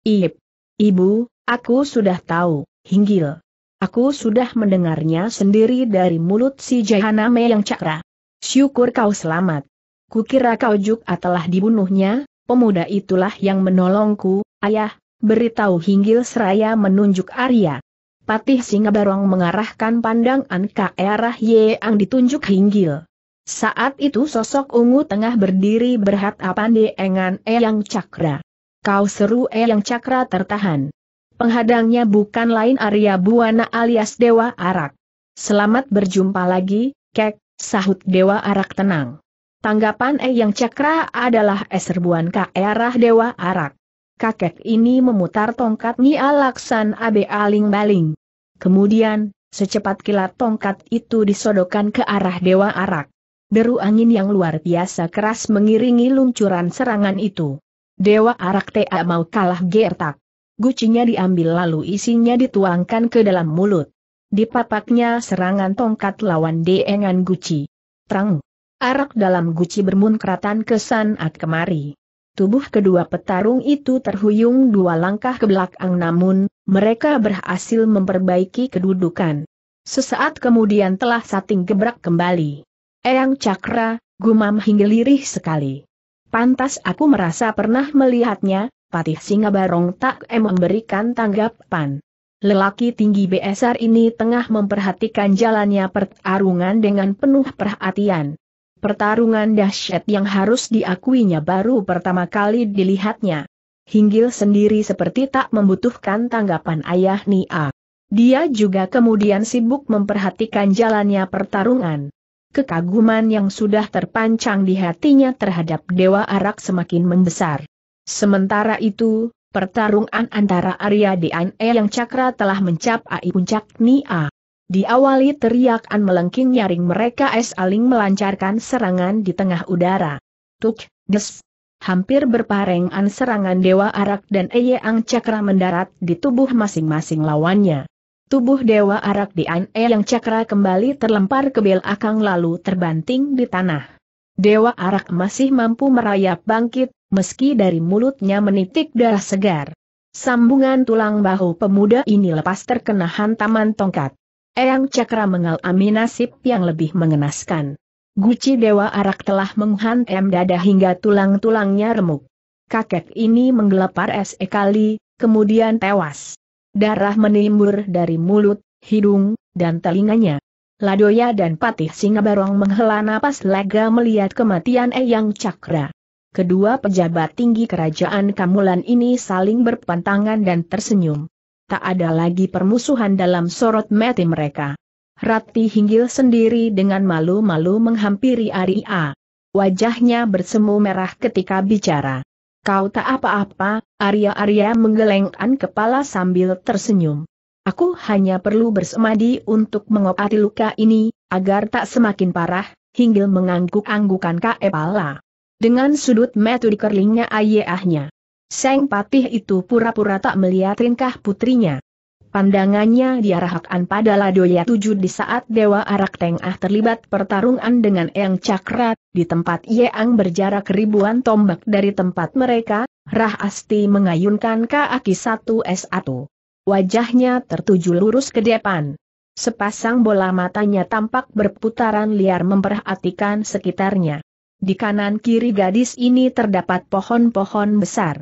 Iip. Ibu, aku sudah tahu, hinggil. Aku sudah mendengarnya sendiri dari mulut si Jahaname yang cakra. Syukur kau selamat. Kukira kau juga telah dibunuhnya, pemuda itulah yang menolongku, ayah, beritahu hinggil seraya menunjuk Arya. Patih Singa Barong mengarahkan pandangan ke arah Yeang ditunjuk hinggil. Saat itu sosok ungu tengah berdiri berhadapan dengan Eyang Cakra. Kau seru Eyang eh, Cakra tertahan. Penghadangnya bukan lain Arya Buana alias Dewa Arak. Selamat berjumpa lagi, kek, sahut Dewa Arak tenang. Tanggapan Eyang eh, Cakra adalah eserbuan eh, ke arah Dewa Arak. Kakek ini memutar tongkat Nyi Alaksan Abe Aling-Baling. Kemudian, secepat kilat tongkat itu disodokkan ke arah Dewa Arak. Deru angin yang luar biasa keras mengiringi luncuran serangan itu. Dewa arak Tea mau kalah gertak. Gucinya diambil lalu isinya dituangkan ke dalam mulut. Dipapaknya serangan tongkat lawan dengan guci. Terang. Arak dalam guci bermunkratan kesan ak kemari. Tubuh kedua petarung itu terhuyung dua langkah ke belakang namun, mereka berhasil memperbaiki kedudukan. Sesaat kemudian telah sating gebrak kembali. Eyang Cakra, gumam hingga lirih sekali. Pantas aku merasa pernah melihatnya, Patih Singa Barong tak em memberikan tanggapan. Lelaki tinggi BSR ini tengah memperhatikan jalannya pertarungan dengan penuh perhatian. Pertarungan dahsyat yang harus diakuinya baru pertama kali dilihatnya. Hinggil sendiri seperti tak membutuhkan tanggapan ayah Nia. Dia juga kemudian sibuk memperhatikan jalannya pertarungan kekaguman yang sudah terpancang di hatinya terhadap Dewa Arak semakin membesar. Sementara itu, pertarungan antara Arya dan E yang cakra telah mencapai puncak Nia. Diawali teriakan melengking nyaring mereka es aling melancarkan serangan di tengah udara. Tuk, des. Hampir berparengan serangan Dewa Arak dan Eyang Cakra mendarat di tubuh masing-masing lawannya. Tubuh Dewa Arak Dian Ane yang cakra kembali terlempar ke belakang lalu terbanting di tanah. Dewa Arak masih mampu merayap bangkit, meski dari mulutnya menitik darah segar. Sambungan tulang bahu pemuda ini lepas terkena hantaman tongkat. Eyang Cakra mengalami nasib yang lebih mengenaskan. Guci Dewa Arak telah menghantam dada hingga tulang-tulangnya remuk. Kakek ini menggelepar es kali, kemudian tewas darah menimbur dari mulut, hidung, dan telinganya. Ladoya dan Patih Singabarong menghela napas lega melihat kematian Eyang Cakra. Kedua pejabat tinggi kerajaan Kamulan ini saling berpantangan dan tersenyum. Tak ada lagi permusuhan dalam sorot mati mereka. Rati hinggil sendiri dengan malu-malu menghampiri Aria. Wajahnya bersemu merah ketika bicara. Kau tak apa-apa, Arya-Arya menggelengkan kepala sambil tersenyum. Aku hanya perlu bersemadi untuk mengobati luka ini, agar tak semakin parah, hinggil mengangguk-anggukan kepala. Dengan sudut metu dikerlingnya ayahnya. Seng Patih itu pura-pura tak melihat ringkah putrinya. Pandangannya diarahkan pada Ladoya tujuh di saat Dewa Arak Tengah terlibat pertarungan dengan Yang Cakrat, di tempat Yeang berjarak ribuan tombak dari tempat mereka, Rah Asti mengayunkan kaki satu S1. Wajahnya tertuju lurus ke depan. Sepasang bola matanya tampak berputaran liar memperhatikan sekitarnya. Di kanan kiri gadis ini terdapat pohon-pohon besar.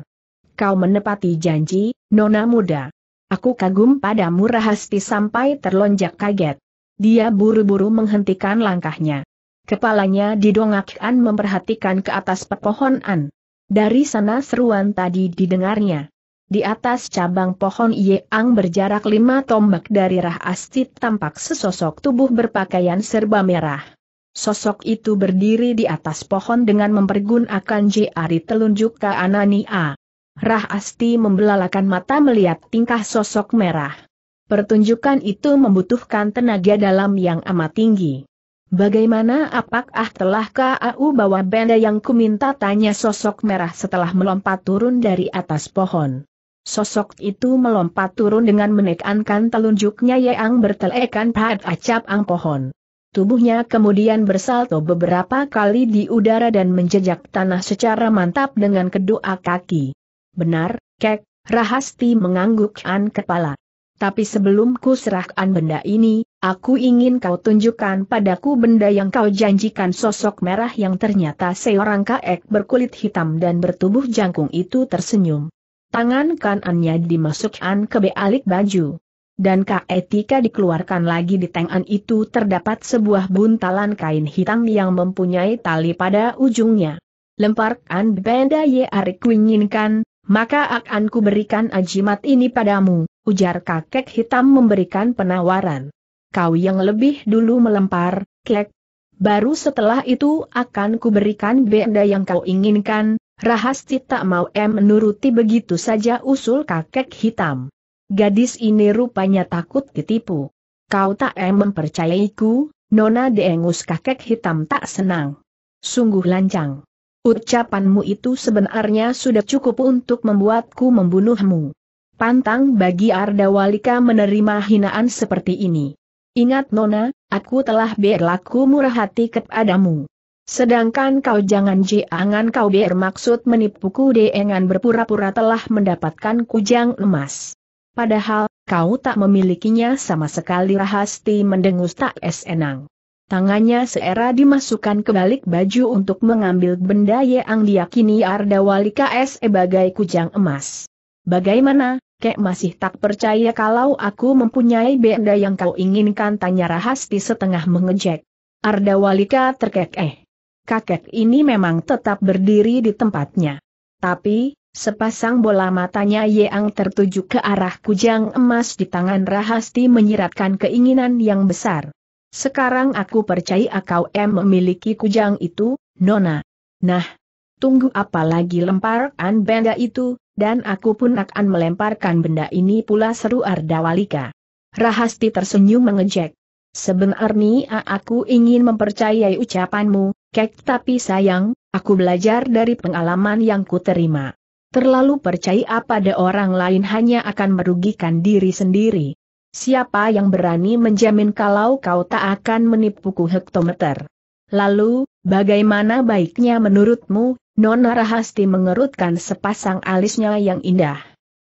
Kau menepati janji, Nona Muda. Aku kagum padamu rahasti sampai terlonjak kaget. Dia buru-buru menghentikan langkahnya. Kepalanya didongakkan memperhatikan ke atas pepohonan. Dari sana seruan tadi didengarnya. Di atas cabang pohon Ye Ang berjarak lima tombak dari Rahasti tampak sesosok tubuh berpakaian serba merah. Sosok itu berdiri di atas pohon dengan mempergunakan jari telunjuk ke Anania. Rah Asti membelalakan mata melihat tingkah sosok merah. Pertunjukan itu membutuhkan tenaga dalam yang amat tinggi. Bagaimana apakah telah kau bawa benda yang kuminta tanya sosok merah setelah melompat turun dari atas pohon. Sosok itu melompat turun dengan menekankan telunjuknya yang bertelekan pada acap ang pohon. Tubuhnya kemudian bersalto beberapa kali di udara dan menjejak tanah secara mantap dengan kedua kaki. Benar, Kek, Rahasti menganggukkan kepala. Tapi sebelum ku serahkan benda ini, aku ingin kau tunjukkan padaku benda yang kau janjikan sosok merah yang ternyata seorang kek berkulit hitam dan bertubuh jangkung itu tersenyum. Tangan kanannya dimasukkan ke bealik baju. Dan ketika dikeluarkan lagi di tangan itu terdapat sebuah buntalan kain hitam yang mempunyai tali pada ujungnya. Lemparkan benda yang Arik inginkan, maka akan kuberikan ajimat ini padamu, ujar kakek hitam memberikan penawaran. Kau yang lebih dulu melempar, klek. Baru setelah itu akan kuberikan benda yang kau inginkan, rahasti tak mau em menuruti begitu saja usul kakek hitam. Gadis ini rupanya takut ditipu. Kau tak em mempercayaiku, Nona dengus kakek hitam tak senang. Sungguh lancang. Ucapanmu itu sebenarnya sudah cukup untuk membuatku membunuhmu. Pantang bagi Arda Walika menerima hinaan seperti ini. Ingat Nona, aku telah berlaku murah hati kepadamu. Sedangkan kau jangan jangan kau bermaksud menipuku dengan berpura-pura telah mendapatkan kujang emas. Padahal, kau tak memilikinya sama sekali rahasti mendengus tak es Tangannya seera dimasukkan ke balik baju untuk mengambil benda yang diyakini Arda Wali KS sebagai kujang emas. Bagaimana, kek masih tak percaya kalau aku mempunyai benda yang kau inginkan tanya Rahasti setengah mengejek. Arda terkek eh. Kakek ini memang tetap berdiri di tempatnya. Tapi, sepasang bola matanya yang tertuju ke arah kujang emas di tangan Rahasti menyiratkan keinginan yang besar sekarang aku percaya kau em memiliki kujang itu, Nona. Nah, tunggu apa lagi lemparkan benda itu, dan aku pun akan melemparkan benda ini pula seru Ardawalika. Rahasti tersenyum mengejek. Sebenarnya aku ingin mempercayai ucapanmu, Kek tapi sayang, aku belajar dari pengalaman yang kuterima. Terlalu percaya pada orang lain hanya akan merugikan diri sendiri. Siapa yang berani menjamin kalau kau tak akan menipuku hektometer? Lalu, bagaimana baiknya menurutmu, Nona Rahasti mengerutkan sepasang alisnya yang indah.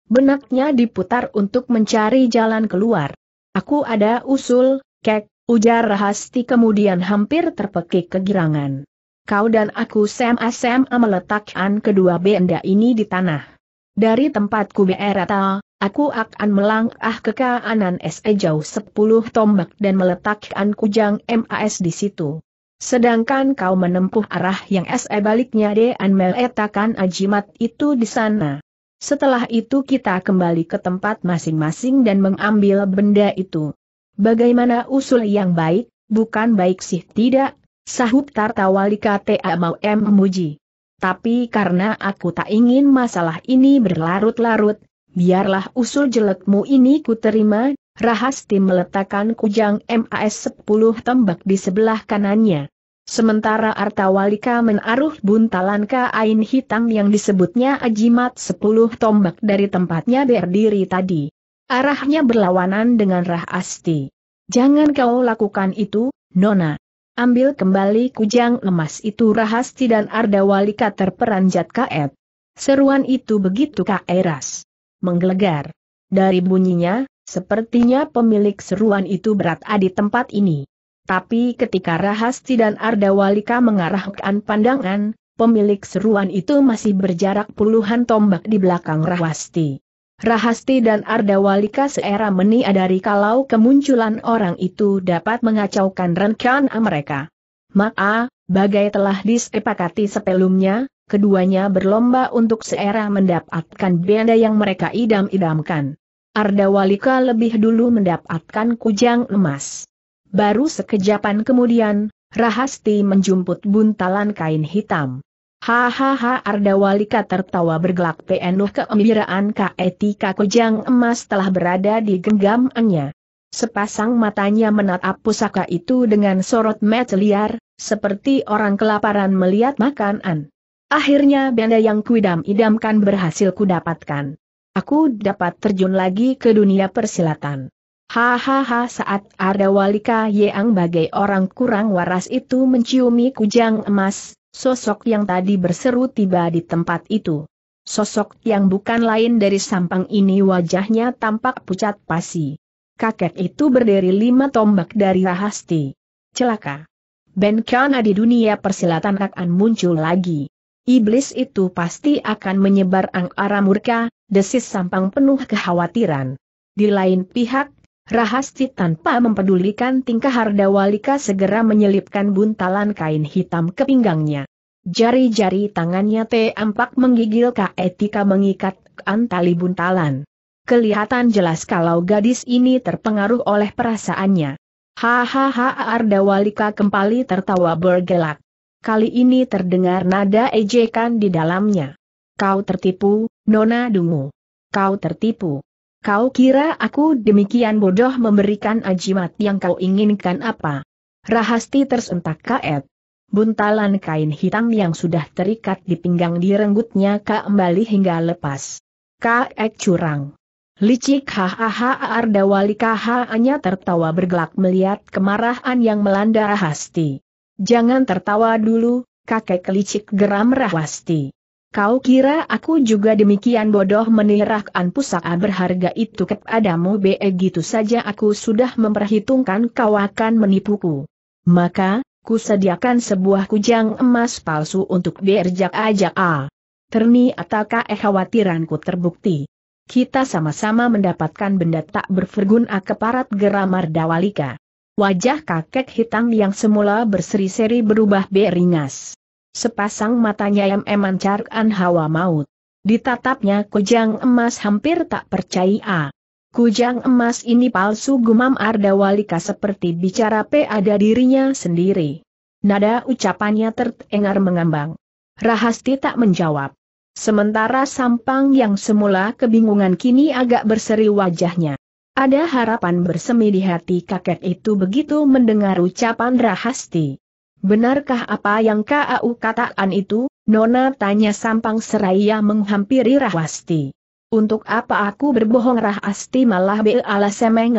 Benaknya diputar untuk mencari jalan keluar. Aku ada usul, kek, ujar Rahasti kemudian hampir terpekik kegirangan. Kau dan aku sama-sama meletakkan kedua benda ini di tanah. Dari tempatku berata, Aku akan melangkah ke kanan SE jauh sepuluh tombak dan meletakkan kujang MAS di situ. Sedangkan kau menempuh arah yang SE baliknya dan meletakkan ajimat itu di sana. Setelah itu kita kembali ke tempat masing-masing dan mengambil benda itu. Bagaimana usul yang baik, bukan baik sih tidak, sahut Tartawali kata mau M memuji. Tapi karena aku tak ingin masalah ini berlarut-larut, biarlah usul jelekmu ini kuterima. Rahasti meletakkan kujang MAS 10 tembak di sebelah kanannya. Sementara Artawalika menaruh buntalan kain hitam yang disebutnya Ajimat 10 tombak dari tempatnya berdiri tadi. Arahnya berlawanan dengan Rahasti. Jangan kau lakukan itu, Nona. Ambil kembali kujang emas itu Rahasti dan Ardawalika terperanjat kaet. Seruan itu begitu kaeras menggelegar. Dari bunyinya, sepertinya pemilik seruan itu berat di tempat ini. Tapi ketika Rahasti dan Ardawalika mengarahkan pandangan, pemilik seruan itu masih berjarak puluhan tombak di belakang Rahasti. Rahasti dan Ardawalika seera meniadari kalau kemunculan orang itu dapat mengacaukan rencana mereka. Maka, bagai telah disepakati sebelumnya, keduanya berlomba untuk seera mendapatkan benda yang mereka idam-idamkan. Arda Walika lebih dulu mendapatkan kujang emas. Baru sekejapan kemudian, Rahasti menjumput buntalan kain hitam. Hahaha Arda Walika tertawa bergelak penuh keembiraan ketika kujang emas telah berada di genggamannya. Sepasang matanya menatap pusaka itu dengan sorot mata liar, seperti orang kelaparan melihat makanan. Akhirnya benda yang kuidam-idamkan berhasil kudapatkan. Aku dapat terjun lagi ke dunia persilatan. Hahaha saat ada walika yang bagai orang kurang waras itu menciumi kujang emas, sosok yang tadi berseru tiba di tempat itu. Sosok yang bukan lain dari sampang ini wajahnya tampak pucat pasi. Kakek itu berdiri lima tombak dari rahasti. Celaka. Ben Kiana di dunia persilatan akan muncul lagi. Iblis itu pasti akan menyebar angkara murka, desis sampang penuh kekhawatiran. Di lain pihak, Rahasti tanpa mempedulikan tingkah Walika segera menyelipkan buntalan kain hitam ke pinggangnya. Jari-jari tangannya tampak menggigil etika mengikat tali buntalan. Kelihatan jelas kalau gadis ini terpengaruh oleh perasaannya. Hahaha Ardawalika kembali tertawa bergelak. Kali ini terdengar nada ejekan di dalamnya. Kau tertipu, Nona Dungu. Kau tertipu. Kau kira aku demikian bodoh memberikan ajimat yang kau inginkan apa? Rahasti tersentak kaet. Buntalan kain hitam yang sudah terikat di pinggang direnggutnya kembali hingga lepas. Kaek curang. Licik hahaha Ardawali hanya tertawa bergelak melihat kemarahan yang melanda Rahasti. Jangan tertawa dulu, kakek kelicik geram Rahwasti. Kau kira aku juga demikian bodoh menirahkan pusaka berharga itu kepadamu be gitu saja aku sudah memperhitungkan kau akan menipuku. Maka, ku sediakan sebuah kujang emas palsu untuk berjak-ajak a. Ternyata kekhawatiranku terbukti. Kita sama-sama mendapatkan benda tak berfergun keparat geramar Dawalika. Wajah kakek hitam yang semula berseri-seri berubah beringas. Sepasang matanya yang memancarkan hawa maut. Ditatapnya kujang emas hampir tak percaya. Kujang emas ini palsu gumam Arda Walika seperti bicara pada dirinya sendiri. Nada ucapannya tertengar mengambang. Rahasti tak menjawab. Sementara Sampang yang semula kebingungan kini agak berseri wajahnya. Ada harapan bersemi di hati kakek itu begitu mendengar ucapan Rahasti. Benarkah apa yang KAU katakan itu, Nona tanya Sampang Seraya menghampiri Rahasti. Untuk apa aku berbohong Rahasti malah Beala Seme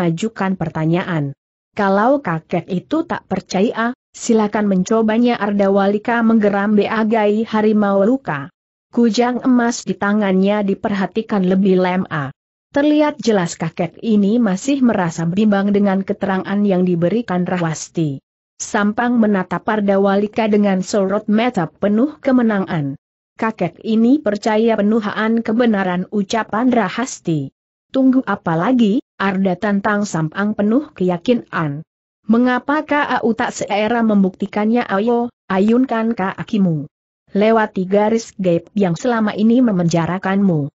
pertanyaan. Kalau kakek itu tak percaya, silakan mencobanya Arda Walika menggeram Beagai Harimau Luka. Kujang emas di tangannya diperhatikan lebih lemah. Terlihat jelas kakek ini masih merasa bimbang dengan keterangan yang diberikan Rahwasti. Sampang menatap Ardawalika dengan sorot mata penuh kemenangan. Kakek ini percaya penuhan kebenaran ucapan Rahasti. Tunggu apa lagi, Arda tantang Sampang penuh keyakinan. Mengapa Kau tak seera membuktikannya ayo, ayunkan kakimu. Lewati garis gaib yang selama ini memenjarakanmu.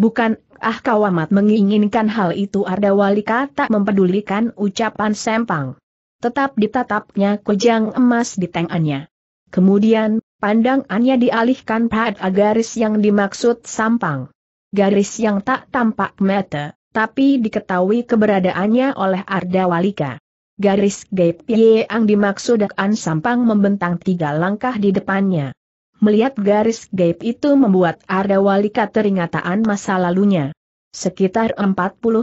Bukan, ah kau amat menginginkan hal itu Arda Walika tak mempedulikan ucapan Sempang. Tetap ditatapnya kujang emas di tangannya. Kemudian, pandangannya dialihkan pada garis yang dimaksud Sampang. Garis yang tak tampak mata, tapi diketahui keberadaannya oleh Arda Walika. Garis gaib yang dimaksud An Sampang membentang tiga langkah di depannya. Melihat garis gaib itu membuat Arda Walika teringataan masa lalunya. Sekitar 40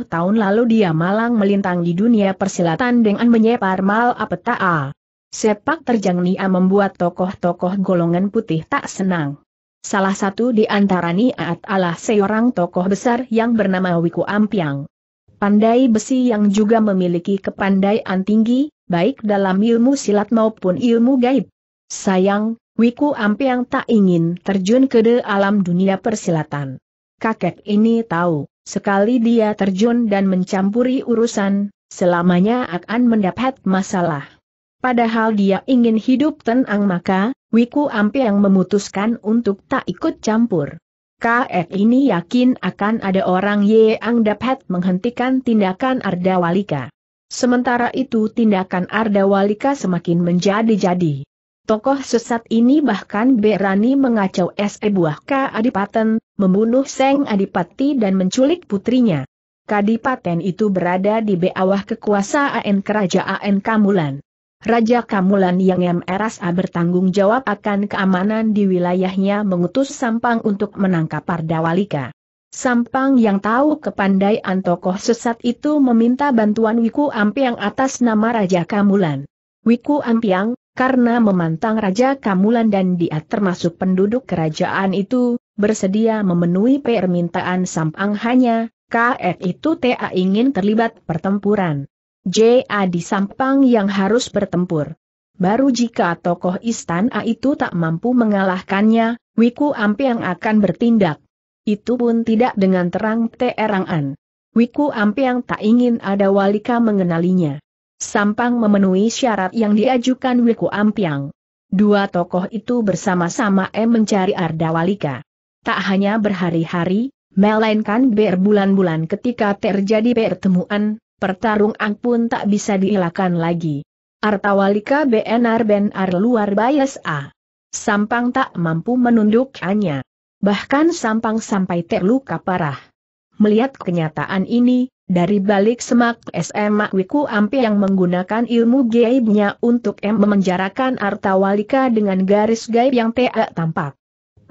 tahun lalu dia malang melintang di dunia persilatan dengan menyepar mal malapetaka. Sepak terjang Nia membuat tokoh-tokoh golongan putih tak senang. Salah satu di antara Nia adalah seorang tokoh besar yang bernama Wiku Ampiang. Pandai besi yang juga memiliki kepandaian tinggi, baik dalam ilmu silat maupun ilmu gaib. Sayang, Wiku ampe yang tak ingin terjun ke alam dunia persilatan. Kakek ini tahu, sekali dia terjun dan mencampuri urusan, selamanya akan mendapat masalah. Padahal dia ingin hidup tenang maka, Wiku ampe yang memutuskan untuk tak ikut campur. KF ini yakin akan ada orang yang dapat menghentikan tindakan Arda Walika. Sementara itu tindakan Arda Walika semakin menjadi-jadi. Tokoh sesat ini bahkan berani mengacau S.E. Buah Adipaten, membunuh Seng Adipati dan menculik putrinya. Kadipaten itu berada di bawah kekuasaan kerajaan Kamulan. Raja Kamulan yang MRSA bertanggung jawab akan keamanan di wilayahnya mengutus Sampang untuk menangkap Pardawalika. Sampang yang tahu kepandaian tokoh sesat itu meminta bantuan Wiku Ampiang atas nama Raja Kamulan. Wiku Ampiang, karena memantang Raja Kamulan dan dia termasuk penduduk kerajaan itu, bersedia memenuhi permintaan Sampang hanya, KF itu TA ingin terlibat pertempuran. JA di Sampang yang harus bertempur. Baru jika tokoh istana itu tak mampu mengalahkannya, Wiku Ampe yang akan bertindak. Itu pun tidak dengan terang terangan. Wiku Ampe yang tak ingin ada walika mengenalinya. Sampang memenuhi syarat yang diajukan Wiku Ampiang. Dua tokoh itu bersama-sama M mencari Arda Walika. Tak hanya berhari-hari, melainkan berbulan-bulan ketika terjadi pertemuan, pertarungan pun tak bisa dielakkan lagi. Walika BNR BNR luar biasa. Sampang tak mampu hanya. Bahkan Sampang sampai terluka parah. Melihat kenyataan ini, dari balik semak SMA Wiku Ampe yang menggunakan ilmu gaibnya untuk M memenjarakan Artawalika dengan garis gaib yang tak tampak.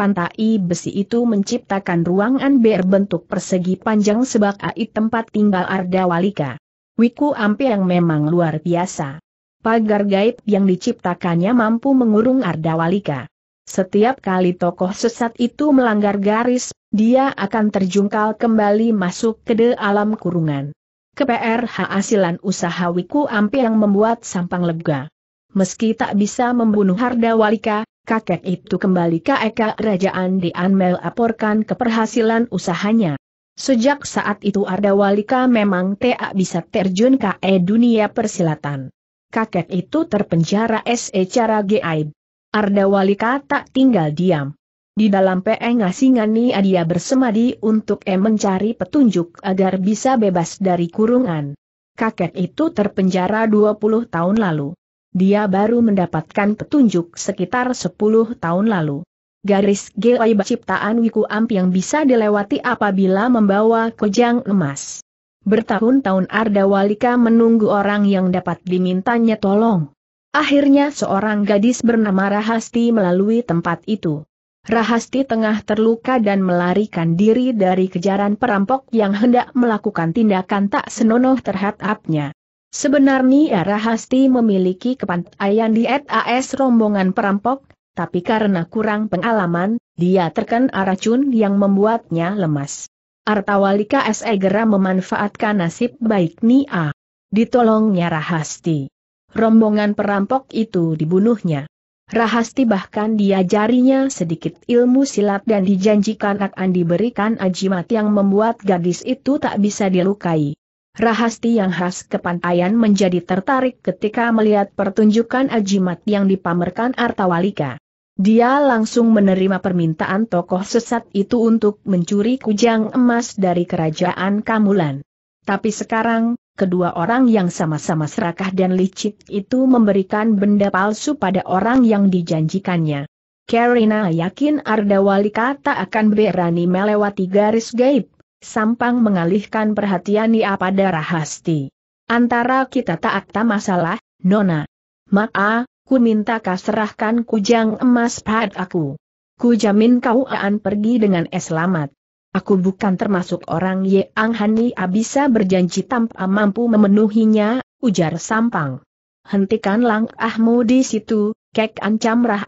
Pantai besi itu menciptakan ruangan berbentuk persegi panjang sebab AI tempat tinggal Arda Walika. Wiku Ampe yang memang luar biasa. Pagar gaib yang diciptakannya mampu mengurung Arda Walika. Setiap kali tokoh sesat itu melanggar garis, dia akan terjungkal kembali masuk ke de alam kurungan. KPRH hasilan usaha Wiku ampe yang membuat Sampang lega. Meski tak bisa membunuh Harda Walika, kakek itu kembali ke Eka Kerajaan Anmel melaporkan keberhasilan usahanya. Sejak saat itu Arda Walika memang tak bisa terjun ke e dunia persilatan. Kakek itu terpenjara secara gaib. Arda Walika tak tinggal diam. Di dalam e asingan Asingani dia bersemadi untuk E mencari petunjuk agar bisa bebas dari kurungan. Kakek itu terpenjara 20 tahun lalu. Dia baru mendapatkan petunjuk sekitar 10 tahun lalu. Garis GOI ciptaan Wiku Amp yang bisa dilewati apabila membawa kejang emas. Bertahun-tahun Arda Walika menunggu orang yang dapat dimintanya tolong. Akhirnya seorang gadis bernama Rahasti melalui tempat itu. Rahasti tengah terluka dan melarikan diri dari kejaran perampok yang hendak melakukan tindakan tak senonoh terhadapnya. Sebenarnya Rahasti memiliki kepantaian di AS rombongan perampok, tapi karena kurang pengalaman, dia terkena racun yang membuatnya lemas. Artawalika segera memanfaatkan nasib baik Nia. Ditolongnya Rahasti. Rombongan perampok itu dibunuhnya. Rahasti bahkan diajarinya sedikit ilmu silat dan dijanjikan akan diberikan ajimat yang membuat gadis itu tak bisa dilukai. Rahasti yang khas kepantaian menjadi tertarik ketika melihat pertunjukan ajimat yang dipamerkan Artawalika. Dia langsung menerima permintaan tokoh sesat itu untuk mencuri kujang emas dari kerajaan Kamulan. Tapi sekarang, kedua orang yang sama-sama serakah dan licik itu memberikan benda palsu pada orang yang dijanjikannya. Karina yakin Arda Walika tak akan berani melewati garis gaib, Sampang mengalihkan perhatian ia pada Rahasti. Antara kita tak ada masalah, Nona. Maka, ku minta kau serahkan kujang emas pad aku. Ku jamin kau akan pergi dengan selamat. Aku bukan termasuk orang yang Hani abisa berjanji tanpa mampu memenuhinya, ujar Sampang. Hentikan langkahmu di situ, kek ancam Rah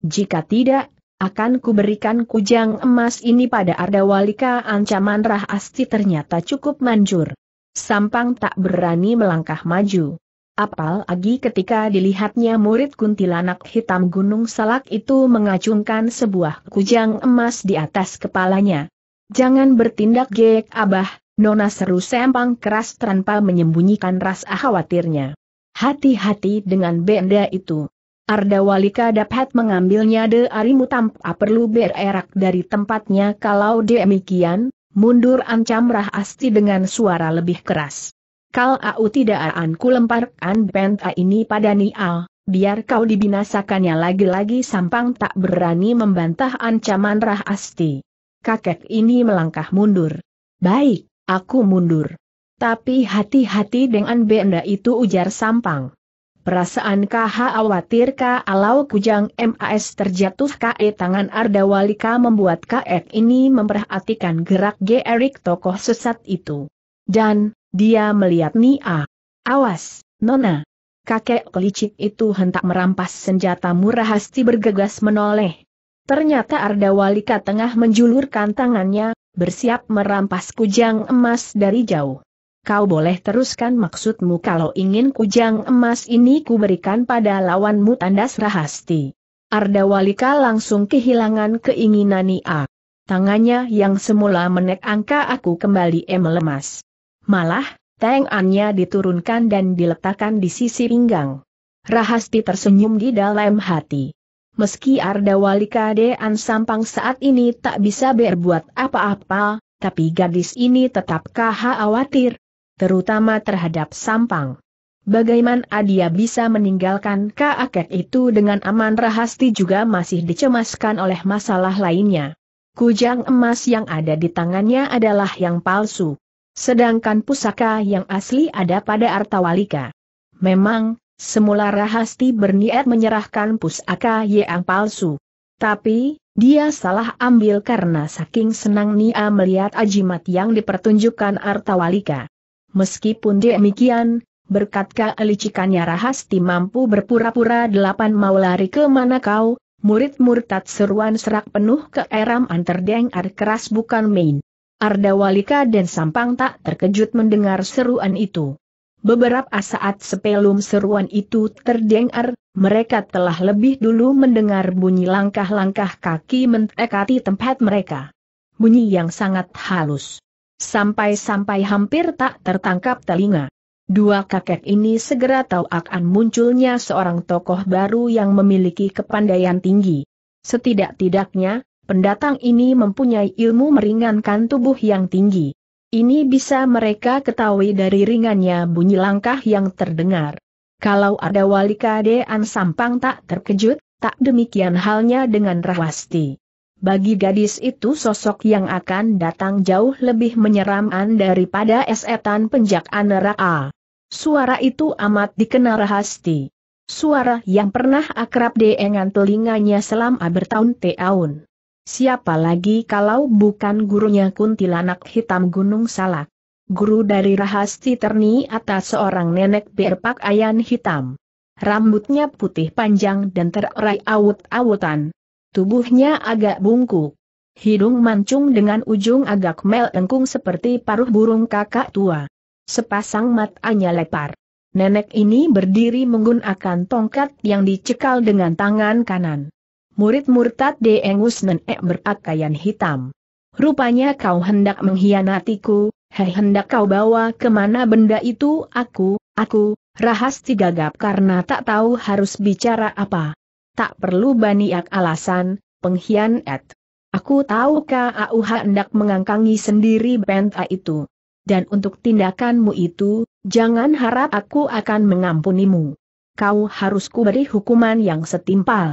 Jika tidak, akan kuberikan kujang emas ini pada Ardawalika ancaman Rahasti ternyata cukup manjur. Sampang tak berani melangkah maju. Apalagi ketika dilihatnya murid kuntilanak hitam gunung salak itu mengacungkan sebuah kujang emas di atas kepalanya. Jangan bertindak gek abah, nona seru sempang keras tanpa menyembunyikan rasa khawatirnya. Hati-hati dengan benda itu. Arda Walika dapat mengambilnya de arimu tanpa perlu bererak dari tempatnya kalau demikian, mundur ancam Rahasti dengan suara lebih keras. Kal au tidak aan ku lemparkan penta ini pada Nia, biar kau dibinasakannya lagi-lagi Sampang tak berani membantah ancaman Rahasti. Kakek ini melangkah mundur. Baik, aku mundur. Tapi hati-hati dengan benda itu ujar Sampang. Perasaan KH khawatir alau Kujang MAS terjatuh KE tangan Arda Ardawalika membuat KE ini memperhatikan gerak G. Erik tokoh sesat itu. Dan, dia melihat Nia. Awas, Nona. Kakek kelicik itu hentak merampas senjata murah hasti bergegas menoleh. Ternyata Arda Walika tengah menjulurkan tangannya, bersiap merampas kujang emas dari jauh. Kau boleh teruskan maksudmu kalau ingin kujang emas ini kuberikan pada lawanmu tandas rahasti. Arda Walika langsung kehilangan keinginan Nia. Tangannya yang semula menek angka aku kembali melemas. Malah, tangannya diturunkan dan diletakkan di sisi pinggang. Rahasti tersenyum di dalam hati. Meski Arda Dean Sampang saat ini tak bisa berbuat apa-apa, tapi gadis ini tetap khawatir, terutama terhadap Sampang. Bagaimana dia bisa meninggalkan kakek itu dengan aman rahasti juga masih dicemaskan oleh masalah lainnya. Kujang emas yang ada di tangannya adalah yang palsu. Sedangkan pusaka yang asli ada pada Artawalika. Memang, semula Rahasti berniat menyerahkan pusaka yang palsu. Tapi, dia salah ambil karena saking senang Nia melihat ajimat yang dipertunjukkan Artawalika. Meskipun demikian, berkat keelicikannya Rahasti mampu berpura-pura delapan mau lari ke mana kau, murid murtad seruan serak penuh keeram anterdeng ar keras bukan main. Arda Walika dan Sampang tak terkejut mendengar seruan itu. Beberapa saat sebelum seruan itu terdengar, mereka telah lebih dulu mendengar bunyi langkah-langkah kaki mendekati tempat mereka. Bunyi yang sangat halus. Sampai-sampai hampir tak tertangkap telinga. Dua kakek ini segera tahu akan munculnya seorang tokoh baru yang memiliki kepandaian tinggi. Setidak-tidaknya, Pendatang ini mempunyai ilmu meringankan tubuh yang tinggi. Ini bisa mereka ketahui dari ringannya bunyi langkah yang terdengar. Kalau ada wali kadean sampang tak terkejut, tak demikian halnya dengan Rahwasti. Bagi gadis itu sosok yang akan datang jauh lebih menyeramkan daripada esetan penjak aneraa. Suara itu amat dikenal Rahasti. Suara yang pernah akrab dengan telinganya selama bertahun-tahun. Siapa lagi kalau bukan gurunya kuntilanak hitam gunung salak? Guru dari Rahasti Terni atas seorang nenek berpakaian hitam. Rambutnya putih panjang dan terurai awut-awutan. Tubuhnya agak bungkuk. Hidung mancung dengan ujung agak melengkung seperti paruh burung kakak tua. Sepasang matanya lepar. Nenek ini berdiri menggunakan tongkat yang dicekal dengan tangan kanan murid murtad Deng Usnen E berpakaian hitam. Rupanya kau hendak mengkhianatiku, hei hendak kau bawa kemana benda itu aku, aku, rahas gagap karena tak tahu harus bicara apa. Tak perlu baniak alasan, pengkhianat. Aku tahu kau hendak mengangkangi sendiri benda itu. Dan untuk tindakanmu itu, jangan harap aku akan mengampunimu. Kau harus kuberi hukuman yang setimpal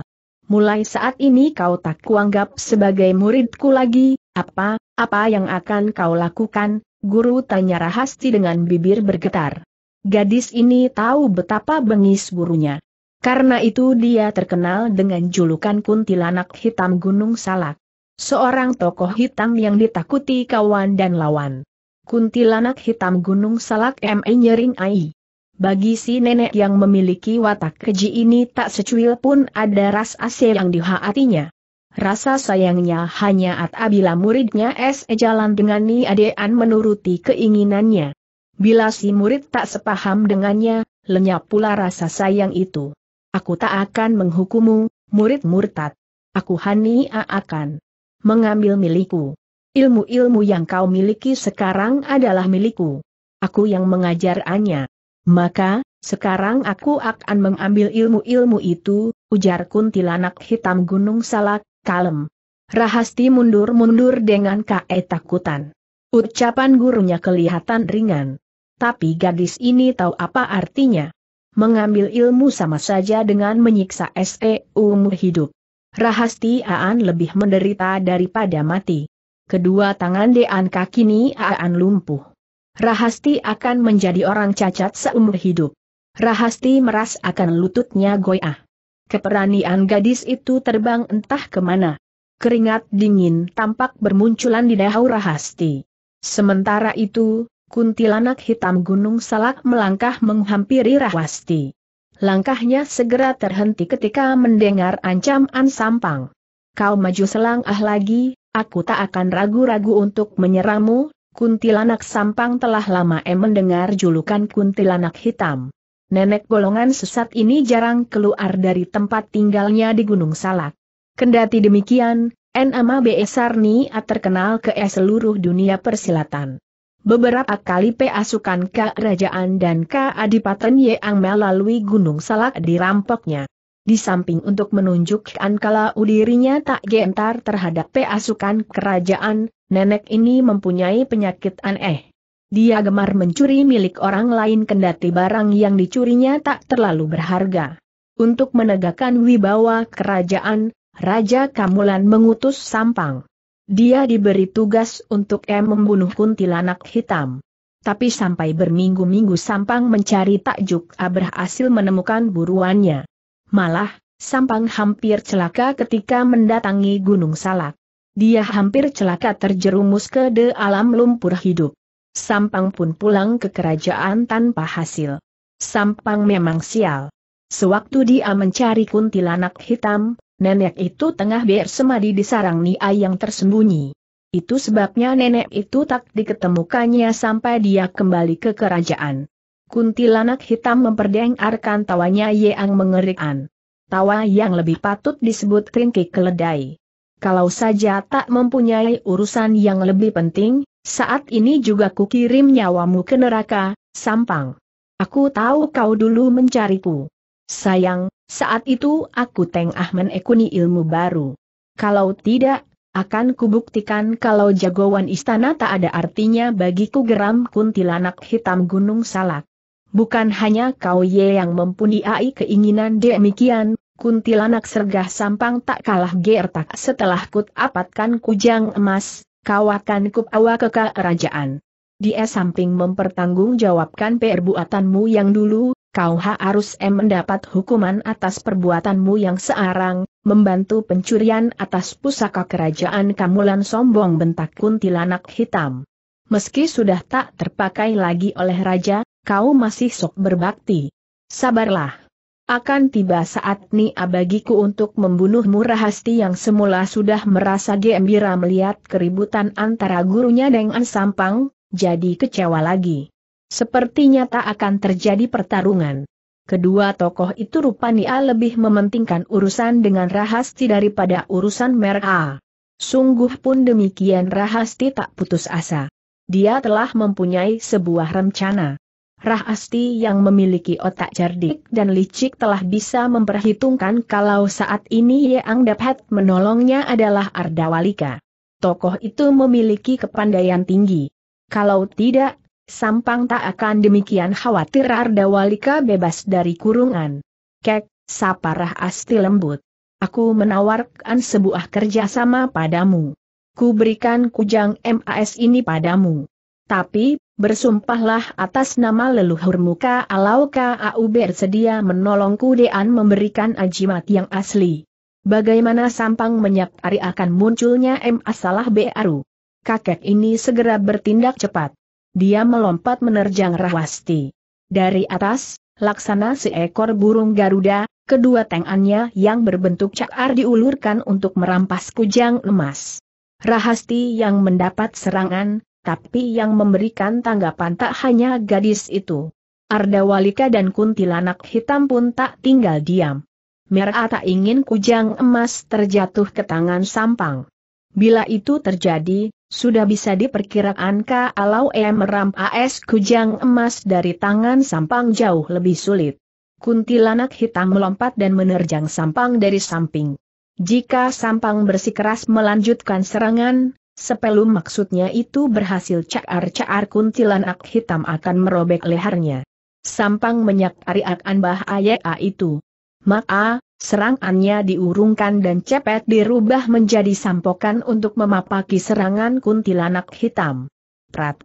mulai saat ini kau tak kuanggap sebagai muridku lagi, apa, apa yang akan kau lakukan, guru tanya Rahasti dengan bibir bergetar. Gadis ini tahu betapa bengis gurunya. Karena itu dia terkenal dengan julukan kuntilanak hitam gunung salak. Seorang tokoh hitam yang ditakuti kawan dan lawan. Kuntilanak hitam gunung salak M.E. Nyering Ai. Bagi si nenek yang memiliki watak keji ini tak secuil pun ada ras sayang yang di hatinya. Rasa sayangnya hanya apabila muridnya S.E. jalan dengan adean menuruti keinginannya. Bila si murid tak sepaham dengannya, lenyap pula rasa sayang itu. Aku tak akan menghukummu, murid murtad. Aku hani akan mengambil milikku. Ilmu-ilmu yang kau miliki sekarang adalah milikku. Aku yang mengajarannya. Maka, sekarang aku akan mengambil ilmu-ilmu itu, ujar kuntilanak hitam gunung salak, kalem. Rahasti mundur-mundur dengan takutan. Ucapan gurunya kelihatan ringan. Tapi gadis ini tahu apa artinya. Mengambil ilmu sama saja dengan menyiksa seumur hidup. Rahasti Aan lebih menderita daripada mati. Kedua tangan Dean kakini Aan lumpuh. Rahasti akan menjadi orang cacat seumur hidup. Rahasti meras akan lututnya goyah. Keperanian gadis itu terbang entah kemana. Keringat dingin tampak bermunculan di dahau Rahasti. Sementara itu, kuntilanak hitam gunung salak melangkah menghampiri Rahasti. Langkahnya segera terhenti ketika mendengar ancaman sampang. Kau maju selangkah lagi, aku tak akan ragu-ragu untuk menyerangmu, Kuntilanak Sampang telah lama em mendengar julukan Kuntilanak Hitam. Nenek golongan sesat ini jarang keluar dari tempat tinggalnya di Gunung Salak. Kendati demikian, Nama Besarni terkenal ke e seluruh dunia persilatan. Beberapa kali pasukan kerajaan dan keadipaten Yang melalui Gunung Salak dirampoknya. Di samping untuk menunjukkan kalau dirinya tak gentar terhadap pasukan kerajaan, nenek ini mempunyai penyakit aneh. Dia gemar mencuri milik orang lain kendati barang yang dicurinya tak terlalu berharga. Untuk menegakkan wibawa kerajaan, Raja Kamulan mengutus Sampang. Dia diberi tugas untuk M membunuh kuntilanak hitam. Tapi sampai berminggu-minggu Sampang mencari takjuk A berhasil menemukan buruannya. Malah, Sampang hampir celaka ketika mendatangi Gunung Salak. Dia hampir celaka terjerumus ke de alam lumpur hidup. Sampang pun pulang ke kerajaan tanpa hasil. Sampang memang sial. Sewaktu dia mencari kuntilanak hitam, nenek itu tengah bersemadi di sarang Nia yang tersembunyi. Itu sebabnya nenek itu tak diketemukannya sampai dia kembali ke kerajaan. Kuntilanak hitam memperdengarkan tawanya yang mengerikan. Tawa yang lebih patut disebut ringkik keledai kalau saja tak mempunyai urusan yang lebih penting, saat ini juga kukirim nyawamu ke neraka, Sampang. Aku tahu kau dulu mencariku. Sayang, saat itu aku tengah menekuni ilmu baru. Kalau tidak, akan kubuktikan kalau jagoan istana tak ada artinya bagiku geram kuntilanak hitam gunung salak. Bukan hanya kau ye yang mempunyai keinginan demikian, Kuntilanak sergah sampang tak kalah gertak setelah kut apatkan kujang emas, kawakan kup awa ke kerajaan. Dia samping mempertanggungjawabkan perbuatanmu yang dulu, kau harus mendapat hukuman atas perbuatanmu yang searang, membantu pencurian atas pusaka kerajaan Kamulan Sombong bentak kuntilanak hitam. Meski sudah tak terpakai lagi oleh raja, kau masih sok berbakti. Sabarlah. Akan tiba saat ni abagiku ah, untuk membunuh Murahasti yang semula sudah merasa gembira melihat keributan antara gurunya dengan Sampang, jadi kecewa lagi. Sepertinya tak akan terjadi pertarungan. Kedua tokoh itu rupanya lebih mementingkan urusan dengan Rahasti daripada urusan mereka. Sungguh pun demikian Rahasti tak putus asa. Dia telah mempunyai sebuah rencana. Rah Asti yang memiliki otak cerdik dan licik telah bisa memperhitungkan kalau saat ini Yang dapat menolongnya adalah Arda Walika. Tokoh itu memiliki kepandaian tinggi. Kalau tidak, Sampang tak akan demikian khawatir Arda Walika bebas dari kurungan. Kek, saparah asti lembut. Aku menawarkan sebuah kerjasama padamu. Ku berikan kujang MAS ini padamu. Tapi, Bersumpahlah atas nama leluhur muka, kalau kau bersedia menolongku Dean memberikan ajimat yang asli. Bagaimana Sampang ari akan munculnya M. Asalah Baru? Kakek ini segera bertindak cepat. Dia melompat menerjang Rahwasti. Dari atas, laksana seekor burung Garuda, kedua tangannya yang berbentuk cakar diulurkan untuk merampas kujang emas. Rahasti yang mendapat serangan, tapi yang memberikan tanggapan tak hanya gadis itu. Arda Walika dan kuntilanak hitam pun tak tinggal diam. Merah tak ingin kujang emas terjatuh ke tangan sampang. Bila itu terjadi, sudah bisa diperkirakan kalau em meram AS kujang emas dari tangan Sampang jauh lebih sulit. Kuntilanak hitam melompat dan menerjang Sampang dari samping. Jika Sampang bersikeras melanjutkan serangan, Sepelum maksudnya itu berhasil caar-caar kuntilanak hitam akan merobek lehernya. Sampang menyak menyakari akan bahaya itu. Maka, serangannya diurungkan dan cepet dirubah menjadi sampokan untuk memapaki serangan kuntilanak hitam. Prat.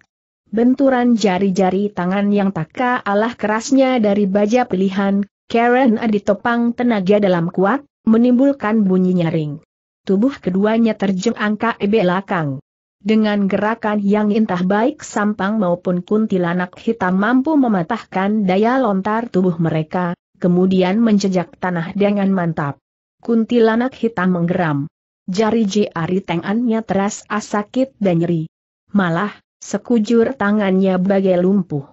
Benturan jari-jari tangan yang tak kalah kerasnya dari baja pilihan, Karen Aditopang tenaga dalam kuat, menimbulkan bunyi nyaring tubuh keduanya terjengangka angka belakang. Dengan gerakan yang intah baik sampang maupun kuntilanak hitam mampu mematahkan daya lontar tubuh mereka, kemudian menjejak tanah dengan mantap. Kuntilanak hitam menggeram. Jari jari tangannya terasa sakit dan nyeri. Malah, sekujur tangannya bagai lumpuh.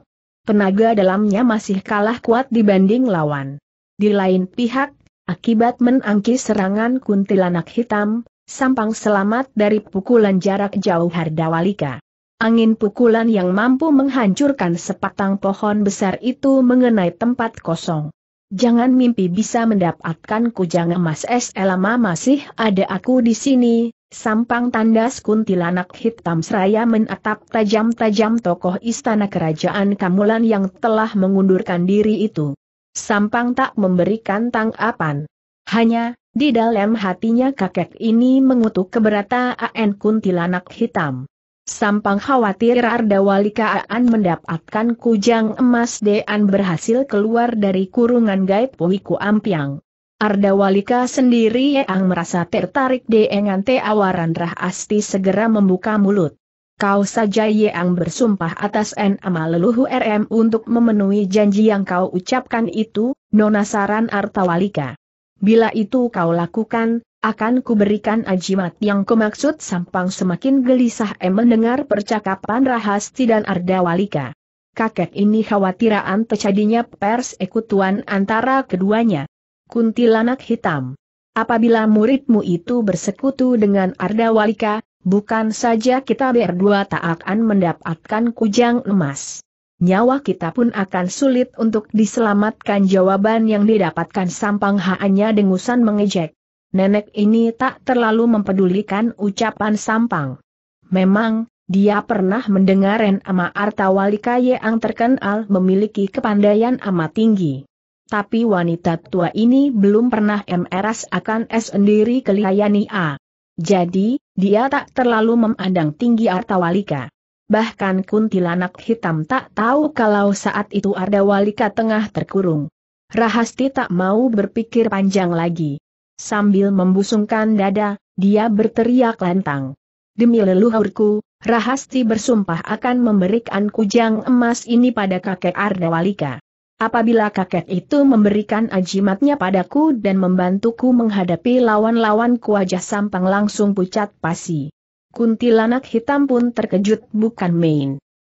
Tenaga dalamnya masih kalah kuat dibanding lawan. Di lain pihak, Akibat menangkis serangan kuntilanak hitam, Sampang selamat dari pukulan jarak jauh Hardawalika. Angin pukulan yang mampu menghancurkan sepatang pohon besar itu mengenai tempat kosong. Jangan mimpi bisa mendapatkan kujang emas es elama masih ada aku di sini, sampang tandas kuntilanak hitam seraya menatap tajam-tajam tokoh istana kerajaan Kamulan yang telah mengundurkan diri itu. Sampang tak memberikan tanggapan. Hanya, di dalam hatinya kakek ini mengutuk keberatan kuntilanak hitam. Sampang khawatir Arda Walika An mendapatkan kujang emas D.A.N. berhasil keluar dari kurungan gaib Wiku Ampiang. Arda Walika sendiri yang merasa tertarik dengan Rah Rahasti segera membuka mulut. Kau saja yang bersumpah atas nama leluhu RM untuk memenuhi janji yang kau ucapkan itu, Nona Saran Artawalika. Bila itu kau lakukan, akan kuberikan ajimat yang kumaksud Sampang semakin gelisah em mendengar percakapan Rahasti dan Ardawalika. Kakek ini khawatiran terjadinya pers ekutuan antara keduanya. Kuntilanak hitam. Apabila muridmu itu bersekutu dengan Arda Ardawalika, Bukan saja kita berdua tak akan mendapatkan kujang emas. Nyawa kita pun akan sulit untuk diselamatkan jawaban yang didapatkan Sampang hanya dengusan mengejek. Nenek ini tak terlalu mempedulikan ucapan Sampang. Memang, dia pernah mendengar Renama Walika yang terkenal memiliki kepandaian amat tinggi. Tapi wanita tua ini belum pernah meras akan es sendiri kelayani A. Jadi, dia tak terlalu memandang tinggi Artawalika. Bahkan kuntilanak hitam tak tahu kalau saat itu Artawalika tengah terkurung. Rahasti tak mau berpikir panjang lagi. Sambil membusungkan dada, dia berteriak lantang. Demi leluhurku, Rahasti bersumpah akan memberikan kujang emas ini pada kakek Ardawalika. Apabila kakek itu memberikan ajimatnya padaku dan membantuku menghadapi lawan lawan wajah sampang langsung pucat pasi. Kuntilanak hitam pun terkejut bukan main.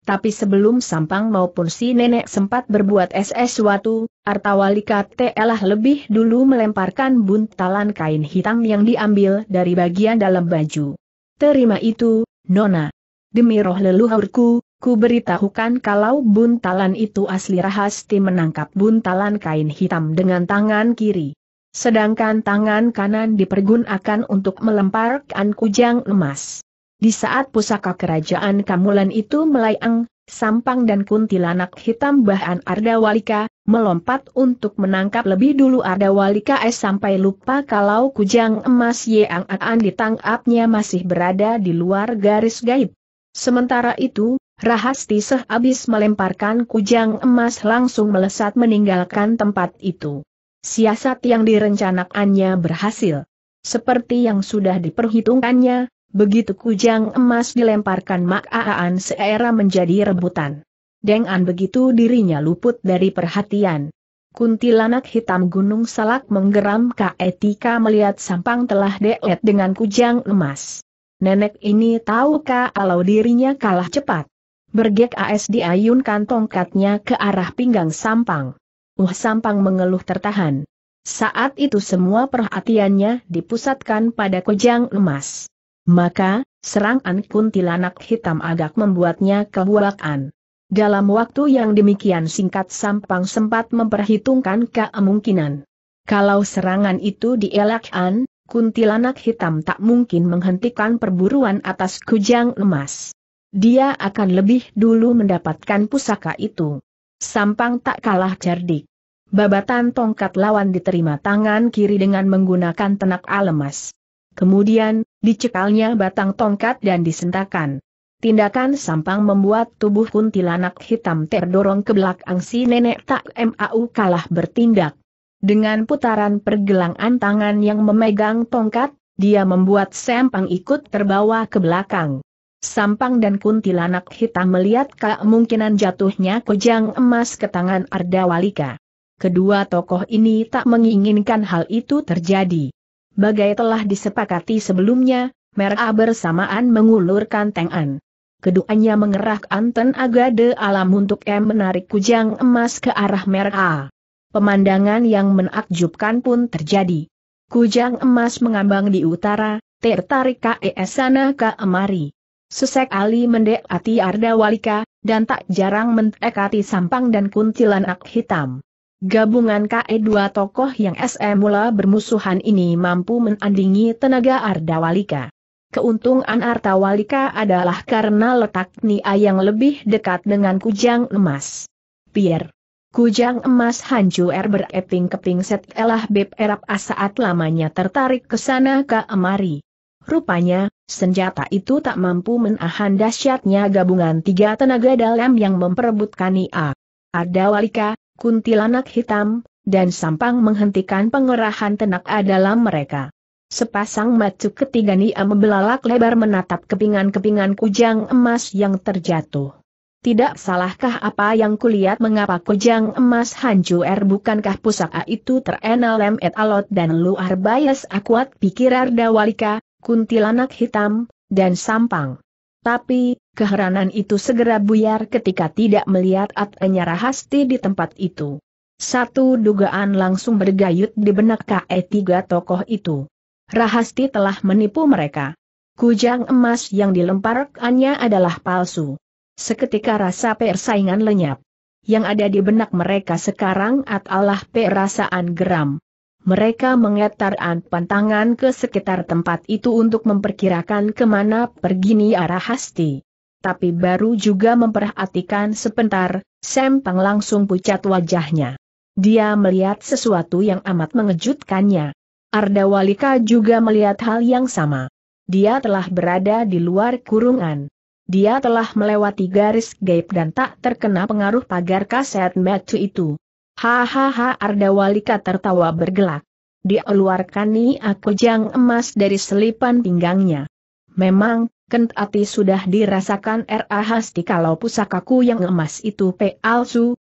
Tapi sebelum Sampang maupun si nenek sempat berbuat SS Artawali Artawalika telah lebih dulu melemparkan buntalan kain hitam yang diambil dari bagian dalam baju. Terima itu, Nona. Demi roh leluhurku, Ku beritahukan kalau buntalan itu asli rahasti menangkap buntalan kain hitam dengan tangan kiri. Sedangkan tangan kanan dipergunakan untuk melemparkan kujang emas. Di saat pusaka kerajaan Kamulan itu melayang, Sampang dan kuntilanak hitam bahan Arda Walika melompat untuk menangkap lebih dulu Arda Walika S sampai lupa kalau kujang emas Yang Aan ditangkapnya masih berada di luar garis gaib. Sementara itu, Tiseh abis melemparkan kujang emas langsung melesat meninggalkan tempat itu. Siasat yang direncanakannya berhasil. Seperti yang sudah diperhitungkannya, begitu kujang emas dilemparkan Mak Aan seera menjadi rebutan. Deng begitu dirinya luput dari perhatian. Kuntilanak hitam gunung salak menggeram Etika melihat sampang telah deet dengan kujang emas. Nenek ini tahu kalau dirinya kalah cepat. Bergek AS diayunkan tongkatnya ke arah pinggang Sampang. Uh Sampang mengeluh tertahan. Saat itu semua perhatiannya dipusatkan pada kujang emas. Maka, serangan kuntilanak hitam agak membuatnya kebuakan. Dalam waktu yang demikian singkat Sampang sempat memperhitungkan kemungkinan. Kalau serangan itu dielakkan, kuntilanak hitam tak mungkin menghentikan perburuan atas kujang emas dia akan lebih dulu mendapatkan pusaka itu. Sampang tak kalah cerdik. Babatan tongkat lawan diterima tangan kiri dengan menggunakan tenak alemas. Kemudian, dicekalnya batang tongkat dan disentakan. Tindakan Sampang membuat tubuh kuntilanak hitam terdorong ke belakang si nenek tak mau kalah bertindak. Dengan putaran pergelangan tangan yang memegang tongkat, dia membuat Sampang ikut terbawa ke belakang. Sampang dan kuntilanak hitam melihat kemungkinan jatuhnya kujang emas ke tangan Arda Walika. Kedua tokoh ini tak menginginkan hal itu terjadi. Bagai telah disepakati sebelumnya, Merah bersamaan mengulurkan tangan. Keduanya mengerahkan anten agade alam untuk M menarik kujang emas ke arah Merah. Pemandangan yang menakjubkan pun terjadi. Kujang emas mengambang di utara, tertarik ke sana ke emari. Sesek Ali mendekati Arda Walika, dan tak jarang mendekati Sampang dan Kuntilanak Hitam. Gabungan KE dua tokoh yang SM mula bermusuhan ini mampu menandingi tenaga Arda Walika. Keuntungan Arda Walika adalah karena letak Nia yang lebih dekat dengan kujang emas. Pier. Kujang emas hancur er bereping-keping setelah Beb Erap Asaat lamanya tertarik ke sana ke emari. Rupanya, Senjata itu tak mampu menahan dahsyatnya gabungan tiga tenaga dalam yang memperebutkan ia. Ada Walika, Kuntilanak Hitam, dan Sampang menghentikan pengerahan tenaga dalam mereka. Sepasang macu ketiga Nia membelalak lebar menatap kepingan-kepingan kujang emas yang terjatuh. Tidak salahkah apa yang kulihat mengapa kujang emas hancur er, bukankah pusaka itu terenalem et alot dan luar bias akuat pikir Arda Walika, kuntilanak hitam, dan sampang. Tapi, keheranan itu segera buyar ketika tidak melihat Atenya Rahasti di tempat itu. Satu dugaan langsung bergayut di benak KE tiga tokoh itu. Rahasti telah menipu mereka. Kujang emas yang dilemparkannya adalah palsu. Seketika rasa persaingan lenyap. Yang ada di benak mereka sekarang adalah perasaan geram. Mereka mengetarkan pantangan ke sekitar tempat itu untuk memperkirakan kemana pergi arah Hasti. Tapi baru juga memperhatikan sebentar, Sempang langsung pucat wajahnya. Dia melihat sesuatu yang amat mengejutkannya. Arda Walika juga melihat hal yang sama. Dia telah berada di luar kurungan. Dia telah melewati garis gaib dan tak terkena pengaruh pagar kaset metu itu. Hahaha Arda Walika tertawa bergelak. Dia luarkan nih aku jang emas dari selipan pinggangnya. Memang, Kentati sudah dirasakan R.A. Hasti kalau pusakaku yang emas itu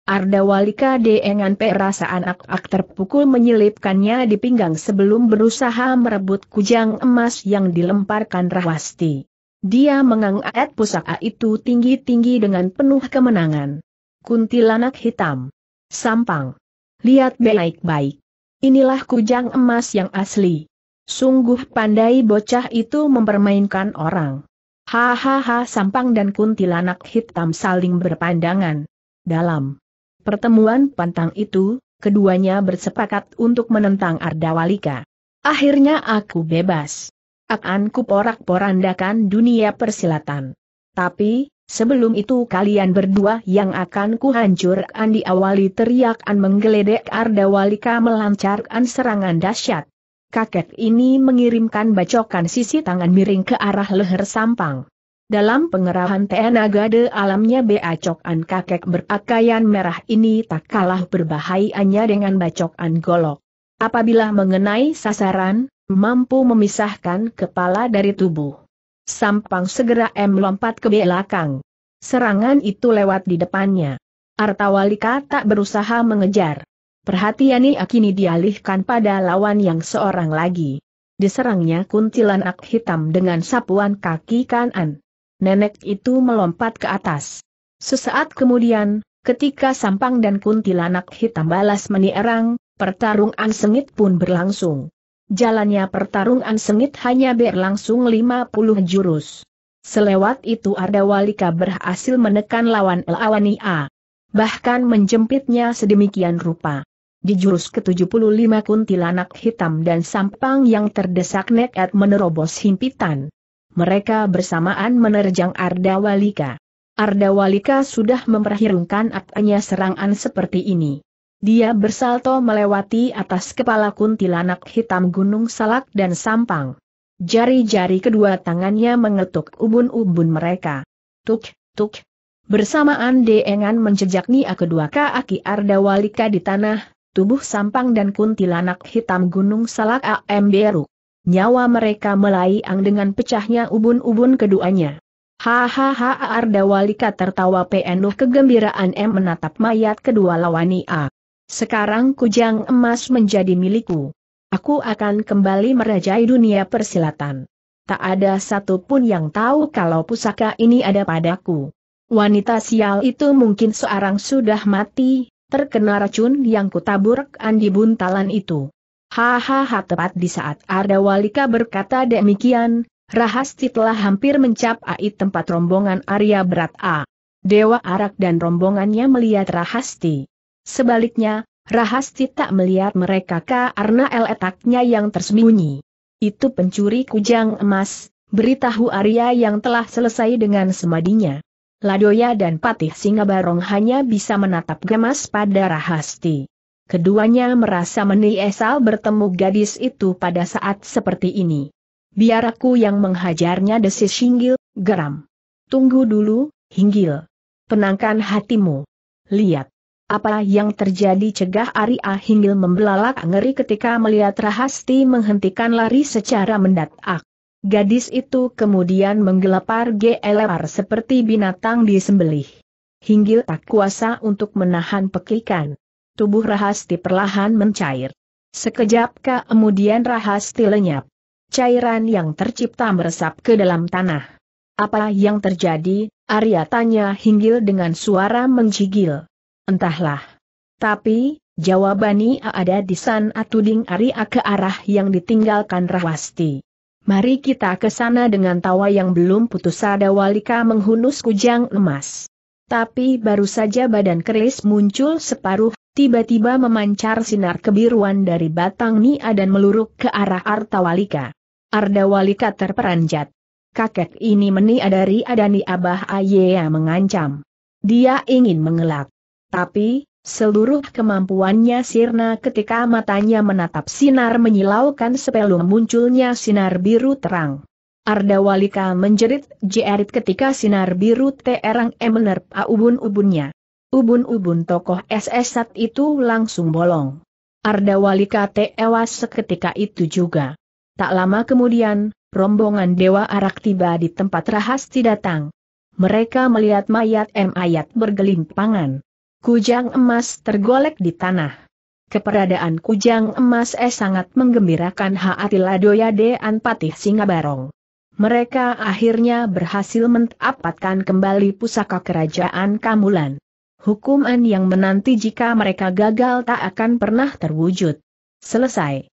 Arda Walika dengan perasaan ak-ak terpukul menyelipkannya di pinggang sebelum berusaha merebut kujang emas yang dilemparkan Rahwasti. Dia mengangkat pusaka itu tinggi-tinggi dengan penuh kemenangan. Kuntilanak hitam. Sampang. Lihat baik-baik. Inilah kujang emas yang asli. Sungguh pandai bocah itu mempermainkan orang. Hahaha Sampang dan kuntilanak hitam saling berpandangan. Dalam pertemuan pantang itu, keduanya bersepakat untuk menentang Arda Walika. Akhirnya aku bebas. Akan kuporak-porandakan dunia persilatan. Tapi, Sebelum itu kalian berdua yang akan kuhancurkan diawali teriakan menggeledek Arda Walika melancarkan serangan dahsyat. Kakek ini mengirimkan bacokan sisi tangan miring ke arah leher sampang. Dalam pengerahan tenaga de alamnya beacokan kakek berpakaian merah ini tak kalah berbahayanya dengan bacokan golok. Apabila mengenai sasaran, mampu memisahkan kepala dari tubuh. Sampang segera M lompat ke belakang. Serangan itu lewat di depannya. Artawalika tak berusaha mengejar. Perhatiannya kini dialihkan pada lawan yang seorang lagi. Diserangnya kuntilanak hitam dengan sapuan kaki kanan. Nenek itu melompat ke atas. Sesaat kemudian, ketika Sampang dan kuntilanak hitam balas menyerang, pertarungan sengit pun berlangsung. Jalannya pertarungan sengit hanya berlangsung 50 jurus. Selewat itu walika berhasil menekan lawan Elawania. Bahkan menjempitnya sedemikian rupa. Di jurus ke-75 kuntilanak hitam dan sampang yang terdesak nekat menerobos himpitan. Mereka bersamaan menerjang Arda Walika. Arda Walika sudah memperhirungkan aktanya serangan seperti ini. Dia bersalto melewati atas kepala kuntilanak hitam gunung salak dan sampang. Jari-jari kedua tangannya mengetuk ubun-ubun mereka. Tuk, tuk. Bersamaan dengan menjejak Nia kedua kaki Ardawalika di tanah, tubuh sampang dan kuntilanak hitam gunung salak AMBRU. Nyawa mereka melayang dengan pecahnya ubun-ubun keduanya. Hahaha Ardawalika tertawa penuh kegembiraan M menatap mayat kedua lawani A. Sekarang kujang emas menjadi milikku. Aku akan kembali merajai dunia persilatan. Tak ada satupun yang tahu kalau pusaka ini ada padaku. Wanita sial itu mungkin seorang sudah mati, terkena racun yang kutaburkan di buntalan itu. Hahaha tepat di saat Arda Walika berkata demikian, Rahasti telah hampir mencapai tempat rombongan Arya Berat A. Dewa Arak dan rombongannya melihat Rahasti. Sebaliknya, Rahasti tak melihat mereka karena letaknya yang tersembunyi. Itu pencuri kujang emas, beritahu Arya yang telah selesai dengan semadinya. Ladoya dan Patih Barong hanya bisa menatap gemas pada Rahasti. Keduanya merasa meniesal bertemu gadis itu pada saat seperti ini. Biar aku yang menghajarnya desis Hinggil, geram. Tunggu dulu, Hinggil. Penangkan hatimu. Lihat. Apa yang terjadi cegah Ari Ahingil membelalak ngeri ketika melihat Rahasti menghentikan lari secara mendadak. Gadis itu kemudian menggelapar GLR seperti binatang disembelih. Hinggil tak kuasa untuk menahan pekikan. Tubuh Rahasti perlahan mencair. Sekejap kemudian Rahasti lenyap. Cairan yang tercipta meresap ke dalam tanah. Apa yang terjadi, Arya tanya Hinggil dengan suara menjigil. Entahlah. Tapi, jawabani ada di San Atuding Aria ke arah yang ditinggalkan Rahwasti. Mari kita ke sana dengan tawa yang belum putus ada walika menghunus kujang emas. Tapi baru saja badan keris muncul separuh, tiba-tiba memancar sinar kebiruan dari batang Nia dan meluruk ke arah Arta Walika. Arda Walika terperanjat. Kakek ini meni dari Adani Abah Ayea mengancam. Dia ingin mengelak. Tapi, seluruh kemampuannya sirna ketika matanya menatap sinar menyilaukan sepelum munculnya sinar biru terang. Arda Walika menjerit jerit ketika sinar biru terang menerpa ubun-ubunnya. Ubun-ubun tokoh SS saat itu langsung bolong. Arda Walika tewas seketika itu juga. Tak lama kemudian, rombongan Dewa Arak tiba di tempat rahasti datang. Mereka melihat mayat M ayat bergelimpangan. Kujang emas tergolek di tanah. Keberadaan kujang emas eh sangat menggembirakan hati patih Singa Barong. Mereka akhirnya berhasil mentapatkan kembali pusaka kerajaan Kamulan. Hukuman yang menanti jika mereka gagal tak akan pernah terwujud. Selesai.